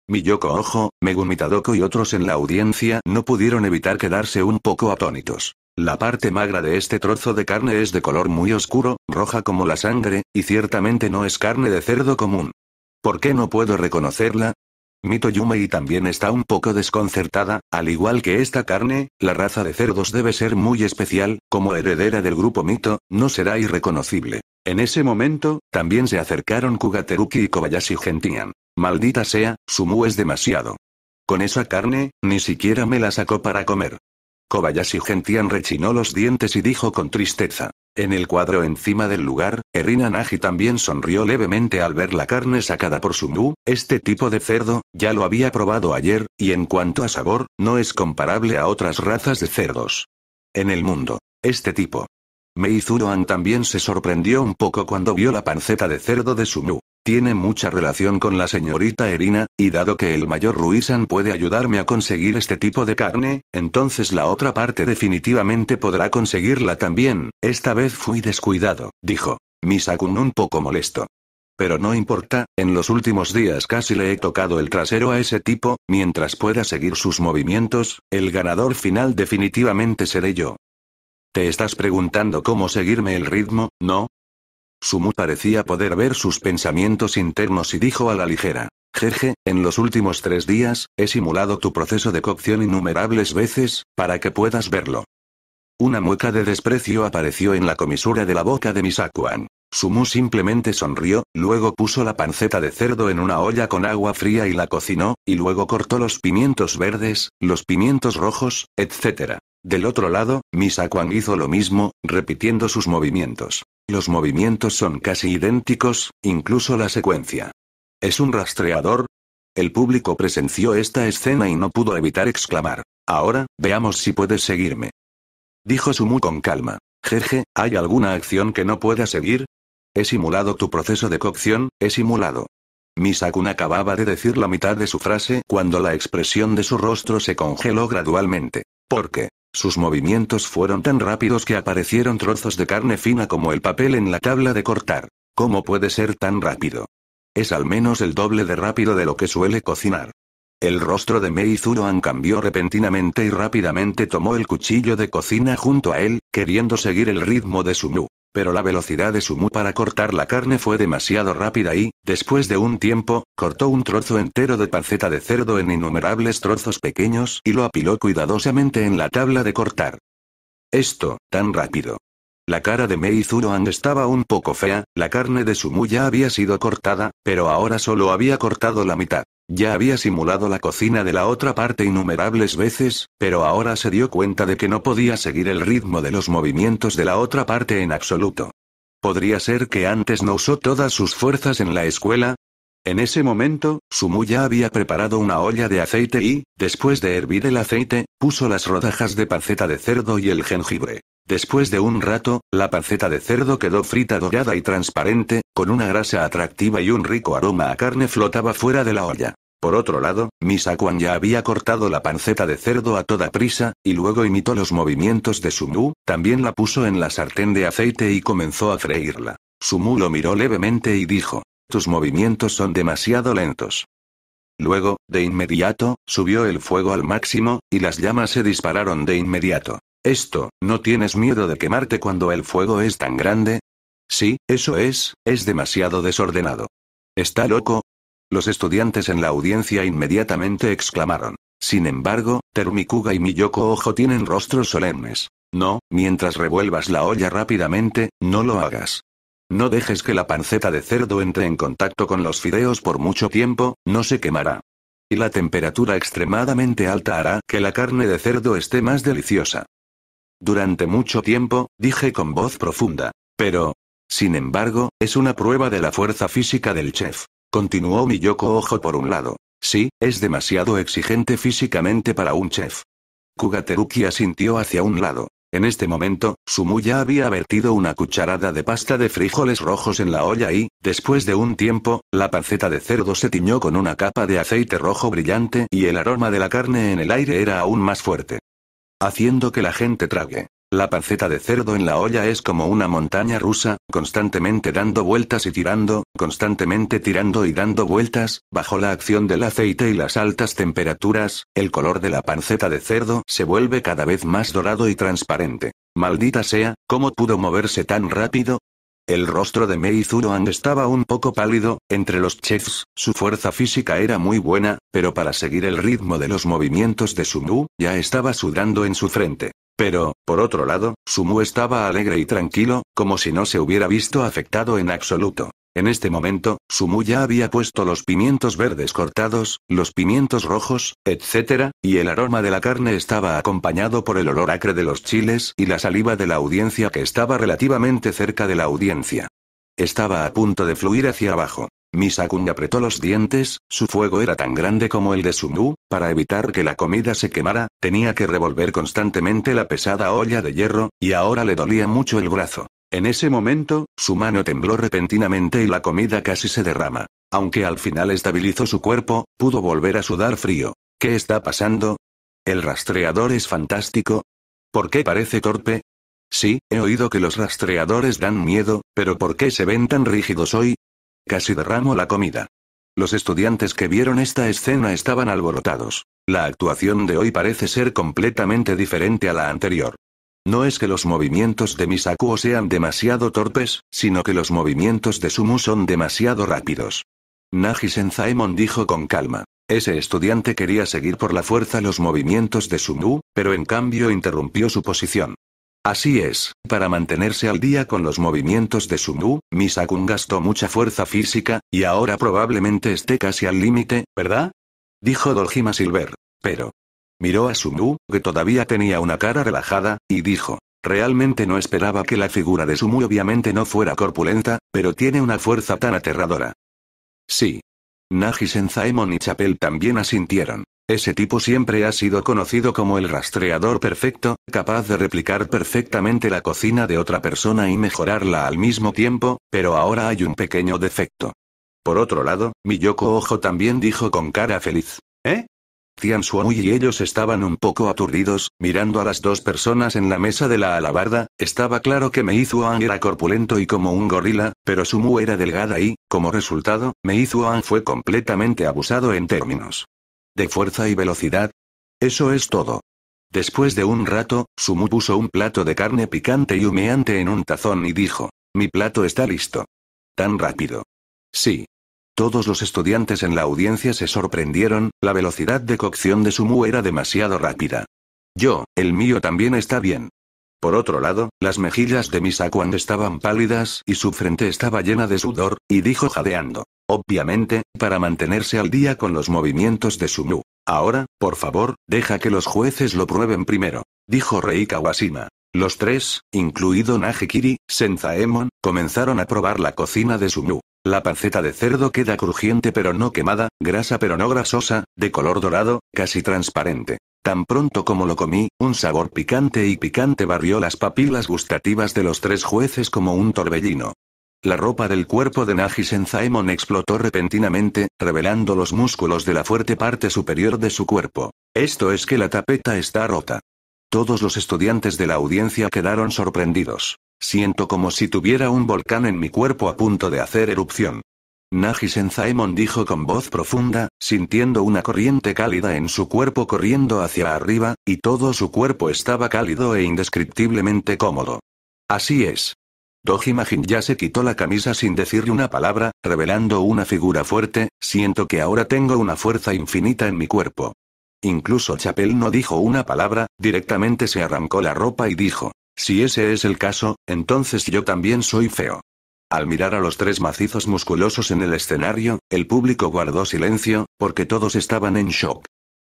Miyoko Ojo, Megumitadoko y otros en la audiencia no pudieron evitar quedarse un poco atónitos. La parte magra de este trozo de carne es de color muy oscuro, roja como la sangre, y ciertamente no es carne de cerdo común. ¿Por qué no puedo reconocerla? Mito Yumei también está un poco desconcertada, al igual que esta carne, la raza de cerdos debe ser muy especial, como heredera del grupo Mito, no será irreconocible. En ese momento, también se acercaron Kugateruki y Kobayashi Gentian. Maldita sea, Sumu es demasiado. Con esa carne, ni siquiera me la sacó para comer. Kobayashi Gentian rechinó los dientes y dijo con tristeza. En el cuadro encima del lugar, Erina Nagi también sonrió levemente al ver la carne sacada por Sumu, este tipo de cerdo, ya lo había probado ayer, y en cuanto a sabor, no es comparable a otras razas de cerdos. En el mundo. Este tipo. Meizuroan también se sorprendió un poco cuando vio la panceta de cerdo de Sumu. Tiene mucha relación con la señorita Erina, y dado que el mayor Ruizan puede ayudarme a conseguir este tipo de carne, entonces la otra parte definitivamente podrá conseguirla también. Esta vez fui descuidado, dijo. Misakun un poco molesto. Pero no importa, en los últimos días casi le he tocado el trasero a ese tipo, mientras pueda seguir sus movimientos, el ganador final definitivamente seré yo. Te estás preguntando cómo seguirme el ritmo, ¿no? Sumu parecía poder ver sus pensamientos internos y dijo a la ligera. Jeje, en los últimos tres días, he simulado tu proceso de cocción innumerables veces, para que puedas verlo. Una mueca de desprecio apareció en la comisura de la boca de Misakuan. Sumu simplemente sonrió, luego puso la panceta de cerdo en una olla con agua fría y la cocinó, y luego cortó los pimientos verdes, los pimientos rojos, etc. Del otro lado, Misakuan hizo lo mismo, repitiendo sus movimientos. Los movimientos son casi idénticos, incluso la secuencia. ¿Es un rastreador? El público presenció esta escena y no pudo evitar exclamar. Ahora, veamos si puedes seguirme. Dijo Sumu con calma. Jeje, ¿hay alguna acción que no pueda seguir? He simulado tu proceso de cocción, he simulado. Misakun acababa de decir la mitad de su frase cuando la expresión de su rostro se congeló gradualmente. ¿Por qué? Sus movimientos fueron tan rápidos que aparecieron trozos de carne fina como el papel en la tabla de cortar. ¿Cómo puede ser tan rápido? Es al menos el doble de rápido de lo que suele cocinar. El rostro de Mei Zuroan cambió repentinamente y rápidamente tomó el cuchillo de cocina junto a él, queriendo seguir el ritmo de su Mu. Pero la velocidad de Sumu para cortar la carne fue demasiado rápida y, después de un tiempo, cortó un trozo entero de panceta de cerdo en innumerables trozos pequeños y lo apiló cuidadosamente en la tabla de cortar. Esto, tan rápido. La cara de Mei Zuroan estaba un poco fea, la carne de Sumu ya había sido cortada, pero ahora solo había cortado la mitad. Ya había simulado la cocina de la otra parte innumerables veces, pero ahora se dio cuenta de que no podía seguir el ritmo de los movimientos de la otra parte en absoluto. Podría ser que antes no usó todas sus fuerzas en la escuela, en ese momento, Sumu ya había preparado una olla de aceite y, después de hervir el aceite, puso las rodajas de panceta de cerdo y el jengibre. Después de un rato, la panceta de cerdo quedó frita dorada y transparente, con una grasa atractiva y un rico aroma a carne flotaba fuera de la olla. Por otro lado, Misakuan ya había cortado la panceta de cerdo a toda prisa, y luego imitó los movimientos de Sumu, también la puso en la sartén de aceite y comenzó a freírla. Sumu lo miró levemente y dijo, tus movimientos son demasiado lentos. Luego, de inmediato, subió el fuego al máximo, y las llamas se dispararon de inmediato. Esto, ¿no tienes miedo de quemarte cuando el fuego es tan grande? Sí, eso es, es demasiado desordenado. ¿Está loco? Los estudiantes en la audiencia inmediatamente exclamaron. Sin embargo, Termikuga y Miyoko Ojo tienen rostros solemnes. No, mientras revuelvas la olla rápidamente, no lo hagas. No dejes que la panceta de cerdo entre en contacto con los fideos por mucho tiempo, no se quemará. Y la temperatura extremadamente alta hará que la carne de cerdo esté más deliciosa. Durante mucho tiempo, dije con voz profunda. Pero, sin embargo, es una prueba de la fuerza física del chef. Continuó Miyoko Ojo por un lado. Sí, es demasiado exigente físicamente para un chef. Kugateruki asintió hacia un lado. En este momento, ya había vertido una cucharada de pasta de frijoles rojos en la olla y, después de un tiempo, la panceta de cerdo se tiñó con una capa de aceite rojo brillante y el aroma de la carne en el aire era aún más fuerte haciendo que la gente trague. La panceta de cerdo en la olla es como una montaña rusa, constantemente dando vueltas y tirando, constantemente tirando y dando vueltas, bajo la acción del aceite y las altas temperaturas, el color de la panceta de cerdo se vuelve cada vez más dorado y transparente. Maldita sea, ¿cómo pudo moverse tan rápido? El rostro de Mei Zuroan estaba un poco pálido, entre los chefs, su fuerza física era muy buena, pero para seguir el ritmo de los movimientos de Sumu, ya estaba sudando en su frente. Pero, por otro lado, Sumu estaba alegre y tranquilo, como si no se hubiera visto afectado en absoluto. En este momento, Sumu ya había puesto los pimientos verdes cortados, los pimientos rojos, etc., y el aroma de la carne estaba acompañado por el olor acre de los chiles y la saliva de la audiencia que estaba relativamente cerca de la audiencia. Estaba a punto de fluir hacia abajo. Misakun apretó los dientes, su fuego era tan grande como el de Sumu, para evitar que la comida se quemara, tenía que revolver constantemente la pesada olla de hierro, y ahora le dolía mucho el brazo. En ese momento, su mano tembló repentinamente y la comida casi se derrama. Aunque al final estabilizó su cuerpo, pudo volver a sudar frío. ¿Qué está pasando? ¿El rastreador es fantástico? ¿Por qué parece torpe? Sí, he oído que los rastreadores dan miedo, pero ¿por qué se ven tan rígidos hoy? Casi derramo la comida. Los estudiantes que vieron esta escena estaban alborotados. La actuación de hoy parece ser completamente diferente a la anterior. No es que los movimientos de Misakuo sean demasiado torpes, sino que los movimientos de Sumu son demasiado rápidos. Nagi Senzaemon dijo con calma. Ese estudiante quería seguir por la fuerza los movimientos de Sumu, pero en cambio interrumpió su posición. Así es, para mantenerse al día con los movimientos de Sumu, Misakun gastó mucha fuerza física, y ahora probablemente esté casi al límite, ¿verdad? Dijo Doljima Silver. Pero, Miró a Sumu, que todavía tenía una cara relajada, y dijo. Realmente no esperaba que la figura de Sumu obviamente no fuera corpulenta, pero tiene una fuerza tan aterradora. Sí. Nagi Senzaemon y Chapel también asintieron. Ese tipo siempre ha sido conocido como el rastreador perfecto, capaz de replicar perfectamente la cocina de otra persona y mejorarla al mismo tiempo, pero ahora hay un pequeño defecto. Por otro lado, Miyoko Ojo también dijo con cara feliz. Tian y ellos estaban un poco aturdidos, mirando a las dos personas en la mesa de la alabarda, estaba claro que Mei era corpulento y como un gorila, pero su mu era delgada y, como resultado, Mei fue completamente abusado en términos de fuerza y velocidad. Eso es todo. Después de un rato, Sumu puso un plato de carne picante y humeante en un tazón y dijo, mi plato está listo. Tan rápido. Sí, todos los estudiantes en la audiencia se sorprendieron, la velocidad de cocción de Sumu era demasiado rápida. Yo, el mío también está bien. Por otro lado, las mejillas de Misakuan estaban pálidas y su frente estaba llena de sudor, y dijo jadeando. Obviamente, para mantenerse al día con los movimientos de Sumu. Ahora, por favor, deja que los jueces lo prueben primero, dijo Rei Kawashima. Los tres, incluido Najikiri, Senzaemon, comenzaron a probar la cocina de Sumu. La panceta de cerdo queda crujiente pero no quemada, grasa pero no grasosa, de color dorado, casi transparente. Tan pronto como lo comí, un sabor picante y picante barrió las papilas gustativas de los tres jueces como un torbellino. La ropa del cuerpo de en Zaemon explotó repentinamente, revelando los músculos de la fuerte parte superior de su cuerpo. Esto es que la tapeta está rota. Todos los estudiantes de la audiencia quedaron sorprendidos. Siento como si tuviera un volcán en mi cuerpo a punto de hacer erupción. Naji Senzaemon dijo con voz profunda, sintiendo una corriente cálida en su cuerpo corriendo hacia arriba, y todo su cuerpo estaba cálido e indescriptiblemente cómodo. Así es. dojima ya se quitó la camisa sin decirle una palabra, revelando una figura fuerte, siento que ahora tengo una fuerza infinita en mi cuerpo. Incluso Chapel no dijo una palabra, directamente se arrancó la ropa y dijo. Si ese es el caso, entonces yo también soy feo. Al mirar a los tres macizos musculosos en el escenario, el público guardó silencio, porque todos estaban en shock.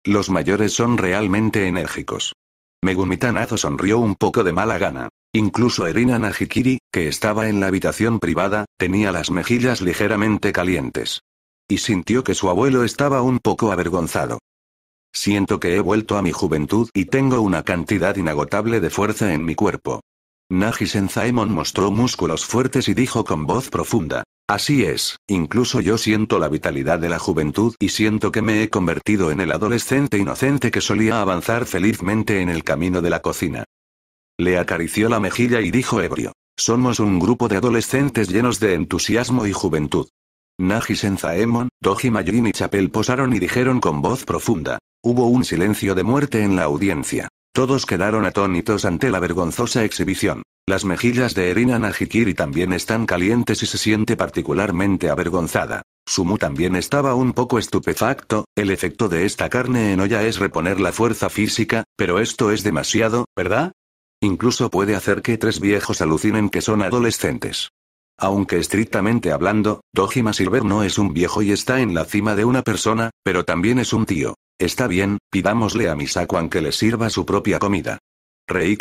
Los mayores son realmente enérgicos. Megumitanazo sonrió un poco de mala gana. Incluso Erina Najikiri, que estaba en la habitación privada, tenía las mejillas ligeramente calientes. Y sintió que su abuelo estaba un poco avergonzado. Siento que he vuelto a mi juventud y tengo una cantidad inagotable de fuerza en mi cuerpo. Naji Senzaemon mostró músculos fuertes y dijo con voz profunda. Así es, incluso yo siento la vitalidad de la juventud y siento que me he convertido en el adolescente inocente que solía avanzar felizmente en el camino de la cocina. Le acarició la mejilla y dijo ebrio. Somos un grupo de adolescentes llenos de entusiasmo y juventud. Naji Senzaemon, Doji Mayrin y Chapel posaron y dijeron con voz profunda. Hubo un silencio de muerte en la audiencia. Todos quedaron atónitos ante la vergonzosa exhibición. Las mejillas de Erina Najikiri también están calientes y se siente particularmente avergonzada. Sumu también estaba un poco estupefacto, el efecto de esta carne en olla es reponer la fuerza física, pero esto es demasiado, ¿verdad? Incluso puede hacer que tres viejos alucinen que son adolescentes. Aunque estrictamente hablando, Dojima Silver no es un viejo y está en la cima de una persona, pero también es un tío. Está bien, pidámosle a Misakuan que le sirva su propia comida. Rei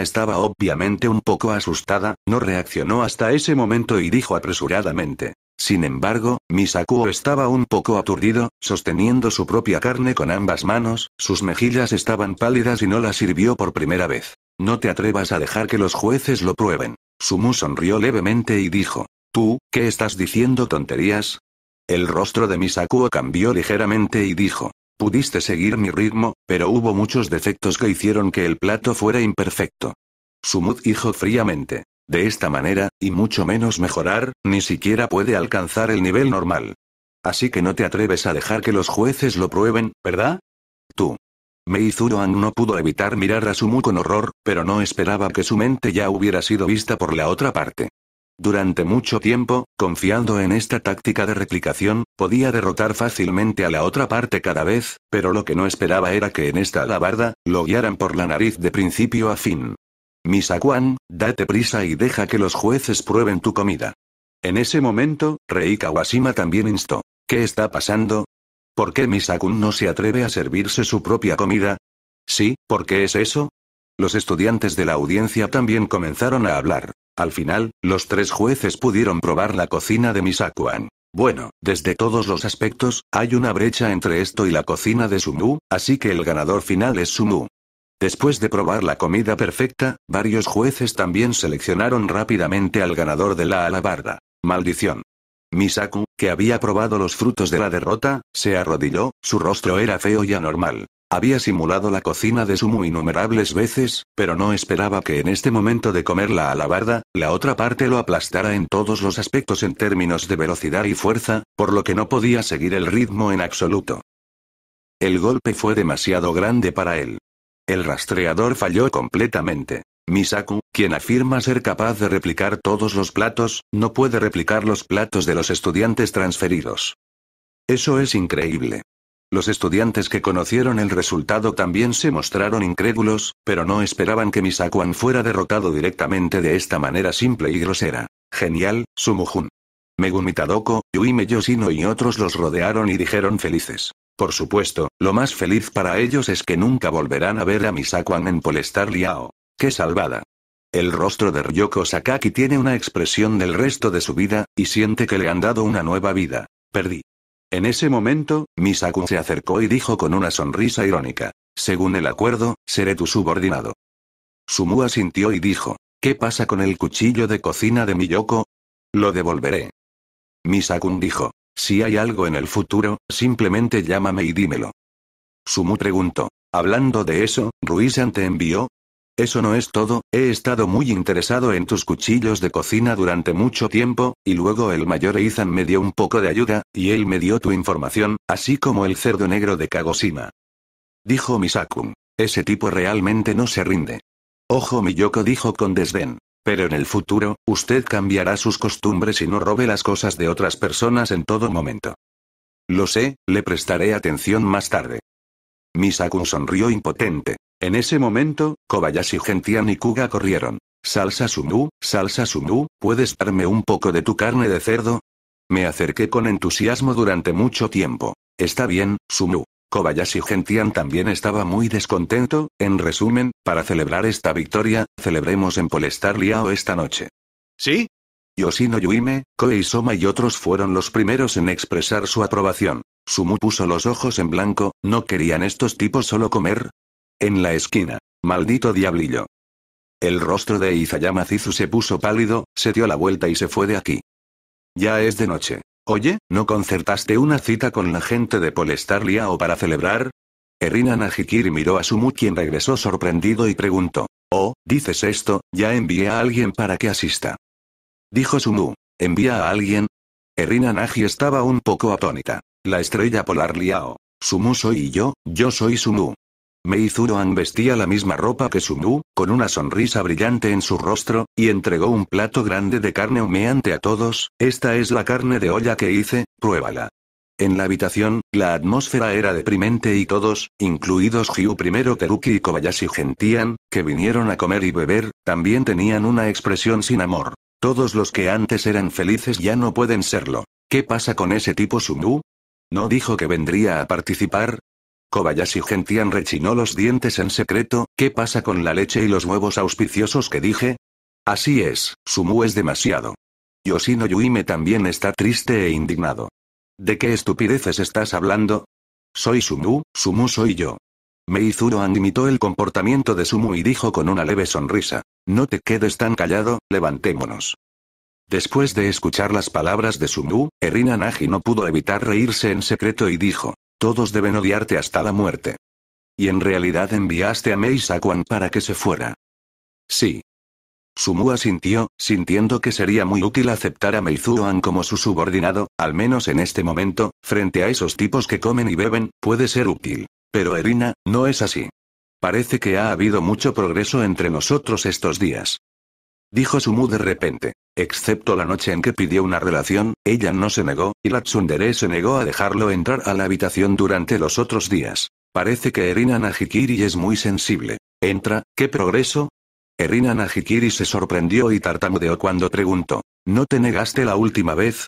estaba obviamente un poco asustada, no reaccionó hasta ese momento y dijo apresuradamente. Sin embargo, Misakuo estaba un poco aturdido, sosteniendo su propia carne con ambas manos, sus mejillas estaban pálidas y no la sirvió por primera vez. No te atrevas a dejar que los jueces lo prueben. Sumu sonrió levemente y dijo. ¿Tú, qué estás diciendo tonterías? El rostro de Misakuo cambió ligeramente y dijo. Pudiste seguir mi ritmo, pero hubo muchos defectos que hicieron que el plato fuera imperfecto. Sumud dijo fríamente. De esta manera, y mucho menos mejorar, ni siquiera puede alcanzar el nivel normal. Así que no te atreves a dejar que los jueces lo prueben, ¿verdad? Tú. Meizuroan no pudo evitar mirar a Sumu con horror, pero no esperaba que su mente ya hubiera sido vista por la otra parte. Durante mucho tiempo, confiando en esta táctica de replicación, podía derrotar fácilmente a la otra parte cada vez, pero lo que no esperaba era que en esta alabarda, lo guiaran por la nariz de principio a fin. Misakuan, date prisa y deja que los jueces prueben tu comida. En ese momento, Rei Kawashima también instó. ¿Qué está pasando? ¿Por qué Misakun no se atreve a servirse su propia comida? Sí, ¿por qué es eso? Los estudiantes de la audiencia también comenzaron a hablar. Al final, los tres jueces pudieron probar la cocina de Misakuan. Bueno, desde todos los aspectos, hay una brecha entre esto y la cocina de Sumu, así que el ganador final es Sumu. Después de probar la comida perfecta, varios jueces también seleccionaron rápidamente al ganador de la alabarda. Maldición. Misaku, que había probado los frutos de la derrota, se arrodilló, su rostro era feo y anormal. Había simulado la cocina de Sumu innumerables veces, pero no esperaba que en este momento de comer la alabarda, la otra parte lo aplastara en todos los aspectos en términos de velocidad y fuerza, por lo que no podía seguir el ritmo en absoluto. El golpe fue demasiado grande para él. El rastreador falló completamente. Misaku, quien afirma ser capaz de replicar todos los platos, no puede replicar los platos de los estudiantes transferidos. Eso es increíble. Los estudiantes que conocieron el resultado también se mostraron incrédulos, pero no esperaban que Misakuan fuera derrotado directamente de esta manera simple y grosera. Genial, Sumujun. Megumi Tadoko, Yuime y otros los rodearon y dijeron felices. Por supuesto, lo más feliz para ellos es que nunca volverán a ver a Misakuan en Polestar Liao. ¡Qué salvada! El rostro de Ryoko Sakaki tiene una expresión del resto de su vida, y siente que le han dado una nueva vida. Perdí. En ese momento, Misaku se acercó y dijo con una sonrisa irónica, según el acuerdo, seré tu subordinado. Sumu asintió y dijo, ¿qué pasa con el cuchillo de cocina de Miyoko? Lo devolveré. Misakun dijo, si hay algo en el futuro, simplemente llámame y dímelo. Sumu preguntó, hablando de eso, ¿Ruizan te envió? Eso no es todo, he estado muy interesado en tus cuchillos de cocina durante mucho tiempo, y luego el mayor Ethan me dio un poco de ayuda, y él me dio tu información, así como el cerdo negro de Kagoshima. Dijo Misakun. Ese tipo realmente no se rinde. Ojo Miyoko dijo con desdén. Pero en el futuro, usted cambiará sus costumbres y no robe las cosas de otras personas en todo momento. Lo sé, le prestaré atención más tarde. Misakun sonrió impotente. En ese momento, Kobayashi Gentian y Kuga corrieron. Salsa Sumu, salsa Sumu, ¿puedes darme un poco de tu carne de cerdo? Me acerqué con entusiasmo durante mucho tiempo. Está bien, Sumu. Kobayashi Gentian también estaba muy descontento, en resumen, para celebrar esta victoria, celebremos en Polestar Liao esta noche. ¿Sí? Yoshino Yuime, Koei Soma y otros fueron los primeros en expresar su aprobación. Sumu puso los ojos en blanco, ¿no querían estos tipos solo comer? En la esquina. Maldito diablillo. El rostro de Izayama Zizu se puso pálido, se dio la vuelta y se fue de aquí. Ya es de noche. Oye, ¿no concertaste una cita con la gente de Polestarlia o para celebrar? Erina Najikiri miró a Sumu quien regresó sorprendido y preguntó. Oh, dices esto, ya envié a alguien para que asista. Dijo Sumu. ¿Envía a alguien? Erina Naji estaba un poco atónita. La estrella polar Liao. Sumu soy yo, yo soy Sumu. Mei an vestía la misma ropa que Sumu, con una sonrisa brillante en su rostro, y entregó un plato grande de carne humeante a todos, esta es la carne de olla que hice, pruébala. En la habitación, la atmósfera era deprimente y todos, incluidos Hyu, primero Teruki y Kobayashi Gentian, que vinieron a comer y beber, también tenían una expresión sin amor. Todos los que antes eran felices ya no pueden serlo. ¿Qué pasa con ese tipo Sumu? ¿No dijo que vendría a participar? Kobayashi Gentian rechinó los dientes en secreto, ¿qué pasa con la leche y los huevos auspiciosos que dije? Así es, Sumu es demasiado. Yoshino Yuime también está triste e indignado. ¿De qué estupideces estás hablando? Soy Sumu, Sumu soy yo. Meizuro imitó el comportamiento de Sumu y dijo con una leve sonrisa. No te quedes tan callado, levantémonos. Después de escuchar las palabras de Sumu, Erina Nagi no pudo evitar reírse en secreto y dijo, todos deben odiarte hasta la muerte. Y en realidad enviaste a Mei para que se fuera. Sí. Sumu asintió, sintiendo que sería muy útil aceptar a Meizuan como su subordinado, al menos en este momento, frente a esos tipos que comen y beben, puede ser útil. Pero Erina, no es así. Parece que ha habido mucho progreso entre nosotros estos días dijo Sumu de repente. Excepto la noche en que pidió una relación, ella no se negó, y la tsundere se negó a dejarlo entrar a la habitación durante los otros días. Parece que Erina Najikiri es muy sensible. Entra, ¿qué progreso? Erina Najikiri se sorprendió y tartamudeó cuando preguntó. ¿No te negaste la última vez?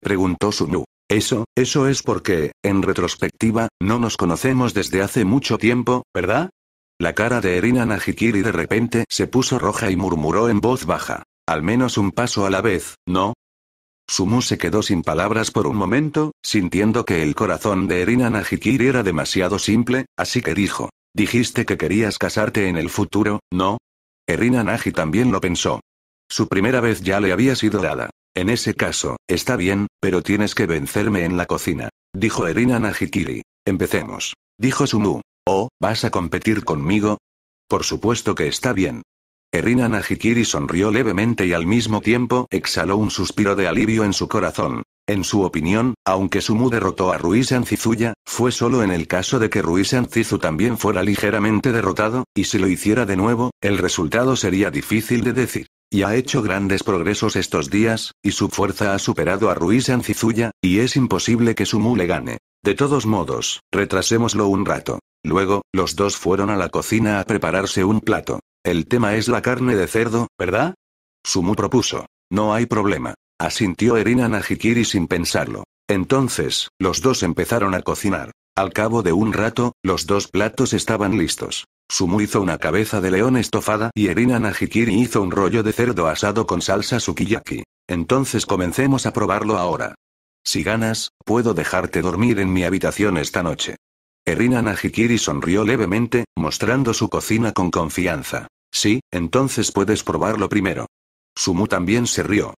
Preguntó Sumu. Eso, eso es porque, en retrospectiva, no nos conocemos desde hace mucho tiempo, ¿verdad? La cara de Erina Najikiri de repente se puso roja y murmuró en voz baja. Al menos un paso a la vez, ¿no? Sumu se quedó sin palabras por un momento, sintiendo que el corazón de Erina Najikiri era demasiado simple, así que dijo. Dijiste que querías casarte en el futuro, ¿no? Erina Naji también lo pensó. Su primera vez ya le había sido dada. En ese caso, está bien, pero tienes que vencerme en la cocina. Dijo Erina Najikiri. Empecemos. Dijo Sumu. Oh, ¿vas a competir conmigo? Por supuesto que está bien. Erina Najikiri sonrió levemente y al mismo tiempo exhaló un suspiro de alivio en su corazón. En su opinión, aunque Sumu derrotó a Ruiz Cizuya, fue solo en el caso de que Ruiz Cizu también fuera ligeramente derrotado, y si lo hiciera de nuevo, el resultado sería difícil de decir. Y ha hecho grandes progresos estos días, y su fuerza ha superado a Ruiz ancizuya y es imposible que Sumu le gane. De todos modos, retrasémoslo un rato. Luego, los dos fueron a la cocina a prepararse un plato. El tema es la carne de cerdo, ¿verdad? Sumu propuso. No hay problema. Asintió Erina Najikiri sin pensarlo. Entonces, los dos empezaron a cocinar. Al cabo de un rato, los dos platos estaban listos. Sumu hizo una cabeza de león estofada y Erina Najikiri hizo un rollo de cerdo asado con salsa sukiyaki. Entonces comencemos a probarlo ahora. Si ganas, puedo dejarte dormir en mi habitación esta noche. Erina Najikiri sonrió levemente, mostrando su cocina con confianza. Sí, entonces puedes probarlo primero. Sumu también se rió.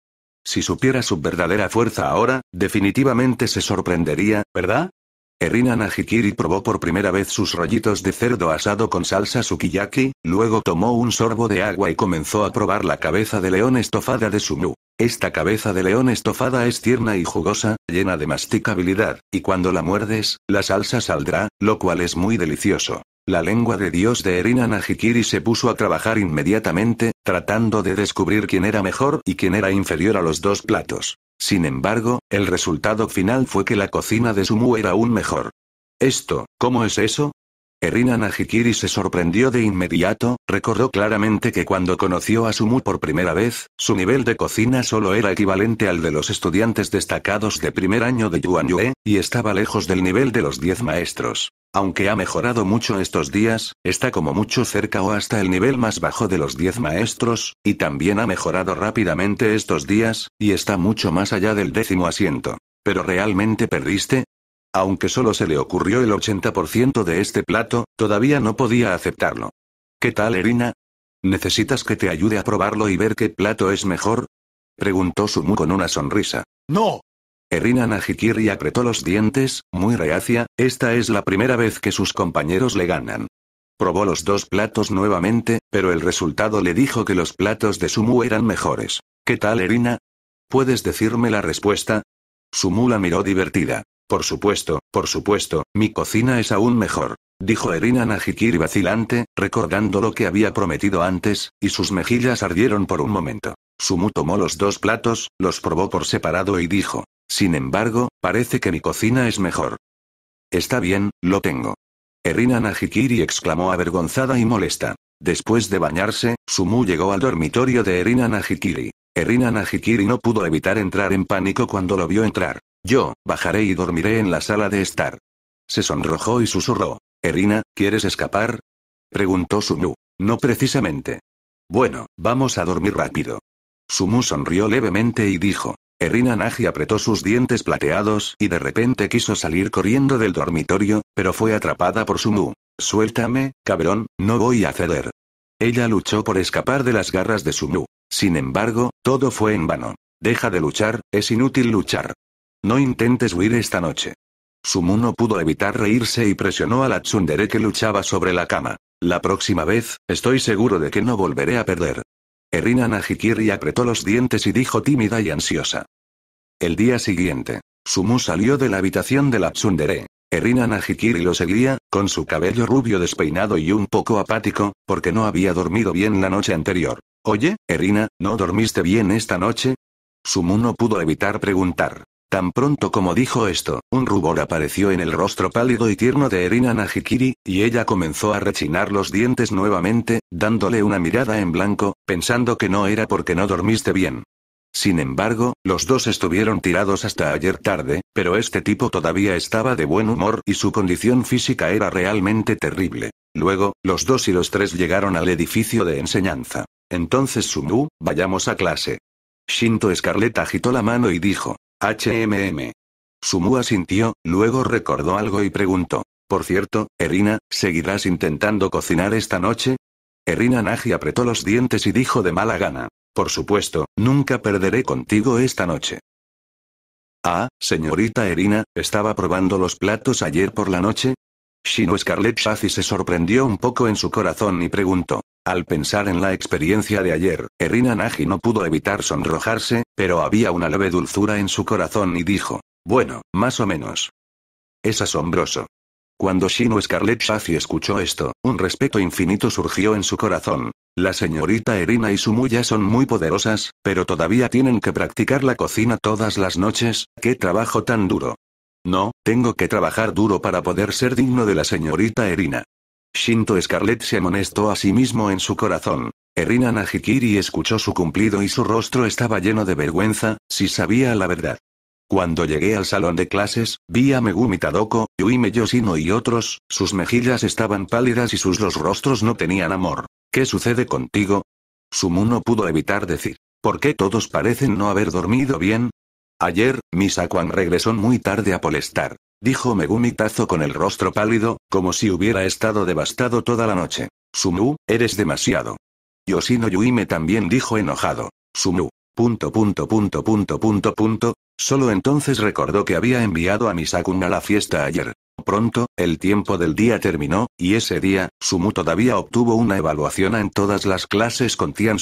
Si supiera su verdadera fuerza ahora, definitivamente se sorprendería, ¿verdad? Erina Najikiri probó por primera vez sus rollitos de cerdo asado con salsa sukiyaki, luego tomó un sorbo de agua y comenzó a probar la cabeza de león estofada de Sumu. Esta cabeza de león estofada es tierna y jugosa, llena de masticabilidad, y cuando la muerdes, la salsa saldrá, lo cual es muy delicioso. La lengua de Dios de Erina Najikiri se puso a trabajar inmediatamente, tratando de descubrir quién era mejor y quién era inferior a los dos platos. Sin embargo, el resultado final fue que la cocina de Sumu era aún mejor. ¿Esto, cómo es eso? Erina Najikiri se sorprendió de inmediato, recordó claramente que cuando conoció a Sumu por primera vez, su nivel de cocina solo era equivalente al de los estudiantes destacados de primer año de Yuan Yue, y estaba lejos del nivel de los 10 maestros. Aunque ha mejorado mucho estos días, está como mucho cerca o hasta el nivel más bajo de los 10 maestros, y también ha mejorado rápidamente estos días, y está mucho más allá del décimo asiento. Pero realmente perdiste, aunque solo se le ocurrió el 80% de este plato, todavía no podía aceptarlo. ¿Qué tal, Erina? ¿Necesitas que te ayude a probarlo y ver qué plato es mejor? Preguntó Sumu con una sonrisa. ¡No! Erina Najikiri apretó los dientes, muy reacia, esta es la primera vez que sus compañeros le ganan. Probó los dos platos nuevamente, pero el resultado le dijo que los platos de Sumu eran mejores. ¿Qué tal, Erina? ¿Puedes decirme la respuesta? Sumu la miró divertida. Por supuesto, por supuesto, mi cocina es aún mejor, dijo Erina Najikiri vacilante, recordando lo que había prometido antes, y sus mejillas ardieron por un momento. Sumu tomó los dos platos, los probó por separado y dijo, sin embargo, parece que mi cocina es mejor. Está bien, lo tengo. Erina Najikiri exclamó avergonzada y molesta. Después de bañarse, Sumu llegó al dormitorio de Erina Najikiri. Erina Najikiri no pudo evitar entrar en pánico cuando lo vio entrar. Yo, bajaré y dormiré en la sala de estar. Se sonrojó y susurró. Erina, ¿quieres escapar? Preguntó Sumu. No precisamente. Bueno, vamos a dormir rápido. Sumu sonrió levemente y dijo. Erina Nagi apretó sus dientes plateados y de repente quiso salir corriendo del dormitorio, pero fue atrapada por Sumu. Suéltame, cabrón, no voy a ceder. Ella luchó por escapar de las garras de Sumu. Sin embargo, todo fue en vano. Deja de luchar, es inútil luchar. No intentes huir esta noche. Sumu no pudo evitar reírse y presionó a la tsundere que luchaba sobre la cama. La próxima vez, estoy seguro de que no volveré a perder. Erina Najikiri apretó los dientes y dijo tímida y ansiosa. El día siguiente, Sumu salió de la habitación de la tsundere. Erina Najikiri lo seguía, con su cabello rubio despeinado y un poco apático, porque no había dormido bien la noche anterior. Oye, Erina, ¿no dormiste bien esta noche? Sumu no pudo evitar preguntar. Tan pronto como dijo esto, un rubor apareció en el rostro pálido y tierno de Erina Najikiri, y ella comenzó a rechinar los dientes nuevamente, dándole una mirada en blanco, pensando que no era porque no dormiste bien. Sin embargo, los dos estuvieron tirados hasta ayer tarde, pero este tipo todavía estaba de buen humor y su condición física era realmente terrible. Luego, los dos y los tres llegaron al edificio de enseñanza. Entonces Sumu, vayamos a clase. Shinto Scarlett agitó la mano y dijo, HMM. Sumu asintió, luego recordó algo y preguntó. Por cierto, Erina, ¿seguirás intentando cocinar esta noche? Erina Naji apretó los dientes y dijo de mala gana. Por supuesto, nunca perderé contigo esta noche. Ah, señorita Erina, ¿estaba probando los platos ayer por la noche? Shino Scarlett Shazi se sorprendió un poco en su corazón y preguntó. Al pensar en la experiencia de ayer, Erina Nagi no pudo evitar sonrojarse, pero había una leve dulzura en su corazón y dijo, bueno, más o menos. Es asombroso. Cuando Shino Scarlett Shafi escuchó esto, un respeto infinito surgió en su corazón. La señorita Erina y su muya son muy poderosas, pero todavía tienen que practicar la cocina todas las noches, qué trabajo tan duro. No, tengo que trabajar duro para poder ser digno de la señorita Erina. Shinto Scarlet se amonestó a sí mismo en su corazón. Erina Najikiri escuchó su cumplido y su rostro estaba lleno de vergüenza, si sabía la verdad. Cuando llegué al salón de clases, vi a Megumi Tadoko, Yuime Yoshino y otros, sus mejillas estaban pálidas y sus los rostros no tenían amor. ¿Qué sucede contigo? Sumu no pudo evitar decir. ¿Por qué todos parecen no haber dormido bien? Ayer, Misa regresó muy tarde a Polestar dijo Megumi Tazo con el rostro pálido, como si hubiera estado devastado toda la noche. Sumu, eres demasiado. Yoshino me también dijo enojado. Sumu. Punto punto punto punto punto punto. Solo entonces recordó que había enviado a Misakun a la fiesta ayer. Pronto, el tiempo del día terminó, y ese día, Sumu todavía obtuvo una evaluación en todas las clases con Tian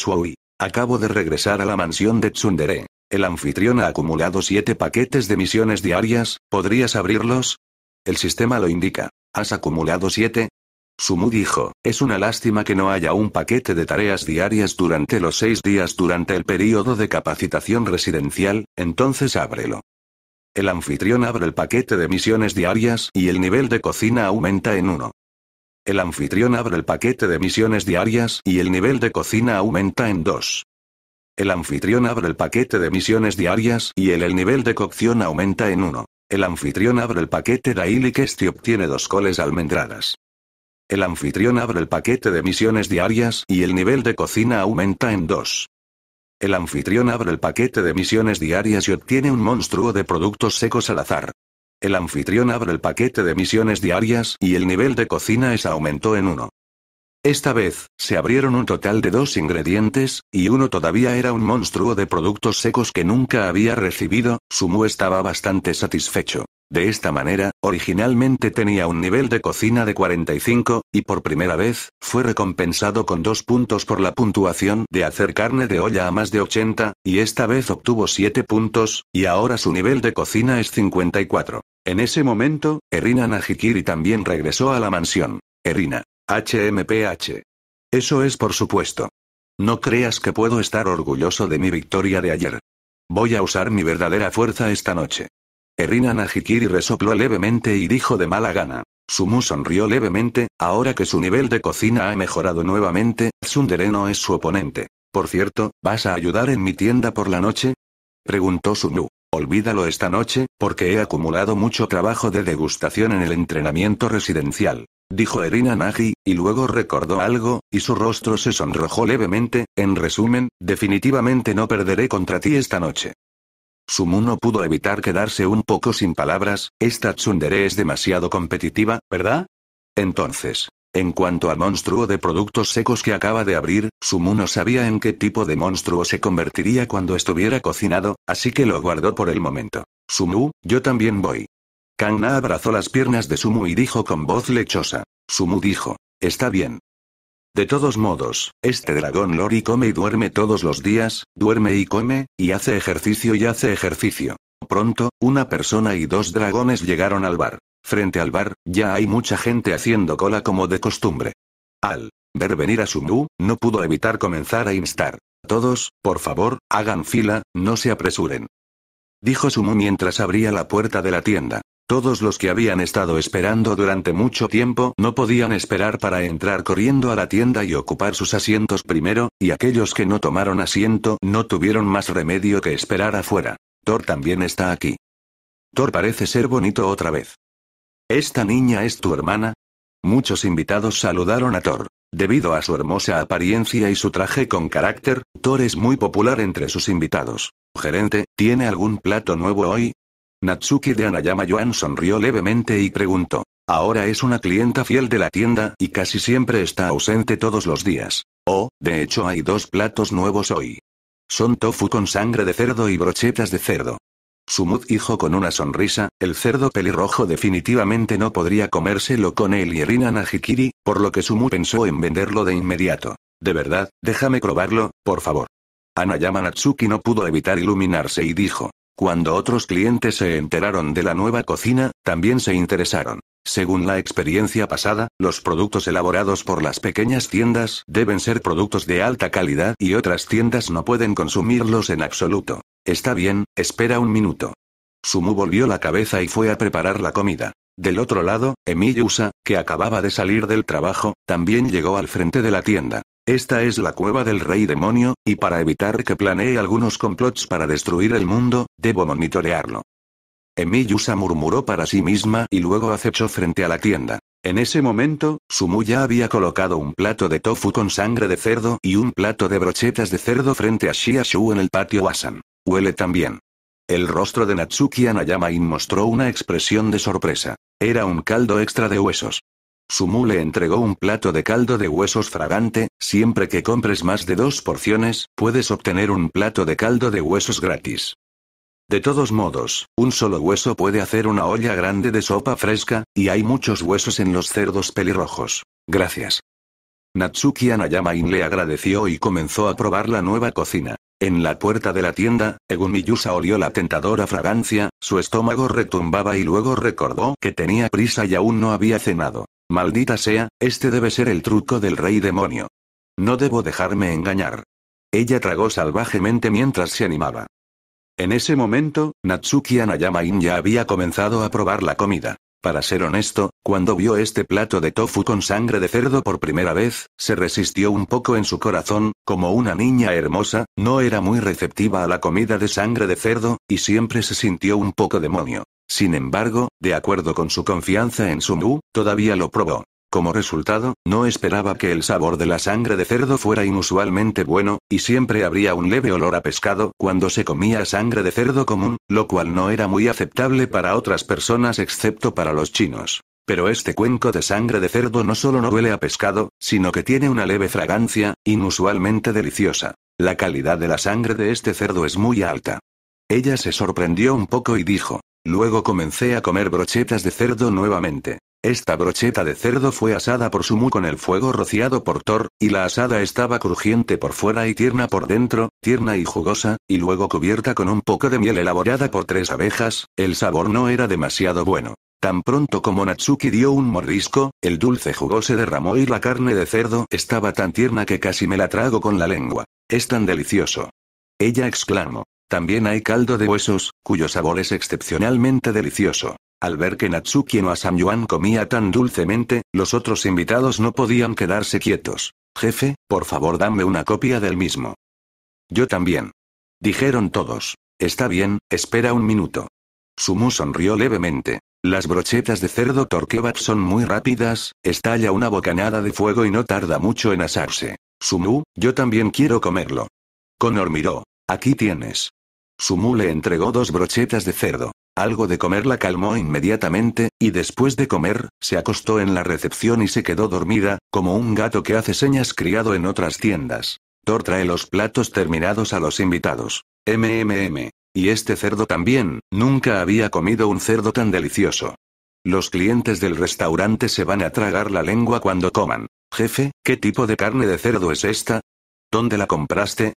Acabo de regresar a la mansión de Tsundere. El anfitrión ha acumulado siete paquetes de misiones diarias, ¿podrías abrirlos? El sistema lo indica. ¿Has acumulado siete? Sumu dijo, es una lástima que no haya un paquete de tareas diarias durante los seis días durante el período de capacitación residencial, entonces ábrelo. El anfitrión abre el paquete de misiones diarias y el nivel de cocina aumenta en uno. El anfitrión abre el paquete de misiones diarias y el nivel de cocina aumenta en 2. El anfitrión abre el paquete de misiones diarias y el, nivel de cocción aumenta en 1. El anfitrión abre el paquete de Quest y obtiene dos coles almendradas. El anfitrión abre el paquete de misiones diarias y el nivel de cocina aumenta en 2. El anfitrión abre el paquete de misiones diarias y obtiene un monstruo de productos secos al azar. El anfitrión abre el paquete de misiones diarias y el nivel de cocina es aumentó en 1. Esta vez, se abrieron un total de dos ingredientes, y uno todavía era un monstruo de productos secos que nunca había recibido, Sumu estaba bastante satisfecho. De esta manera, originalmente tenía un nivel de cocina de 45, y por primera vez, fue recompensado con dos puntos por la puntuación de hacer carne de olla a más de 80, y esta vez obtuvo 7 puntos, y ahora su nivel de cocina es 54. En ese momento, Erina Najikiri también regresó a la mansión. Erina, HMPH. Eso es por supuesto. No creas que puedo estar orgulloso de mi victoria de ayer. Voy a usar mi verdadera fuerza esta noche. Erina Najikiri resopló levemente y dijo de mala gana. Sumu sonrió levemente, ahora que su nivel de cocina ha mejorado nuevamente, Tsundere no es su oponente. Por cierto, ¿vas a ayudar en mi tienda por la noche? Preguntó Sumu. Olvídalo esta noche, porque he acumulado mucho trabajo de degustación en el entrenamiento residencial. Dijo Erina Nagi, y luego recordó algo, y su rostro se sonrojó levemente, en resumen, definitivamente no perderé contra ti esta noche. Sumu no pudo evitar quedarse un poco sin palabras, esta tsundere es demasiado competitiva, ¿verdad? Entonces, en cuanto al monstruo de productos secos que acaba de abrir, Sumu no sabía en qué tipo de monstruo se convertiría cuando estuviera cocinado, así que lo guardó por el momento. Sumu, yo también voy. Kanna abrazó las piernas de Sumu y dijo con voz lechosa. Sumu dijo, está bien. De todos modos, este dragón Lori come y duerme todos los días, duerme y come, y hace ejercicio y hace ejercicio. Pronto, una persona y dos dragones llegaron al bar. Frente al bar, ya hay mucha gente haciendo cola como de costumbre. Al ver venir a Sumu, no pudo evitar comenzar a instar. Todos, por favor, hagan fila, no se apresuren. Dijo Sumu mientras abría la puerta de la tienda. Todos los que habían estado esperando durante mucho tiempo no podían esperar para entrar corriendo a la tienda y ocupar sus asientos primero, y aquellos que no tomaron asiento no tuvieron más remedio que esperar afuera. Thor también está aquí. Thor parece ser bonito otra vez. ¿Esta niña es tu hermana? Muchos invitados saludaron a Thor. Debido a su hermosa apariencia y su traje con carácter, Thor es muy popular entre sus invitados. Gerente, ¿tiene algún plato nuevo hoy? Natsuki de Anayama Yuan sonrió levemente y preguntó. Ahora es una clienta fiel de la tienda y casi siempre está ausente todos los días. Oh, de hecho hay dos platos nuevos hoy. Son tofu con sangre de cerdo y brochetas de cerdo. Sumut dijo con una sonrisa, el cerdo pelirrojo definitivamente no podría comérselo con él y Rina Najikiri, por lo que Sumu pensó en venderlo de inmediato. De verdad, déjame probarlo, por favor. Anayama Natsuki no pudo evitar iluminarse y dijo. Cuando otros clientes se enteraron de la nueva cocina, también se interesaron. Según la experiencia pasada, los productos elaborados por las pequeñas tiendas deben ser productos de alta calidad y otras tiendas no pueden consumirlos en absoluto. Está bien, espera un minuto. Sumu volvió la cabeza y fue a preparar la comida. Del otro lado, Yusa, que acababa de salir del trabajo, también llegó al frente de la tienda. Esta es la cueva del rey demonio, y para evitar que planee algunos complots para destruir el mundo, debo monitorearlo. Yusa murmuró para sí misma y luego acechó frente a la tienda. En ese momento, Sumu ya había colocado un plato de tofu con sangre de cerdo y un plato de brochetas de cerdo frente a Shia Shu en el patio Wasan. Huele también. El rostro de Natsuki Anayamain mostró una expresión de sorpresa. Era un caldo extra de huesos. Sumu le entregó un plato de caldo de huesos fragante, siempre que compres más de dos porciones, puedes obtener un plato de caldo de huesos gratis. De todos modos, un solo hueso puede hacer una olla grande de sopa fresca, y hay muchos huesos en los cerdos pelirrojos. Gracias. Natsuki Anayamain le agradeció y comenzó a probar la nueva cocina. En la puerta de la tienda, Egumi olió la tentadora fragancia, su estómago retumbaba y luego recordó que tenía prisa y aún no había cenado. Maldita sea, este debe ser el truco del rey demonio. No debo dejarme engañar. Ella tragó salvajemente mientras se animaba. En ese momento, Natsuki Anayamain ya había comenzado a probar la comida. Para ser honesto, cuando vio este plato de tofu con sangre de cerdo por primera vez, se resistió un poco en su corazón, como una niña hermosa, no era muy receptiva a la comida de sangre de cerdo, y siempre se sintió un poco demonio. Sin embargo, de acuerdo con su confianza en su todavía lo probó. Como resultado, no esperaba que el sabor de la sangre de cerdo fuera inusualmente bueno, y siempre habría un leve olor a pescado cuando se comía sangre de cerdo común, lo cual no era muy aceptable para otras personas excepto para los chinos. Pero este cuenco de sangre de cerdo no solo no huele a pescado, sino que tiene una leve fragancia, inusualmente deliciosa. La calidad de la sangre de este cerdo es muy alta. Ella se sorprendió un poco y dijo. Luego comencé a comer brochetas de cerdo nuevamente. Esta brocheta de cerdo fue asada por Sumu con el fuego rociado por Thor, y la asada estaba crujiente por fuera y tierna por dentro, tierna y jugosa, y luego cubierta con un poco de miel elaborada por tres abejas, el sabor no era demasiado bueno. Tan pronto como Natsuki dio un mordisco, el dulce jugo se derramó y la carne de cerdo estaba tan tierna que casi me la trago con la lengua. Es tan delicioso. Ella exclamó. También hay caldo de huesos, cuyo sabor es excepcionalmente delicioso. Al ver que Natsuki no a Yuan comía tan dulcemente, los otros invitados no podían quedarse quietos. Jefe, por favor dame una copia del mismo. Yo también. Dijeron todos. Está bien, espera un minuto. Sumu sonrió levemente. Las brochetas de cerdo Torquebat son muy rápidas, estalla una bocanada de fuego y no tarda mucho en asarse. Sumu, yo también quiero comerlo. Connor miró. Aquí tienes. Sumu le entregó dos brochetas de cerdo. Algo de comer la calmó inmediatamente, y después de comer, se acostó en la recepción y se quedó dormida, como un gato que hace señas criado en otras tiendas. Thor trae los platos terminados a los invitados. MMM. Y este cerdo también, nunca había comido un cerdo tan delicioso. Los clientes del restaurante se van a tragar la lengua cuando coman. Jefe, ¿qué tipo de carne de cerdo es esta? ¿Dónde la compraste?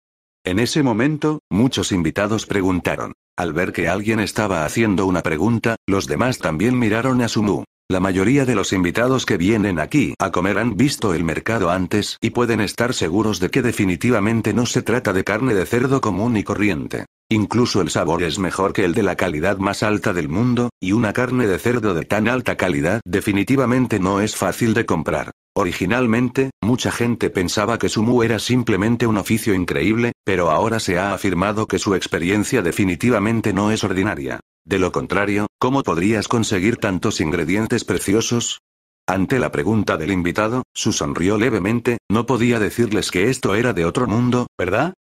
En ese momento, muchos invitados preguntaron. Al ver que alguien estaba haciendo una pregunta, los demás también miraron a Sumu. La mayoría de los invitados que vienen aquí a comer han visto el mercado antes y pueden estar seguros de que definitivamente no se trata de carne de cerdo común y corriente. Incluso el sabor es mejor que el de la calidad más alta del mundo, y una carne de cerdo de tan alta calidad definitivamente no es fácil de comprar. Originalmente, mucha gente pensaba que Sumu era simplemente un oficio increíble, pero ahora se ha afirmado que su experiencia definitivamente no es ordinaria. De lo contrario, ¿cómo podrías conseguir tantos ingredientes preciosos? Ante la pregunta del invitado, Su sonrió levemente, no podía decirles que esto era de otro mundo, ¿verdad?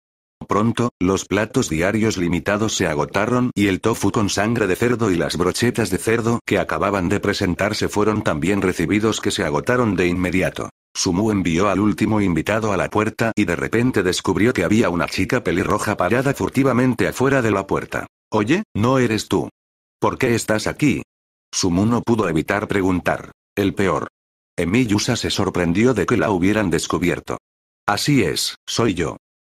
pronto, los platos diarios limitados se agotaron y el tofu con sangre de cerdo y las brochetas de cerdo que acababan de presentarse fueron tan bien recibidos que se agotaron de inmediato. Sumu envió al último invitado a la puerta y de repente descubrió que había una chica pelirroja parada furtivamente afuera de la puerta. Oye, no eres tú. ¿Por qué estás aquí? Sumu no pudo evitar preguntar. El peor. Yusa se sorprendió de que la hubieran descubierto. Así es, soy yo.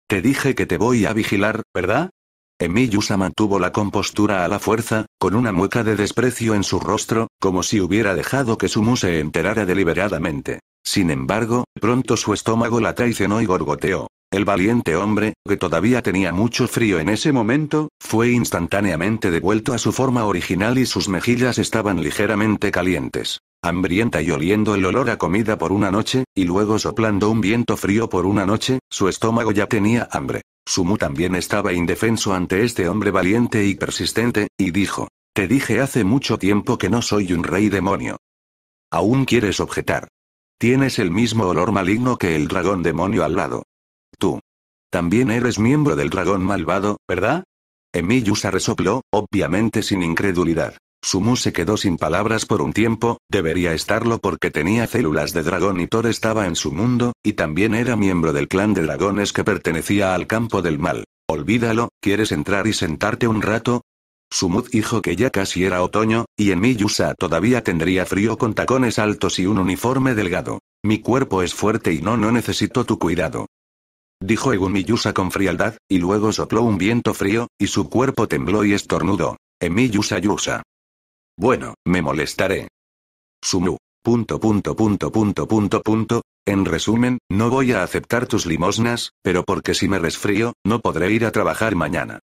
Te dije que te voy a vigilar, ¿verdad? Emiyusa mantuvo la compostura a la fuerza, con una mueca de desprecio en su rostro, como si hubiera dejado que Sumu se enterara deliberadamente. Sin embargo, pronto su estómago la traicionó y gorgoteó. El valiente hombre, que todavía tenía mucho frío en ese momento, fue instantáneamente devuelto a su forma original y sus mejillas estaban ligeramente calientes hambrienta y oliendo el olor a comida por una noche, y luego soplando un viento frío por una noche, su estómago ya tenía hambre. Sumu también estaba indefenso ante este hombre valiente y persistente, y dijo, Te dije hace mucho tiempo que no soy un rey demonio. Aún quieres objetar. Tienes el mismo olor maligno que el dragón demonio al lado. Tú. También eres miembro del dragón malvado, ¿verdad? Emiyusa resopló, obviamente sin incredulidad. Sumu se quedó sin palabras por un tiempo, debería estarlo porque tenía células de dragón y Thor estaba en su mundo, y también era miembro del clan de dragones que pertenecía al campo del mal. Olvídalo, ¿quieres entrar y sentarte un rato? Sumu dijo que ya casi era otoño, y en Yusa todavía tendría frío con tacones altos y un uniforme delgado. Mi cuerpo es fuerte y no no necesito tu cuidado dijo Yusa con frialdad, y luego sopló un viento frío, y su cuerpo tembló y estornudó. Emi Yusa Yusa. Bueno, me molestaré. Sumu. Punto punto punto punto punto punto. En resumen, no voy a aceptar tus limosnas, pero porque si me resfrío, no podré ir a trabajar mañana.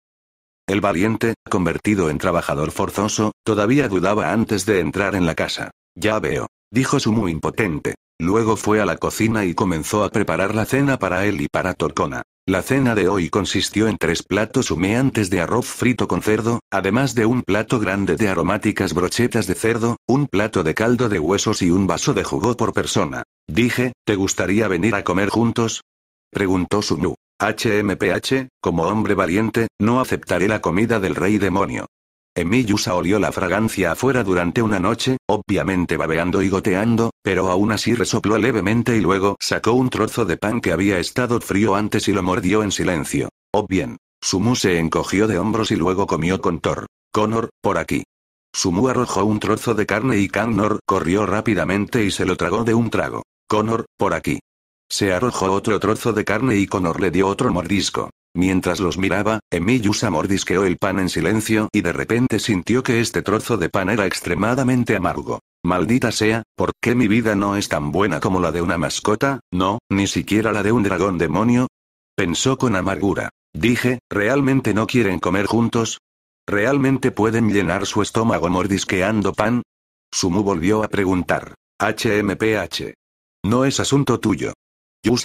El valiente, convertido en trabajador forzoso, todavía dudaba antes de entrar en la casa. Ya veo, dijo Sumu impotente. Luego fue a la cocina y comenzó a preparar la cena para él y para Torcona. La cena de hoy consistió en tres platos humeantes de arroz frito con cerdo, además de un plato grande de aromáticas brochetas de cerdo, un plato de caldo de huesos y un vaso de jugo por persona. Dije, ¿te gustaría venir a comer juntos? Preguntó Sunu. HMPH, como hombre valiente, no aceptaré la comida del rey demonio. Emiyusa olió la fragancia afuera durante una noche, obviamente babeando y goteando, pero aún así resopló levemente y luego sacó un trozo de pan que había estado frío antes y lo mordió en silencio. o oh, bien. Sumu se encogió de hombros y luego comió con Thor. Connor, por aquí. Sumu arrojó un trozo de carne y Connor corrió rápidamente y se lo tragó de un trago. Connor, por aquí. Se arrojó otro trozo de carne y Connor le dio otro mordisco. Mientras los miraba, Emiyusa mordisqueó el pan en silencio y de repente sintió que este trozo de pan era extremadamente amargo. Maldita sea, ¿por qué mi vida no es tan buena como la de una mascota? No, ni siquiera la de un dragón demonio. Pensó con amargura. Dije, ¿realmente no quieren comer juntos? ¿Realmente pueden llenar su estómago mordisqueando pan? Sumu volvió a preguntar. HMPH. No es asunto tuyo.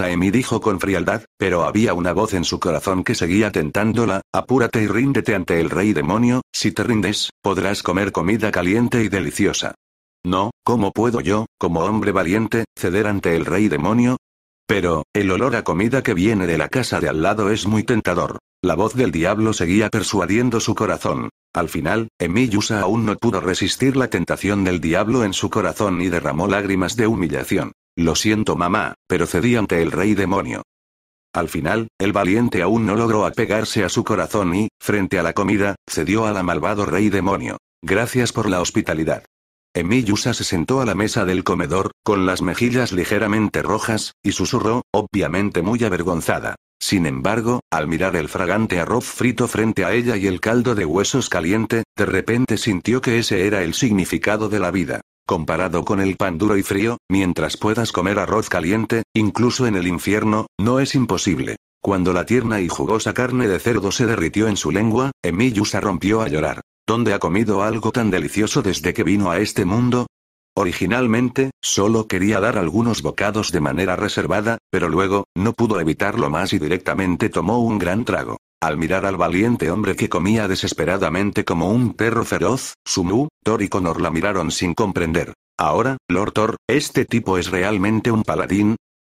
Emi dijo con frialdad, pero había una voz en su corazón que seguía tentándola, apúrate y ríndete ante el rey demonio, si te rindes, podrás comer comida caliente y deliciosa. No, ¿cómo puedo yo, como hombre valiente, ceder ante el rey demonio? Pero, el olor a comida que viene de la casa de al lado es muy tentador. La voz del diablo seguía persuadiendo su corazón. Al final, Emi Yusa aún no pudo resistir la tentación del diablo en su corazón y derramó lágrimas de humillación. Lo siento mamá, pero cedí ante el rey demonio. Al final, el valiente aún no logró apegarse a su corazón y, frente a la comida, cedió al malvado rey demonio. Gracias por la hospitalidad. Yusa se sentó a la mesa del comedor, con las mejillas ligeramente rojas, y susurró, obviamente muy avergonzada. Sin embargo, al mirar el fragante arroz frito frente a ella y el caldo de huesos caliente, de repente sintió que ese era el significado de la vida. Comparado con el pan duro y frío, mientras puedas comer arroz caliente, incluso en el infierno, no es imposible. Cuando la tierna y jugosa carne de cerdo se derritió en su lengua, Emiyusa se rompió a llorar. ¿Dónde ha comido algo tan delicioso desde que vino a este mundo? Originalmente, solo quería dar algunos bocados de manera reservada, pero luego, no pudo evitarlo más y directamente tomó un gran trago. Al mirar al valiente hombre que comía desesperadamente como un perro feroz, Sumu, Thor y Connor la miraron sin comprender. Ahora, Lord Thor, ¿este tipo es realmente un paladín?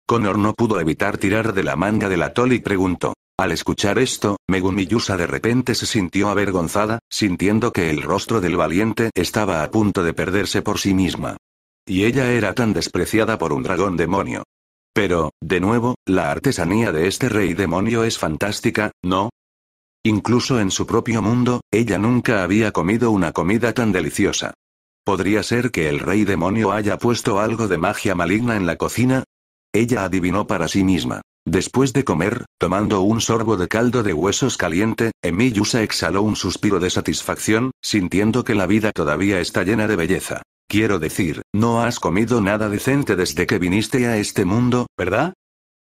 Connor no pudo evitar tirar de la manga del atol y preguntó. Al escuchar esto, Megumi Yusa de repente se sintió avergonzada, sintiendo que el rostro del valiente estaba a punto de perderse por sí misma. Y ella era tan despreciada por un dragón demonio. Pero, de nuevo, la artesanía de este rey demonio es fantástica, ¿no? Incluso en su propio mundo, ella nunca había comido una comida tan deliciosa. ¿Podría ser que el rey demonio haya puesto algo de magia maligna en la cocina? Ella adivinó para sí misma. Después de comer, tomando un sorbo de caldo de huesos caliente, Emi exhaló un suspiro de satisfacción, sintiendo que la vida todavía está llena de belleza. Quiero decir, no has comido nada decente desde que viniste a este mundo, ¿verdad?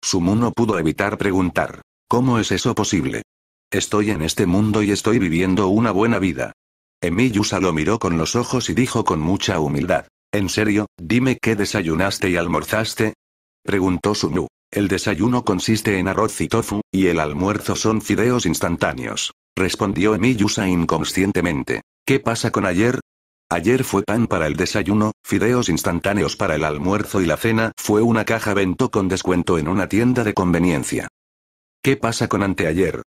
Sumu no pudo evitar preguntar. ¿Cómo es eso posible? Estoy en este mundo y estoy viviendo una buena vida. Emiyusa lo miró con los ojos y dijo con mucha humildad. ¿En serio? Dime qué desayunaste y almorzaste. Preguntó Sumu. El desayuno consiste en arroz y tofu, y el almuerzo son fideos instantáneos. Respondió Emiyusa inconscientemente. ¿Qué pasa con ayer? Ayer fue pan para el desayuno, fideos instantáneos para el almuerzo y la cena, fue una caja vento con descuento en una tienda de conveniencia. ¿Qué pasa con anteayer?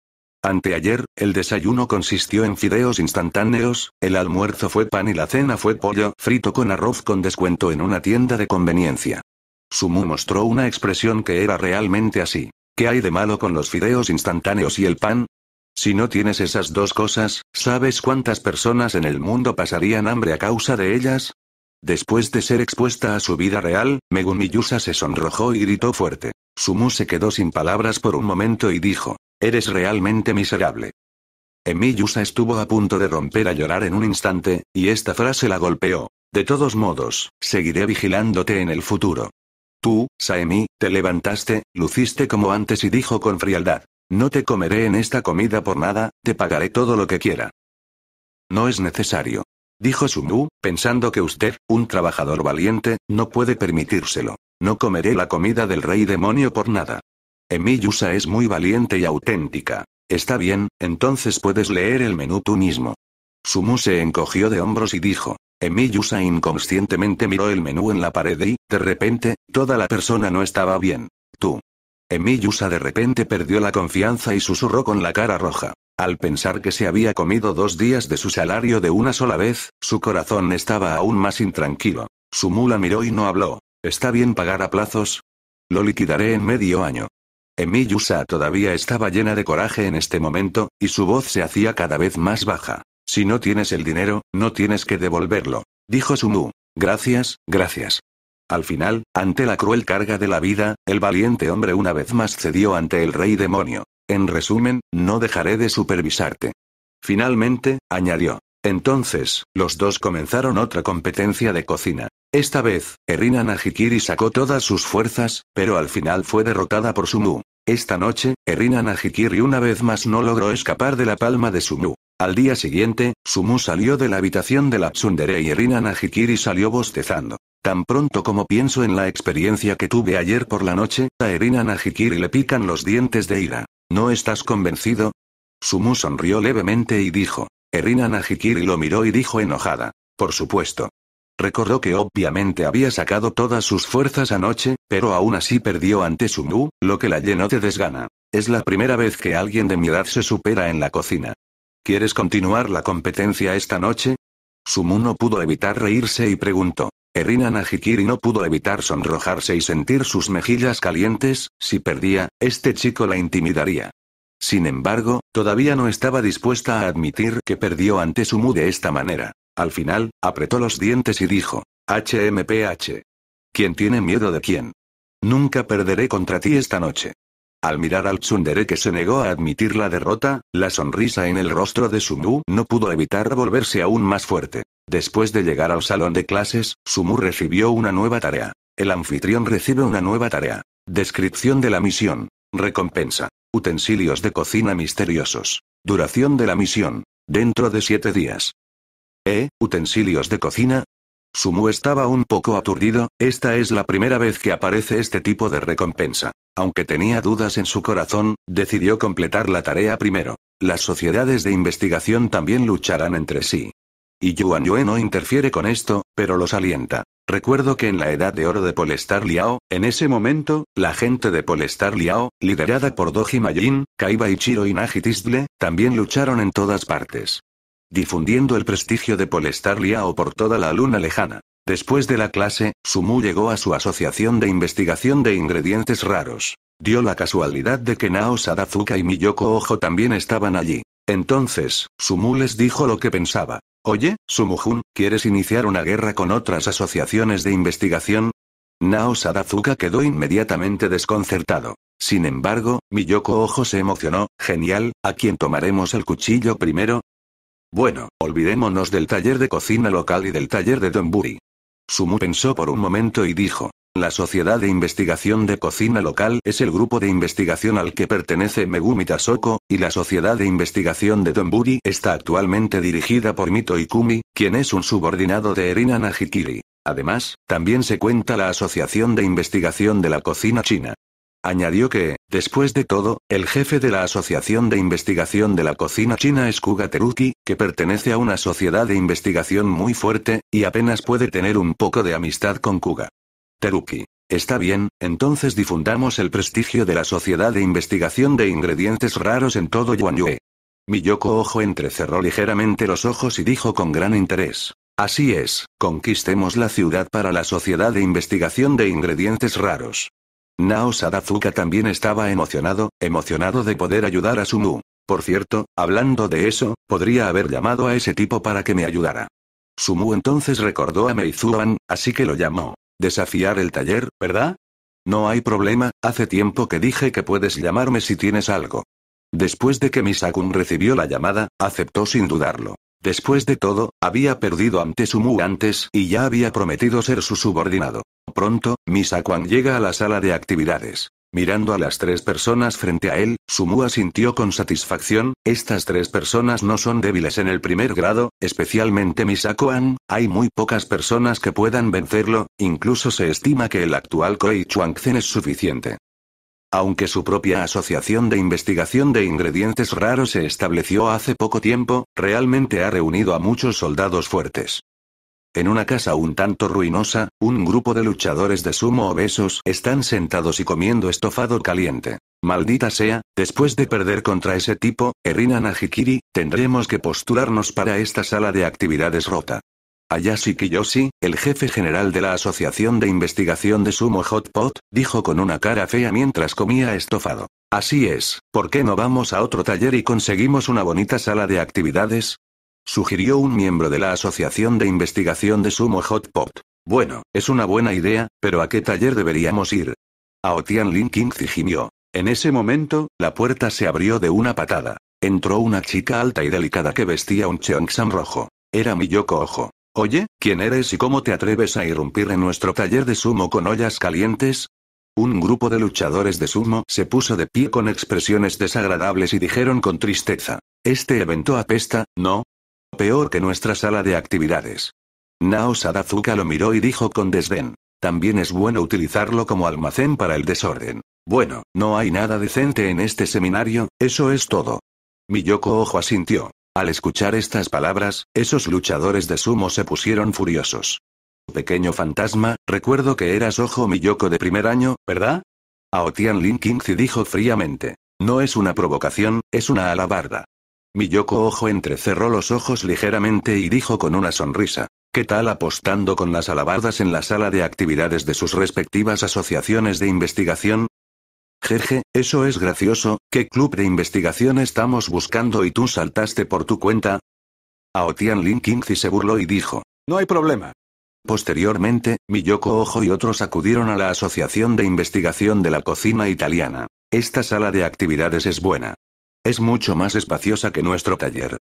Anteayer, el desayuno consistió en fideos instantáneos, el almuerzo fue pan y la cena fue pollo frito con arroz con descuento en una tienda de conveniencia. Sumu mostró una expresión que era realmente así. ¿Qué hay de malo con los fideos instantáneos y el pan? Si no tienes esas dos cosas, ¿sabes cuántas personas en el mundo pasarían hambre a causa de ellas? Después de ser expuesta a su vida real, Megumi Yusa se sonrojó y gritó fuerte. Sumu se quedó sin palabras por un momento y dijo, Eres realmente miserable. Emi Yusa estuvo a punto de romper a llorar en un instante, y esta frase la golpeó. De todos modos, seguiré vigilándote en el futuro. Tú, Saemi, te levantaste, luciste como antes y dijo con frialdad. No te comeré en esta comida por nada, te pagaré todo lo que quiera. No es necesario. Dijo Sumu, pensando que usted, un trabajador valiente, no puede permitírselo. No comeré la comida del rey demonio por nada. Emi Yusa es muy valiente y auténtica. Está bien, entonces puedes leer el menú tú mismo. Sumu se encogió de hombros y dijo. Emi Yusa inconscientemente miró el menú en la pared y, de repente, toda la persona no estaba bien. Tú, Emiyusa de repente perdió la confianza y susurró con la cara roja. Al pensar que se había comido dos días de su salario de una sola vez, su corazón estaba aún más intranquilo. Su mula miró y no habló. ¿Está bien pagar a plazos? Lo liquidaré en medio año. Emiyusa todavía estaba llena de coraje en este momento, y su voz se hacía cada vez más baja. Si no tienes el dinero, no tienes que devolverlo. Dijo Sumu. Gracias, gracias. Al final, ante la cruel carga de la vida, el valiente hombre una vez más cedió ante el rey demonio. En resumen, no dejaré de supervisarte. Finalmente, añadió. Entonces, los dos comenzaron otra competencia de cocina. Esta vez, Erina Najikiri sacó todas sus fuerzas, pero al final fue derrotada por Sumu. Esta noche, Erina Najikiri una vez más no logró escapar de la palma de Sumu. Al día siguiente, Sumu salió de la habitación de la Tsundere y Erina Najikiri salió bostezando. Tan pronto como pienso en la experiencia que tuve ayer por la noche, a Erina Najikiri le pican los dientes de ira. ¿No estás convencido? Sumu sonrió levemente y dijo. Erina Najikiri lo miró y dijo enojada. Por supuesto. Recordó que obviamente había sacado todas sus fuerzas anoche, pero aún así perdió ante Sumu, lo que la llenó de desgana. Es la primera vez que alguien de mi edad se supera en la cocina. ¿Quieres continuar la competencia esta noche? Sumu no pudo evitar reírse y preguntó. Erina Najikiri no pudo evitar sonrojarse y sentir sus mejillas calientes, si perdía, este chico la intimidaría. Sin embargo, todavía no estaba dispuesta a admitir que perdió ante Sumu de esta manera. Al final, apretó los dientes y dijo, HMPH. ¿Quién tiene miedo de quién? Nunca perderé contra ti esta noche. Al mirar al tsundere que se negó a admitir la derrota, la sonrisa en el rostro de Sumu no pudo evitar volverse aún más fuerte. Después de llegar al salón de clases, Sumu recibió una nueva tarea. El anfitrión recibe una nueva tarea. Descripción de la misión. Recompensa. Utensilios de cocina misteriosos. Duración de la misión. Dentro de siete días. ¿Eh? ¿Utensilios de cocina? Sumu estaba un poco aturdido, esta es la primera vez que aparece este tipo de recompensa. Aunque tenía dudas en su corazón, decidió completar la tarea primero. Las sociedades de investigación también lucharán entre sí. Y Yuan Yue no interfiere con esto, pero los alienta. Recuerdo que en la edad de oro de Polestar Liao, en ese momento, la gente de Polestar Liao, liderada por Doji Mayin, Kaiba Ichiro y Naji también lucharon en todas partes. Difundiendo el prestigio de Polestar Liao por toda la luna lejana. Después de la clase, Sumu llegó a su asociación de investigación de ingredientes raros. Dio la casualidad de que Nao Sadazuka y Miyoko Ojo también estaban allí. Entonces, Sumu les dijo lo que pensaba. Oye, Sumujun, ¿quieres iniciar una guerra con otras asociaciones de investigación? Nao Sadazuka quedó inmediatamente desconcertado. Sin embargo, Miyoko Ojo se emocionó, genial, ¿a quién tomaremos el cuchillo primero? Bueno, olvidémonos del taller de cocina local y del taller de Donburi. Sumu pensó por un momento y dijo, la Sociedad de Investigación de Cocina Local es el grupo de investigación al que pertenece Megumi Tasoko, y la Sociedad de Investigación de Donburi está actualmente dirigida por Mito Ikumi, quien es un subordinado de Erina Najikiri. Además, también se cuenta la Asociación de Investigación de la Cocina China. Añadió que, después de todo, el jefe de la Asociación de Investigación de la Cocina China es Kuga Teruki, que pertenece a una sociedad de investigación muy fuerte, y apenas puede tener un poco de amistad con Kuga. Teruki. Está bien, entonces difundamos el prestigio de la Sociedad de Investigación de Ingredientes Raros en todo Yuanyue. Miyoko Ojo entrecerró ligeramente los ojos y dijo con gran interés. Así es, conquistemos la ciudad para la Sociedad de Investigación de Ingredientes Raros. Nao Sadazuka también estaba emocionado, emocionado de poder ayudar a Sumu. Por cierto, hablando de eso, podría haber llamado a ese tipo para que me ayudara. Sumu entonces recordó a Meizuan, así que lo llamó. Desafiar el taller, ¿verdad? No hay problema, hace tiempo que dije que puedes llamarme si tienes algo. Después de que Misakun recibió la llamada, aceptó sin dudarlo. Después de todo, había perdido ante Sumu antes y ya había prometido ser su subordinado. Pronto, Misakun llega a la sala de actividades. Mirando a las tres personas frente a él, Sumu sintió con satisfacción, estas tres personas no son débiles en el primer grado, especialmente Misakoan. hay muy pocas personas que puedan vencerlo, incluso se estima que el actual Koi zen es suficiente. Aunque su propia asociación de investigación de ingredientes raros se estableció hace poco tiempo, realmente ha reunido a muchos soldados fuertes. En una casa un tanto ruinosa, un grupo de luchadores de sumo obesos están sentados y comiendo estofado caliente. Maldita sea, después de perder contra ese tipo, Erina Najikiri, tendremos que postularnos para esta sala de actividades rota. Ayashi Kiyoshi, el jefe general de la Asociación de Investigación de Sumo Hotpot, dijo con una cara fea mientras comía estofado. Así es, ¿por qué no vamos a otro taller y conseguimos una bonita sala de actividades? Sugirió un miembro de la Asociación de Investigación de Sumo Hot Pot. Bueno, es una buena idea, pero ¿a qué taller deberíamos ir? Aotian Lin King gimió. En ese momento, la puerta se abrió de una patada. Entró una chica alta y delicada que vestía un cheongsam rojo. Era Miyoko Ojo. Oye, ¿quién eres y cómo te atreves a irrumpir en nuestro taller de sumo con ollas calientes? Un grupo de luchadores de sumo se puso de pie con expresiones desagradables y dijeron con tristeza. Este evento apesta, ¿no? Peor que nuestra sala de actividades. Nao Sadazuka lo miró y dijo con desdén. También es bueno utilizarlo como almacén para el desorden. Bueno, no hay nada decente en este seminario, eso es todo. Miyoko Ojo asintió. Al escuchar estas palabras, esos luchadores de sumo se pusieron furiosos. Pequeño fantasma, recuerdo que eras Ojo Miyoko de primer año, ¿verdad? Aotian Lin dijo fríamente. No es una provocación, es una alabarda. Miyoko Ojo entrecerró los ojos ligeramente y dijo con una sonrisa. ¿Qué tal apostando con las alabardas en la sala de actividades de sus respectivas asociaciones de investigación? Jeje, eso es gracioso, ¿qué club de investigación estamos buscando y tú saltaste por tu cuenta? Aotian Lin Kingzi se burló y dijo. No hay problema. Posteriormente, Miyoko Ojo y otros acudieron a la Asociación de Investigación de la Cocina Italiana. Esta sala de actividades es buena. Es mucho más espaciosa que nuestro taller.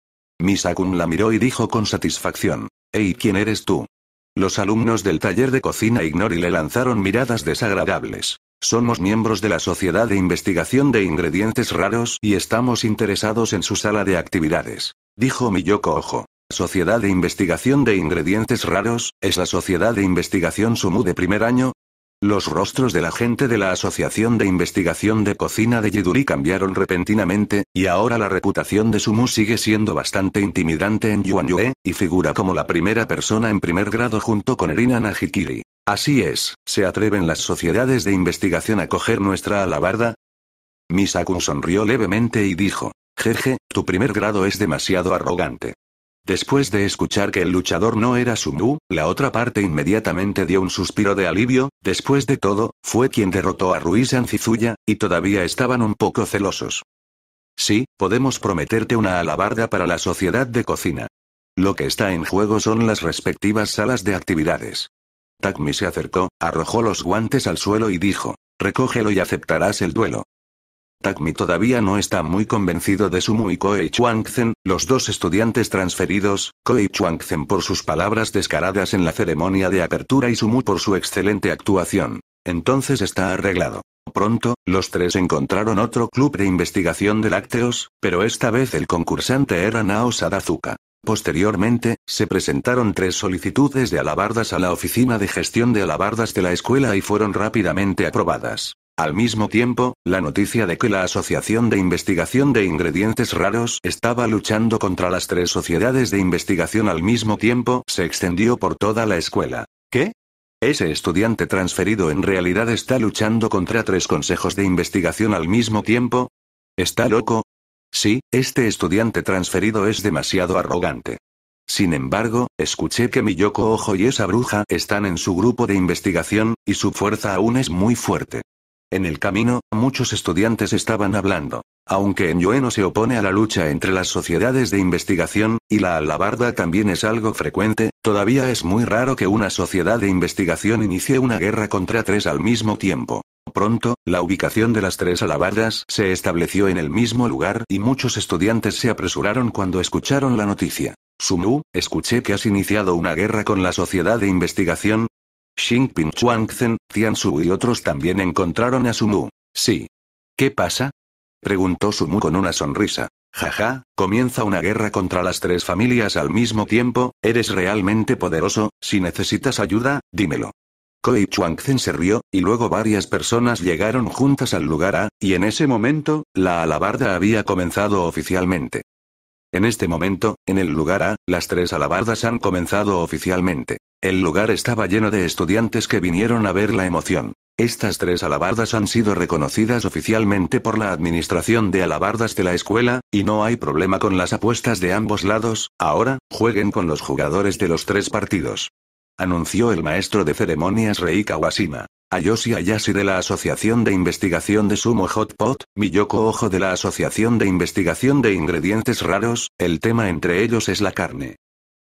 Misakun la miró y dijo con satisfacción. «Ey, ¿quién eres tú? Los alumnos del taller de cocina Ignori le lanzaron miradas desagradables. Somos miembros de la Sociedad de Investigación de Ingredientes Raros y estamos interesados en su sala de actividades, dijo Miyoko Ojo. Sociedad de Investigación de Ingredientes Raros, es la Sociedad de Investigación Sumu de primer año, los rostros de la gente de la Asociación de Investigación de Cocina de Yiduri cambiaron repentinamente, y ahora la reputación de Sumu sigue siendo bastante intimidante en Yuan Yue, y figura como la primera persona en primer grado junto con Erina Najikiri. Así es, ¿se atreven las sociedades de investigación a coger nuestra alabarda? Misakun sonrió levemente y dijo, Jeje, tu primer grado es demasiado arrogante. Después de escuchar que el luchador no era Sumu, la otra parte inmediatamente dio un suspiro de alivio, después de todo, fue quien derrotó a Ruiz Ancizuya, y todavía estaban un poco celosos. Sí, podemos prometerte una alabarda para la sociedad de cocina. Lo que está en juego son las respectivas salas de actividades. Takmi se acercó, arrojó los guantes al suelo y dijo, recógelo y aceptarás el duelo. Takmi todavía no está muy convencido de Sumu y Koei Chuangzen, los dos estudiantes transferidos, Koei Chuangzen por sus palabras descaradas en la ceremonia de apertura y Sumu por su excelente actuación. Entonces está arreglado. Pronto, los tres encontraron otro club de investigación de lácteos, pero esta vez el concursante era Nao Sadazuka. Posteriormente, se presentaron tres solicitudes de alabardas a la Oficina de Gestión de Alabardas de la escuela y fueron rápidamente aprobadas. Al mismo tiempo, la noticia de que la Asociación de Investigación de Ingredientes Raros estaba luchando contra las tres sociedades de investigación al mismo tiempo se extendió por toda la escuela. ¿Qué? Ese estudiante transferido en realidad está luchando contra tres consejos de investigación al mismo tiempo. ¿Está loco? Sí, este estudiante transferido es demasiado arrogante. Sin embargo, escuché que Miyoko Ojo y esa bruja están en su grupo de investigación, y su fuerza aún es muy fuerte. En el camino, muchos estudiantes estaban hablando. Aunque en Yueno se opone a la lucha entre las sociedades de investigación, y la alabarda también es algo frecuente, todavía es muy raro que una sociedad de investigación inicie una guerra contra tres al mismo tiempo. Pronto, la ubicación de las tres alabardas se estableció en el mismo lugar y muchos estudiantes se apresuraron cuando escucharon la noticia. Sumu, escuché que has iniciado una guerra con la sociedad de investigación, Xingping Tian Su y otros también encontraron a Sumu. Sí. ¿Qué pasa? Preguntó Sumu con una sonrisa. Jaja, comienza una guerra contra las tres familias al mismo tiempo, eres realmente poderoso, si necesitas ayuda, dímelo. Koi Chuangzen se rió, y luego varias personas llegaron juntas al lugar A, y en ese momento, la alabarda había comenzado oficialmente. En este momento, en el lugar A, las tres alabardas han comenzado oficialmente. El lugar estaba lleno de estudiantes que vinieron a ver la emoción. Estas tres alabardas han sido reconocidas oficialmente por la Administración de Alabardas de la escuela, y no hay problema con las apuestas de ambos lados, ahora, jueguen con los jugadores de los tres partidos. Anunció el maestro de ceremonias Rei Kawashima. Ayoshi Ayashi de la Asociación de Investigación de Sumo Hot Pot, Miyoko Ojo de la Asociación de Investigación de Ingredientes Raros, el tema entre ellos es la carne.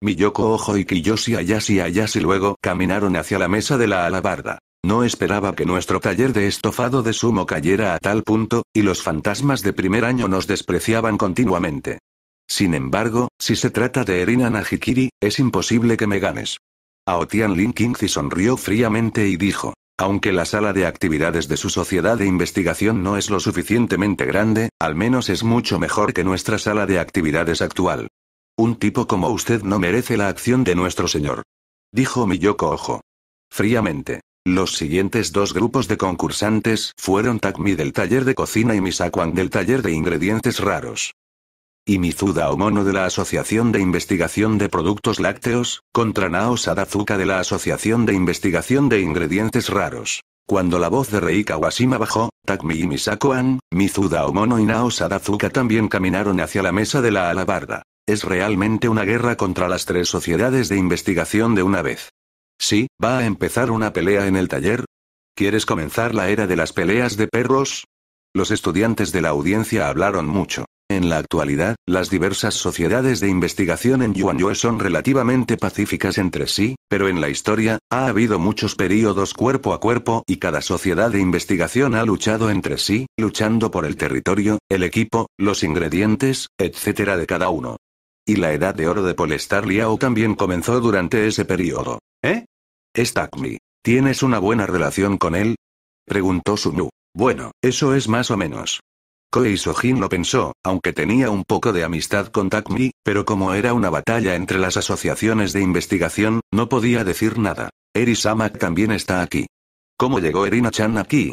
Miyoko Ojo y Kiyoshi Ayashi Ayashi luego caminaron hacia la mesa de la alabarda. No esperaba que nuestro taller de estofado de sumo cayera a tal punto, y los fantasmas de primer año nos despreciaban continuamente. Sin embargo, si se trata de Erina Najikiri, es imposible que me ganes. Aotian Lin sonrió fríamente y dijo, aunque la sala de actividades de su sociedad de investigación no es lo suficientemente grande, al menos es mucho mejor que nuestra sala de actividades actual. Un tipo como usted no merece la acción de nuestro señor. Dijo Miyoko Ojo. Fríamente. Los siguientes dos grupos de concursantes fueron Takmi del taller de cocina y Misakuan del taller de ingredientes raros. Y Mizuda Omono de la Asociación de Investigación de Productos Lácteos, contra Nao Sadazuka de la Asociación de Investigación de Ingredientes Raros. Cuando la voz de Rei Kawashima bajó, Takmi y Misakuan, Mizuda Omono y Nao Sadazuka también caminaron hacia la mesa de la alabarda. Es realmente una guerra contra las tres sociedades de investigación de una vez. Sí, va a empezar una pelea en el taller. ¿Quieres comenzar la era de las peleas de perros? Los estudiantes de la audiencia hablaron mucho. En la actualidad, las diversas sociedades de investigación en Yue son relativamente pacíficas entre sí, pero en la historia, ha habido muchos períodos cuerpo a cuerpo y cada sociedad de investigación ha luchado entre sí, luchando por el territorio, el equipo, los ingredientes, etc. de cada uno. Y la edad de oro de Polestar Liao también comenzó durante ese periodo. ¿Eh? Takmi. ¿tienes una buena relación con él? Preguntó Sunu. Bueno, eso es más o menos. Koei Sojin lo pensó, aunque tenía un poco de amistad con Takmi, pero como era una batalla entre las asociaciones de investigación, no podía decir nada. Eri-sama también está aquí. ¿Cómo llegó Erina-chan aquí?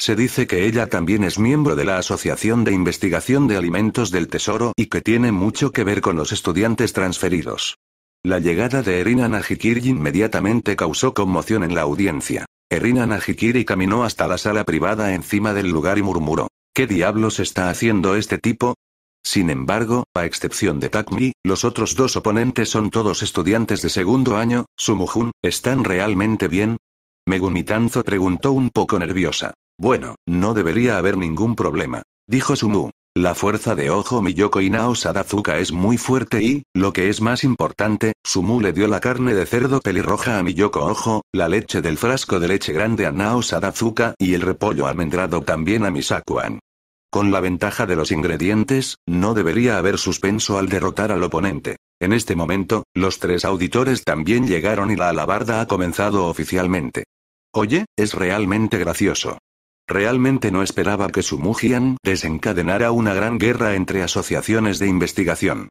Se dice que ella también es miembro de la Asociación de Investigación de Alimentos del Tesoro y que tiene mucho que ver con los estudiantes transferidos. La llegada de Erina Najikiri inmediatamente causó conmoción en la audiencia. Erina Najikiri caminó hasta la sala privada encima del lugar y murmuró. ¿Qué diablos está haciendo este tipo? Sin embargo, a excepción de Takmi, los otros dos oponentes son todos estudiantes de segundo año, Sumujun, ¿están realmente bien? Megumitanzo preguntó un poco nerviosa. Bueno, no debería haber ningún problema, dijo Sumu. La fuerza de Ojo Miyoko y Nao Sadazuka es muy fuerte y, lo que es más importante, Sumu le dio la carne de cerdo pelirroja a Miyoko Ojo, la leche del frasco de leche grande a Nao Sadazuka y el repollo almendrado también a Misakuan. Con la ventaja de los ingredientes, no debería haber suspenso al derrotar al oponente. En este momento, los tres auditores también llegaron y la alabarda ha comenzado oficialmente. Oye, es realmente gracioso. Realmente no esperaba que su Mujian desencadenara una gran guerra entre asociaciones de investigación.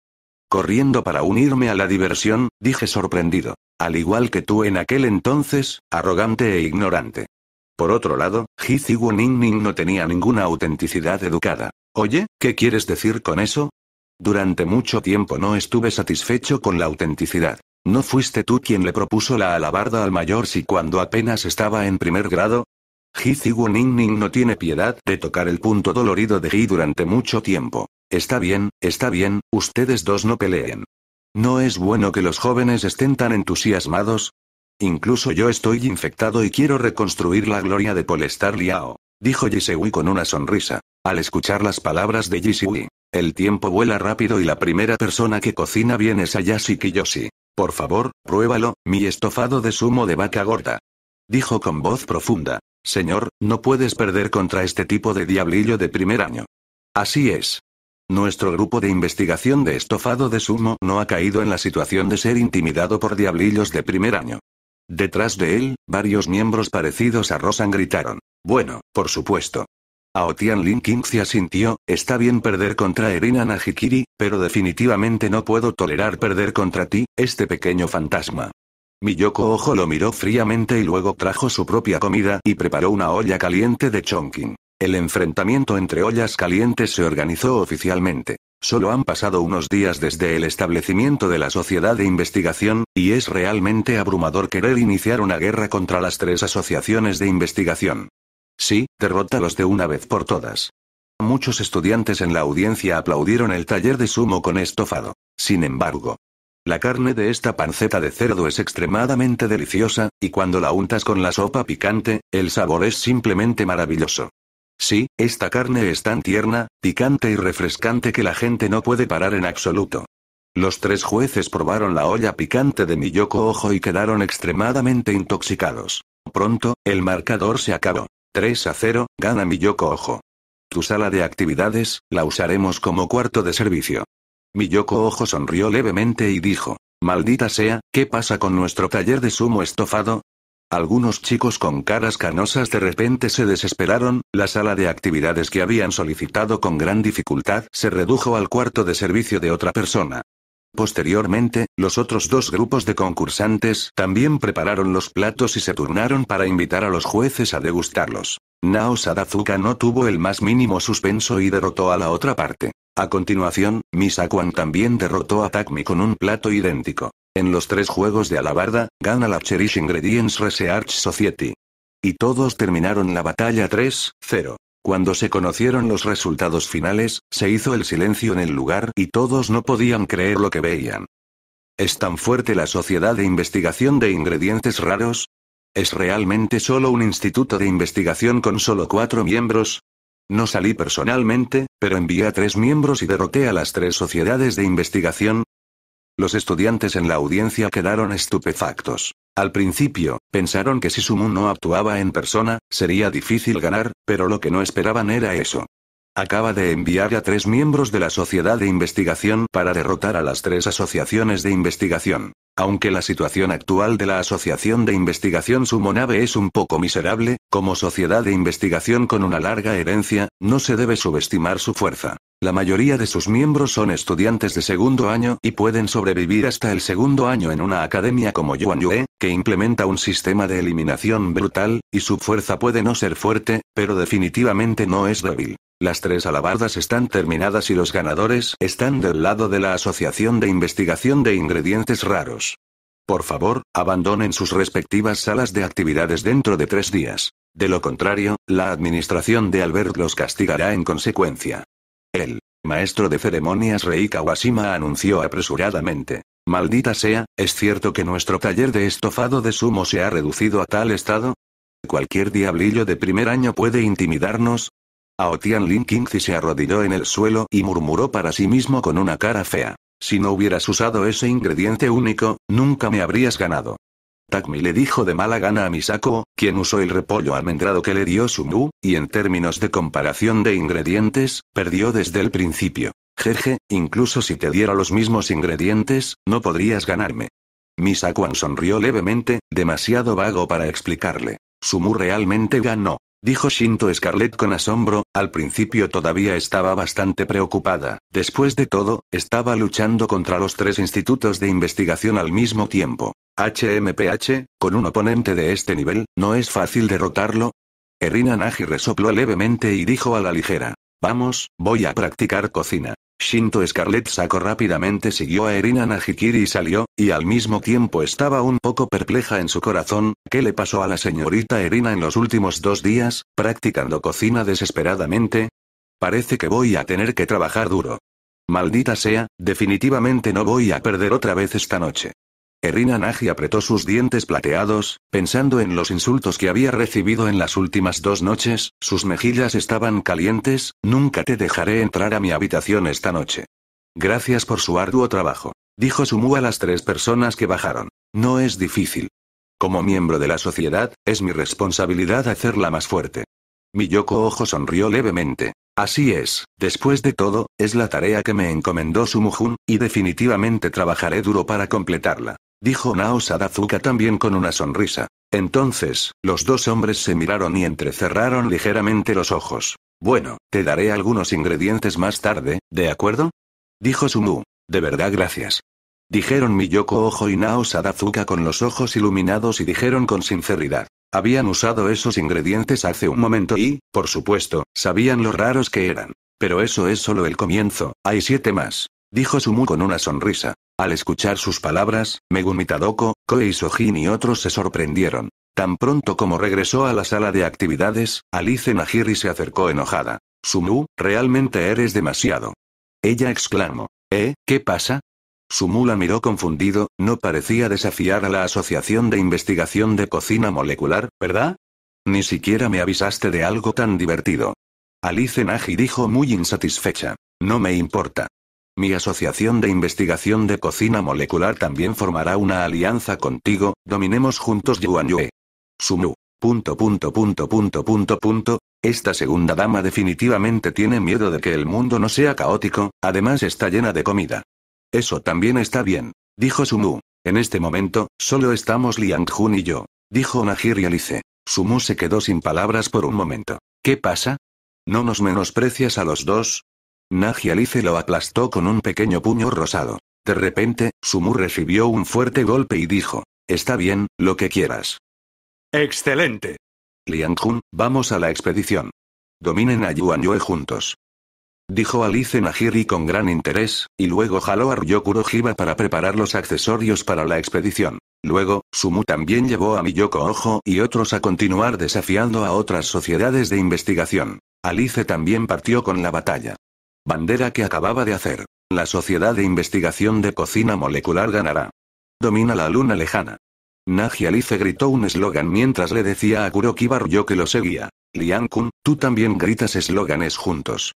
Corriendo para unirme a la diversión, dije sorprendido. Al igual que tú en aquel entonces, arrogante e ignorante. Por otro lado, Hizigu Ning Ning no tenía ninguna autenticidad educada. Oye, ¿qué quieres decir con eso? Durante mucho tiempo no estuve satisfecho con la autenticidad. ¿No fuiste tú quien le propuso la alabarda al mayor si cuando apenas estaba en primer grado? Ji Ning Ning no tiene piedad de tocar el punto dolorido de Ji durante mucho tiempo. Está bien, está bien, ustedes dos no peleen. No es bueno que los jóvenes estén tan entusiasmados. Incluso yo estoy infectado y quiero reconstruir la gloria de Polestar Liao, dijo Jisui con una sonrisa. Al escuchar las palabras de Jisui, el tiempo vuela rápido y la primera persona que cocina bien es Ayashi Kiyoshi. Por favor, pruébalo, mi estofado de zumo de vaca gorda. Dijo con voz profunda. Señor, no puedes perder contra este tipo de diablillo de primer año. Así es. Nuestro grupo de investigación de estofado de sumo no ha caído en la situación de ser intimidado por diablillos de primer año. Detrás de él, varios miembros parecidos a Rosan gritaron. Bueno, por supuesto. Aotian Lin se asintió, está bien perder contra Erina Najikiri, pero definitivamente no puedo tolerar perder contra ti, este pequeño fantasma. Miyoko Ojo lo miró fríamente y luego trajo su propia comida y preparó una olla caliente de chonkin. El enfrentamiento entre ollas calientes se organizó oficialmente. Solo han pasado unos días desde el establecimiento de la Sociedad de Investigación, y es realmente abrumador querer iniciar una guerra contra las tres asociaciones de investigación. Sí, derrótalos de una vez por todas. Muchos estudiantes en la audiencia aplaudieron el taller de sumo con estofado. Sin embargo, la carne de esta panceta de cerdo es extremadamente deliciosa, y cuando la untas con la sopa picante, el sabor es simplemente maravilloso. Sí, esta carne es tan tierna, picante y refrescante que la gente no puede parar en absoluto. Los tres jueces probaron la olla picante de Miyoko Ojo y quedaron extremadamente intoxicados. Pronto, el marcador se acabó. 3 a 0, gana Miyoko Ojo. Tu sala de actividades, la usaremos como cuarto de servicio. Miyoko Ojo sonrió levemente y dijo, Maldita sea, ¿qué pasa con nuestro taller de sumo estofado? Algunos chicos con caras canosas de repente se desesperaron, la sala de actividades que habían solicitado con gran dificultad se redujo al cuarto de servicio de otra persona. Posteriormente, los otros dos grupos de concursantes también prepararon los platos y se turnaron para invitar a los jueces a degustarlos. Nao Sadazuka no tuvo el más mínimo suspenso y derrotó a la otra parte. A continuación, Misakuan también derrotó a Takmi con un plato idéntico. En los tres juegos de alabarda, gana la Cherish Ingredients Research Society. Y todos terminaron la batalla 3-0. Cuando se conocieron los resultados finales, se hizo el silencio en el lugar y todos no podían creer lo que veían. ¿Es tan fuerte la Sociedad de Investigación de Ingredientes Raros? ¿Es realmente solo un instituto de investigación con solo cuatro miembros? No salí personalmente, pero envié a tres miembros y derroté a las tres sociedades de investigación. Los estudiantes en la audiencia quedaron estupefactos. Al principio, pensaron que si Sumu no actuaba en persona, sería difícil ganar, pero lo que no esperaban era eso. Acaba de enviar a tres miembros de la Sociedad de Investigación para derrotar a las tres asociaciones de investigación. Aunque la situación actual de la Asociación de Investigación Sumonave es un poco miserable, como sociedad de investigación con una larga herencia, no se debe subestimar su fuerza. La mayoría de sus miembros son estudiantes de segundo año y pueden sobrevivir hasta el segundo año en una academia como Yuan Yue, que implementa un sistema de eliminación brutal, y su fuerza puede no ser fuerte, pero definitivamente no es débil. Las tres alabardas están terminadas y los ganadores están del lado de la Asociación de Investigación de Ingredientes Raros. Por favor, abandonen sus respectivas salas de actividades dentro de tres días. De lo contrario, la administración de Albert los castigará en consecuencia. El maestro de ceremonias Rei anunció apresuradamente. Maldita sea, ¿es cierto que nuestro taller de estofado de sumo se ha reducido a tal estado? Cualquier diablillo de primer año puede intimidarnos, Ao Lin se arrodilló en el suelo y murmuró para sí mismo con una cara fea. Si no hubieras usado ese ingrediente único, nunca me habrías ganado. Takmi le dijo de mala gana a Misako, quien usó el repollo almendrado que le dio Sumu, y en términos de comparación de ingredientes, perdió desde el principio. Jeje, incluso si te diera los mismos ingredientes, no podrías ganarme. Misako sonrió levemente, demasiado vago para explicarle. Sumu realmente ganó dijo Shinto Scarlett con asombro, al principio todavía estaba bastante preocupada, después de todo, estaba luchando contra los tres institutos de investigación al mismo tiempo. HMPH, con un oponente de este nivel, ¿no es fácil derrotarlo? Erina Nagi resopló levemente y dijo a la ligera. Vamos, voy a practicar cocina. Shinto Scarlet sacó rápidamente siguió a Erina Najikiri y salió, y al mismo tiempo estaba un poco perpleja en su corazón, ¿qué le pasó a la señorita Erina en los últimos dos días, practicando cocina desesperadamente? Parece que voy a tener que trabajar duro. Maldita sea, definitivamente no voy a perder otra vez esta noche. Erina apretó sus dientes plateados, pensando en los insultos que había recibido en las últimas dos noches, sus mejillas estaban calientes, nunca te dejaré entrar a mi habitación esta noche. Gracias por su arduo trabajo, dijo Sumu a las tres personas que bajaron. No es difícil. Como miembro de la sociedad, es mi responsabilidad hacerla más fuerte. Miyoko Ojo sonrió levemente. Así es, después de todo, es la tarea que me encomendó Sumujun, y definitivamente trabajaré duro para completarla dijo Nao también con una sonrisa. Entonces, los dos hombres se miraron y entrecerraron ligeramente los ojos. Bueno, te daré algunos ingredientes más tarde, ¿de acuerdo? Dijo Sumu. De verdad gracias. Dijeron Miyoko Ojo y Nao Sadazuka con los ojos iluminados y dijeron con sinceridad. Habían usado esos ingredientes hace un momento y, por supuesto, sabían lo raros que eran. Pero eso es solo el comienzo, hay siete más. Dijo Sumu con una sonrisa. Al escuchar sus palabras, Megumi Tadoko, Koei y otros se sorprendieron. Tan pronto como regresó a la sala de actividades, Alice Najiri se acercó enojada. Sumu, realmente eres demasiado. Ella exclamó. ¿Eh? ¿Qué pasa? Sumu la miró confundido, no parecía desafiar a la Asociación de Investigación de Cocina Molecular, ¿verdad? Ni siquiera me avisaste de algo tan divertido. Alice Najiri dijo muy insatisfecha. No me importa. Mi asociación de investigación de cocina molecular también formará una alianza contigo, dominemos juntos Yuan Yue. Sumu. Punto punto punto punto punto punto. Esta segunda dama definitivamente tiene miedo de que el mundo no sea caótico, además está llena de comida. Eso también está bien. Dijo Sumu. En este momento, solo estamos Liang Jun y yo. Dijo Nahir y Alice. Sumu se quedó sin palabras por un momento. ¿Qué pasa? ¿No nos menosprecias a los dos? Naji Alice lo aplastó con un pequeño puño rosado. De repente, Sumu recibió un fuerte golpe y dijo, Está bien, lo que quieras. Excelente. Liang Jun, vamos a la expedición. Dominen a Yuan Yue juntos. Dijo Alice Najiri con gran interés, y luego jaló a Ryokuro para preparar los accesorios para la expedición. Luego, Sumu también llevó a Miyoko Ojo y otros a continuar desafiando a otras sociedades de investigación. Alice también partió con la batalla. Bandera que acababa de hacer. La Sociedad de Investigación de Cocina Molecular ganará. Domina la luna lejana. Naji Alice gritó un eslogan mientras le decía a Kuroki yo que lo seguía. Lian Kun, tú también gritas eslóganes juntos.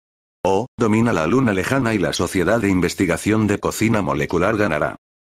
oh, domina la luna lejana y la Sociedad de Investigación de Cocina Molecular ganará.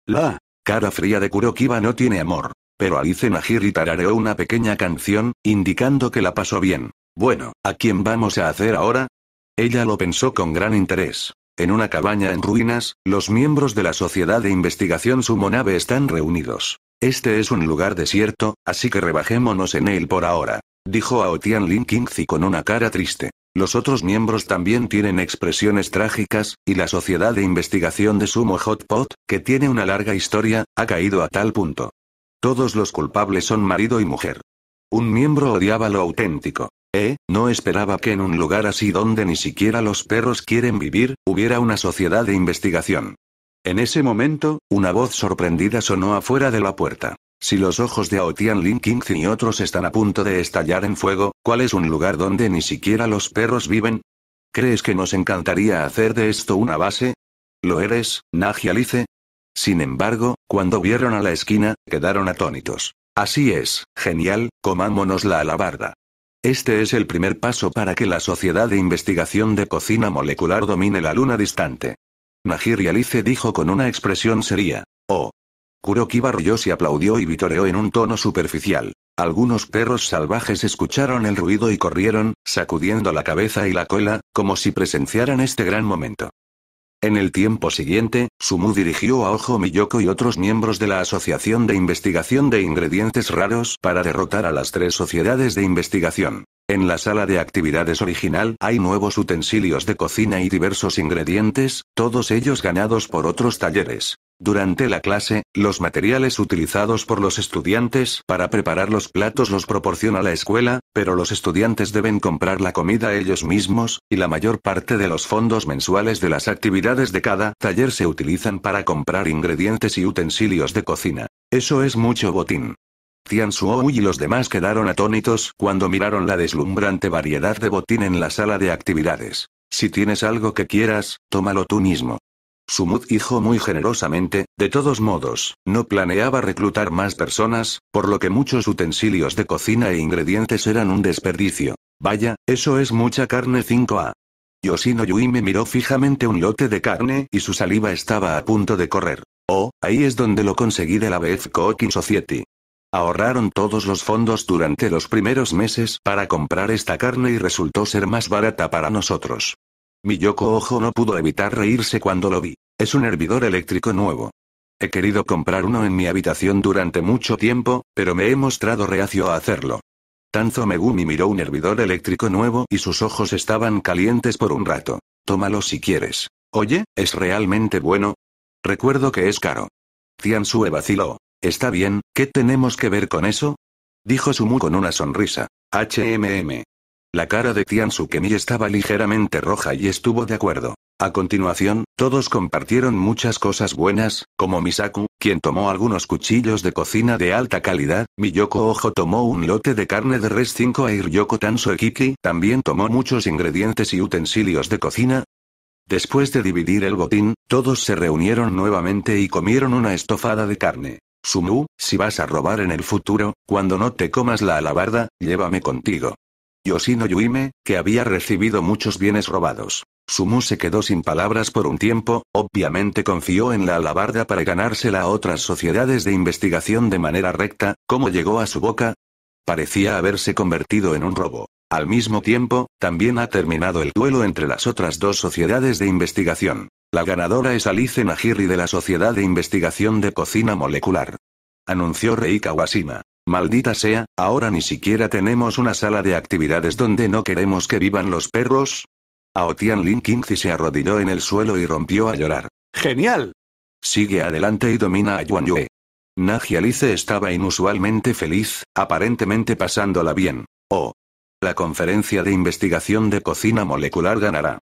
La cara fría de Kurokiba no tiene amor. Pero Alice Najiri una pequeña canción, indicando que la pasó bien. Bueno, ¿a quién vamos a hacer ahora? Ella lo pensó con gran interés. En una cabaña en ruinas, los miembros de la Sociedad de Investigación Nave están reunidos. Este es un lugar desierto, así que rebajémonos en él por ahora, dijo a Otian Lin Kingzi con una cara triste. Los otros miembros también tienen expresiones trágicas, y la Sociedad de Investigación de Sumo Hotpot, que tiene una larga historia, ha caído a tal punto. Todos los culpables son marido y mujer. Un miembro odiaba lo auténtico, eh, no esperaba que en un lugar así donde ni siquiera los perros quieren vivir, hubiera una sociedad de investigación. En ese momento, una voz sorprendida sonó afuera de la puerta. Si los ojos de Aotian Lin King y otros están a punto de estallar en fuego, ¿cuál es un lugar donde ni siquiera los perros viven? ¿Crees que nos encantaría hacer de esto una base? ¿Lo eres, Nagi Alice? Sin embargo, cuando vieron a la esquina, quedaron atónitos. Así es, genial, comámonos la alabarda. Este es el primer paso para que la Sociedad de Investigación de Cocina Molecular domine la luna distante. Najir y dijo con una expresión seria. Oh. Kuroki barrió se aplaudió y vitoreó en un tono superficial. Algunos perros salvajes escucharon el ruido y corrieron, sacudiendo la cabeza y la cola, como si presenciaran este gran momento. En el tiempo siguiente, Sumu dirigió a Ojo Miyoko y otros miembros de la Asociación de Investigación de Ingredientes Raros para derrotar a las tres sociedades de investigación. En la sala de actividades original hay nuevos utensilios de cocina y diversos ingredientes, todos ellos ganados por otros talleres. Durante la clase, los materiales utilizados por los estudiantes para preparar los platos los proporciona la escuela, pero los estudiantes deben comprar la comida ellos mismos, y la mayor parte de los fondos mensuales de las actividades de cada taller se utilizan para comprar ingredientes y utensilios de cocina. Eso es mucho botín. Tian y los demás quedaron atónitos cuando miraron la deslumbrante variedad de botín en la sala de actividades. Si tienes algo que quieras, tómalo tú mismo. Sumud dijo muy generosamente, de todos modos, no planeaba reclutar más personas, por lo que muchos utensilios de cocina e ingredientes eran un desperdicio. Vaya, eso es mucha carne 5A. Yoshino Yui me miró fijamente un lote de carne y su saliva estaba a punto de correr. Oh, ahí es donde lo conseguí de la BF Cooking Society. Ahorraron todos los fondos durante los primeros meses para comprar esta carne y resultó ser más barata para nosotros. Mi Miyoko Ojo no pudo evitar reírse cuando lo vi. Es un hervidor eléctrico nuevo. He querido comprar uno en mi habitación durante mucho tiempo, pero me he mostrado reacio a hacerlo. Tanzo Megumi miró un hervidor eléctrico nuevo y sus ojos estaban calientes por un rato. Tómalo si quieres. Oye, ¿es realmente bueno? Recuerdo que es caro. Tianshu vaciló. Está bien, ¿qué tenemos que ver con eso? Dijo Sumu con una sonrisa. HMM. La cara de Tian mi estaba ligeramente roja y estuvo de acuerdo. A continuación, todos compartieron muchas cosas buenas, como Misaku, quien tomó algunos cuchillos de cocina de alta calidad, Miyoko Ojo tomó un lote de carne de res 5 a e Iryoko Tanso también tomó muchos ingredientes y utensilios de cocina. Después de dividir el botín, todos se reunieron nuevamente y comieron una estofada de carne. Sumu, si vas a robar en el futuro, cuando no te comas la alabarda, llévame contigo. Yoshino Yuime, que había recibido muchos bienes robados. Sumu se quedó sin palabras por un tiempo, obviamente confió en la alabarda para ganársela a otras sociedades de investigación de manera recta, ¿cómo llegó a su boca? Parecía haberse convertido en un robo. Al mismo tiempo, también ha terminado el duelo entre las otras dos sociedades de investigación. La ganadora es Alice Najiri de la Sociedad de Investigación de Cocina Molecular. Anunció Rei Kawashima. Maldita sea, ahora ni siquiera tenemos una sala de actividades donde no queremos que vivan los perros. Aotian Lin King se arrodilló en el suelo y rompió a llorar. ¡Genial! Sigue adelante y domina a Yuan Yue. Nagi Alice estaba inusualmente feliz, aparentemente pasándola bien. Oh. La conferencia de investigación de cocina molecular ganará.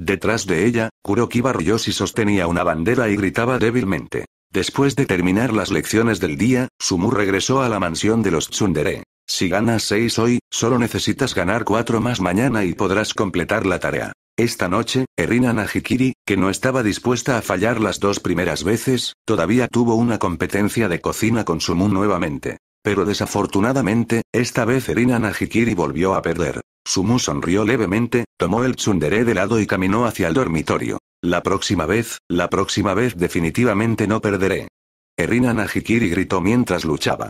Detrás de ella, Kuroki y sostenía una bandera y gritaba débilmente. Después de terminar las lecciones del día, Sumu regresó a la mansión de los Tsundere. Si ganas seis hoy, solo necesitas ganar cuatro más mañana y podrás completar la tarea. Esta noche, Erina Najikiri, que no estaba dispuesta a fallar las dos primeras veces, todavía tuvo una competencia de cocina con Sumu nuevamente. Pero desafortunadamente, esta vez Erina Najikiri volvió a perder. Sumu sonrió levemente, tomó el tsundere de lado y caminó hacia el dormitorio. La próxima vez, la próxima vez definitivamente no perderé. Erina Najikiri gritó mientras luchaba.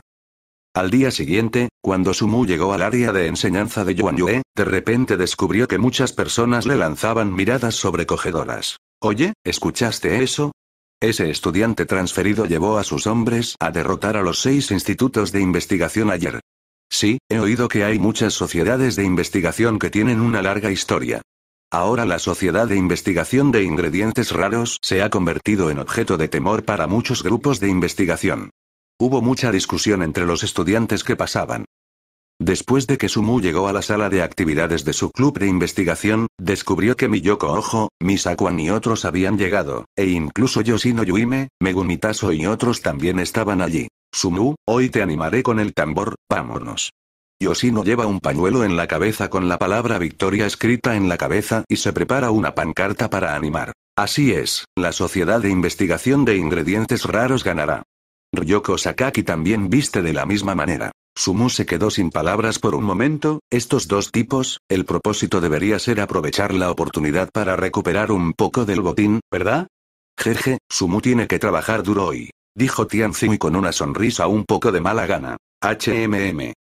Al día siguiente, cuando Sumu llegó al área de enseñanza de Yuan Yue, de repente descubrió que muchas personas le lanzaban miradas sobrecogedoras. Oye, ¿escuchaste eso? Ese estudiante transferido llevó a sus hombres a derrotar a los seis institutos de investigación ayer. Sí, he oído que hay muchas sociedades de investigación que tienen una larga historia. Ahora la Sociedad de Investigación de Ingredientes Raros se ha convertido en objeto de temor para muchos grupos de investigación. Hubo mucha discusión entre los estudiantes que pasaban. Después de que Sumu llegó a la sala de actividades de su club de investigación, descubrió que Miyoko Ojo, Misakuan y otros habían llegado, e incluso Yoshino Yuime, Megumitazo y otros también estaban allí. Sumu, hoy te animaré con el tambor, vámonos. Yoshino lleva un pañuelo en la cabeza con la palabra victoria escrita en la cabeza y se prepara una pancarta para animar. Así es, la Sociedad de Investigación de Ingredientes Raros ganará. Ryoko Sakaki también viste de la misma manera. Sumu se quedó sin palabras por un momento, estos dos tipos, el propósito debería ser aprovechar la oportunidad para recuperar un poco del botín, ¿verdad? Jeje, Sumu tiene que trabajar duro hoy. Dijo y con una sonrisa un poco de mala gana. HMM.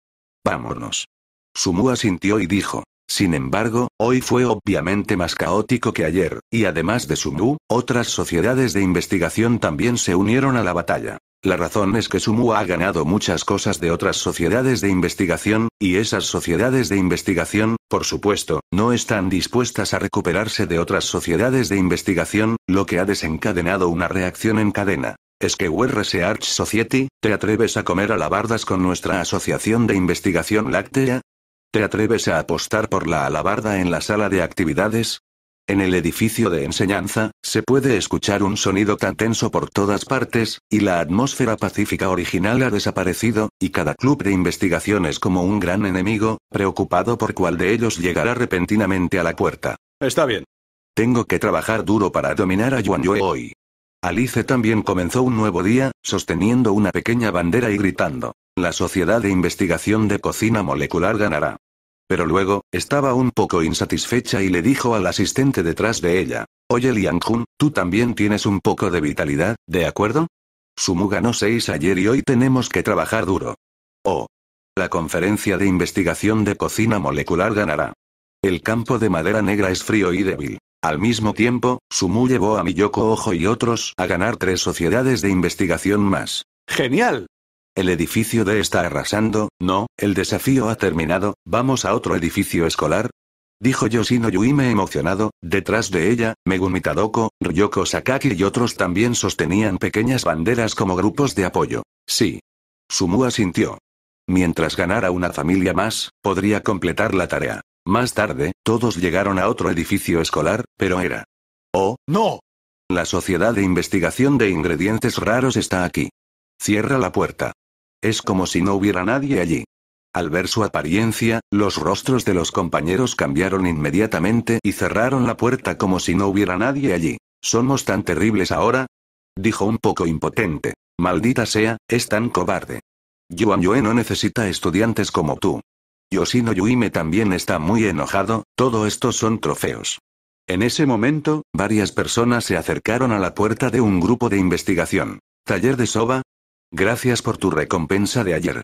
Vámonos. Sumu asintió y dijo. Sin embargo, hoy fue obviamente más caótico que ayer, y además de Sumu, otras sociedades de investigación también se unieron a la batalla. La razón es que Sumu ha ganado muchas cosas de otras sociedades de investigación, y esas sociedades de investigación, por supuesto, no están dispuestas a recuperarse de otras sociedades de investigación, lo que ha desencadenado una reacción en cadena. Es que URS Arch Society, ¿te atreves a comer alabardas con nuestra asociación de investigación láctea? ¿Te atreves a apostar por la alabarda en la sala de actividades? En el edificio de enseñanza, se puede escuchar un sonido tan tenso por todas partes, y la atmósfera pacífica original ha desaparecido, y cada club de investigación es como un gran enemigo, preocupado por cuál de ellos llegará repentinamente a la puerta. Está bien. Tengo que trabajar duro para dominar a Yuan Yue hoy. Alice también comenzó un nuevo día, sosteniendo una pequeña bandera y gritando. La Sociedad de Investigación de Cocina Molecular ganará. Pero luego, estaba un poco insatisfecha y le dijo al asistente detrás de ella. Oye Liang-jun, tú también tienes un poco de vitalidad, ¿de acuerdo? Sumu ganó seis ayer y hoy tenemos que trabajar duro. Oh. La conferencia de investigación de cocina molecular ganará. El campo de madera negra es frío y débil. Al mismo tiempo, Sumu llevó a Miyoko Ojo y otros a ganar tres sociedades de investigación más. ¡Genial! El edificio D está arrasando, no, el desafío ha terminado, vamos a otro edificio escolar. Dijo Yoshino Yuime emocionado, detrás de ella, Megumi Tadoko, Ryoko Sakaki y otros también sostenían pequeñas banderas como grupos de apoyo. Sí. Sumu sintió. Mientras ganara una familia más, podría completar la tarea. Más tarde, todos llegaron a otro edificio escolar, pero era. ¡Oh, no! La Sociedad de Investigación de Ingredientes Raros está aquí. Cierra la puerta. Es como si no hubiera nadie allí. Al ver su apariencia, los rostros de los compañeros cambiaron inmediatamente y cerraron la puerta como si no hubiera nadie allí. ¿Somos tan terribles ahora? Dijo un poco impotente. Maldita sea, es tan cobarde. Yuan Yue no necesita estudiantes como tú. Yoshino Yuime también está muy enojado, todo esto son trofeos. En ese momento, varias personas se acercaron a la puerta de un grupo de investigación. Taller de soba, Gracias por tu recompensa de ayer.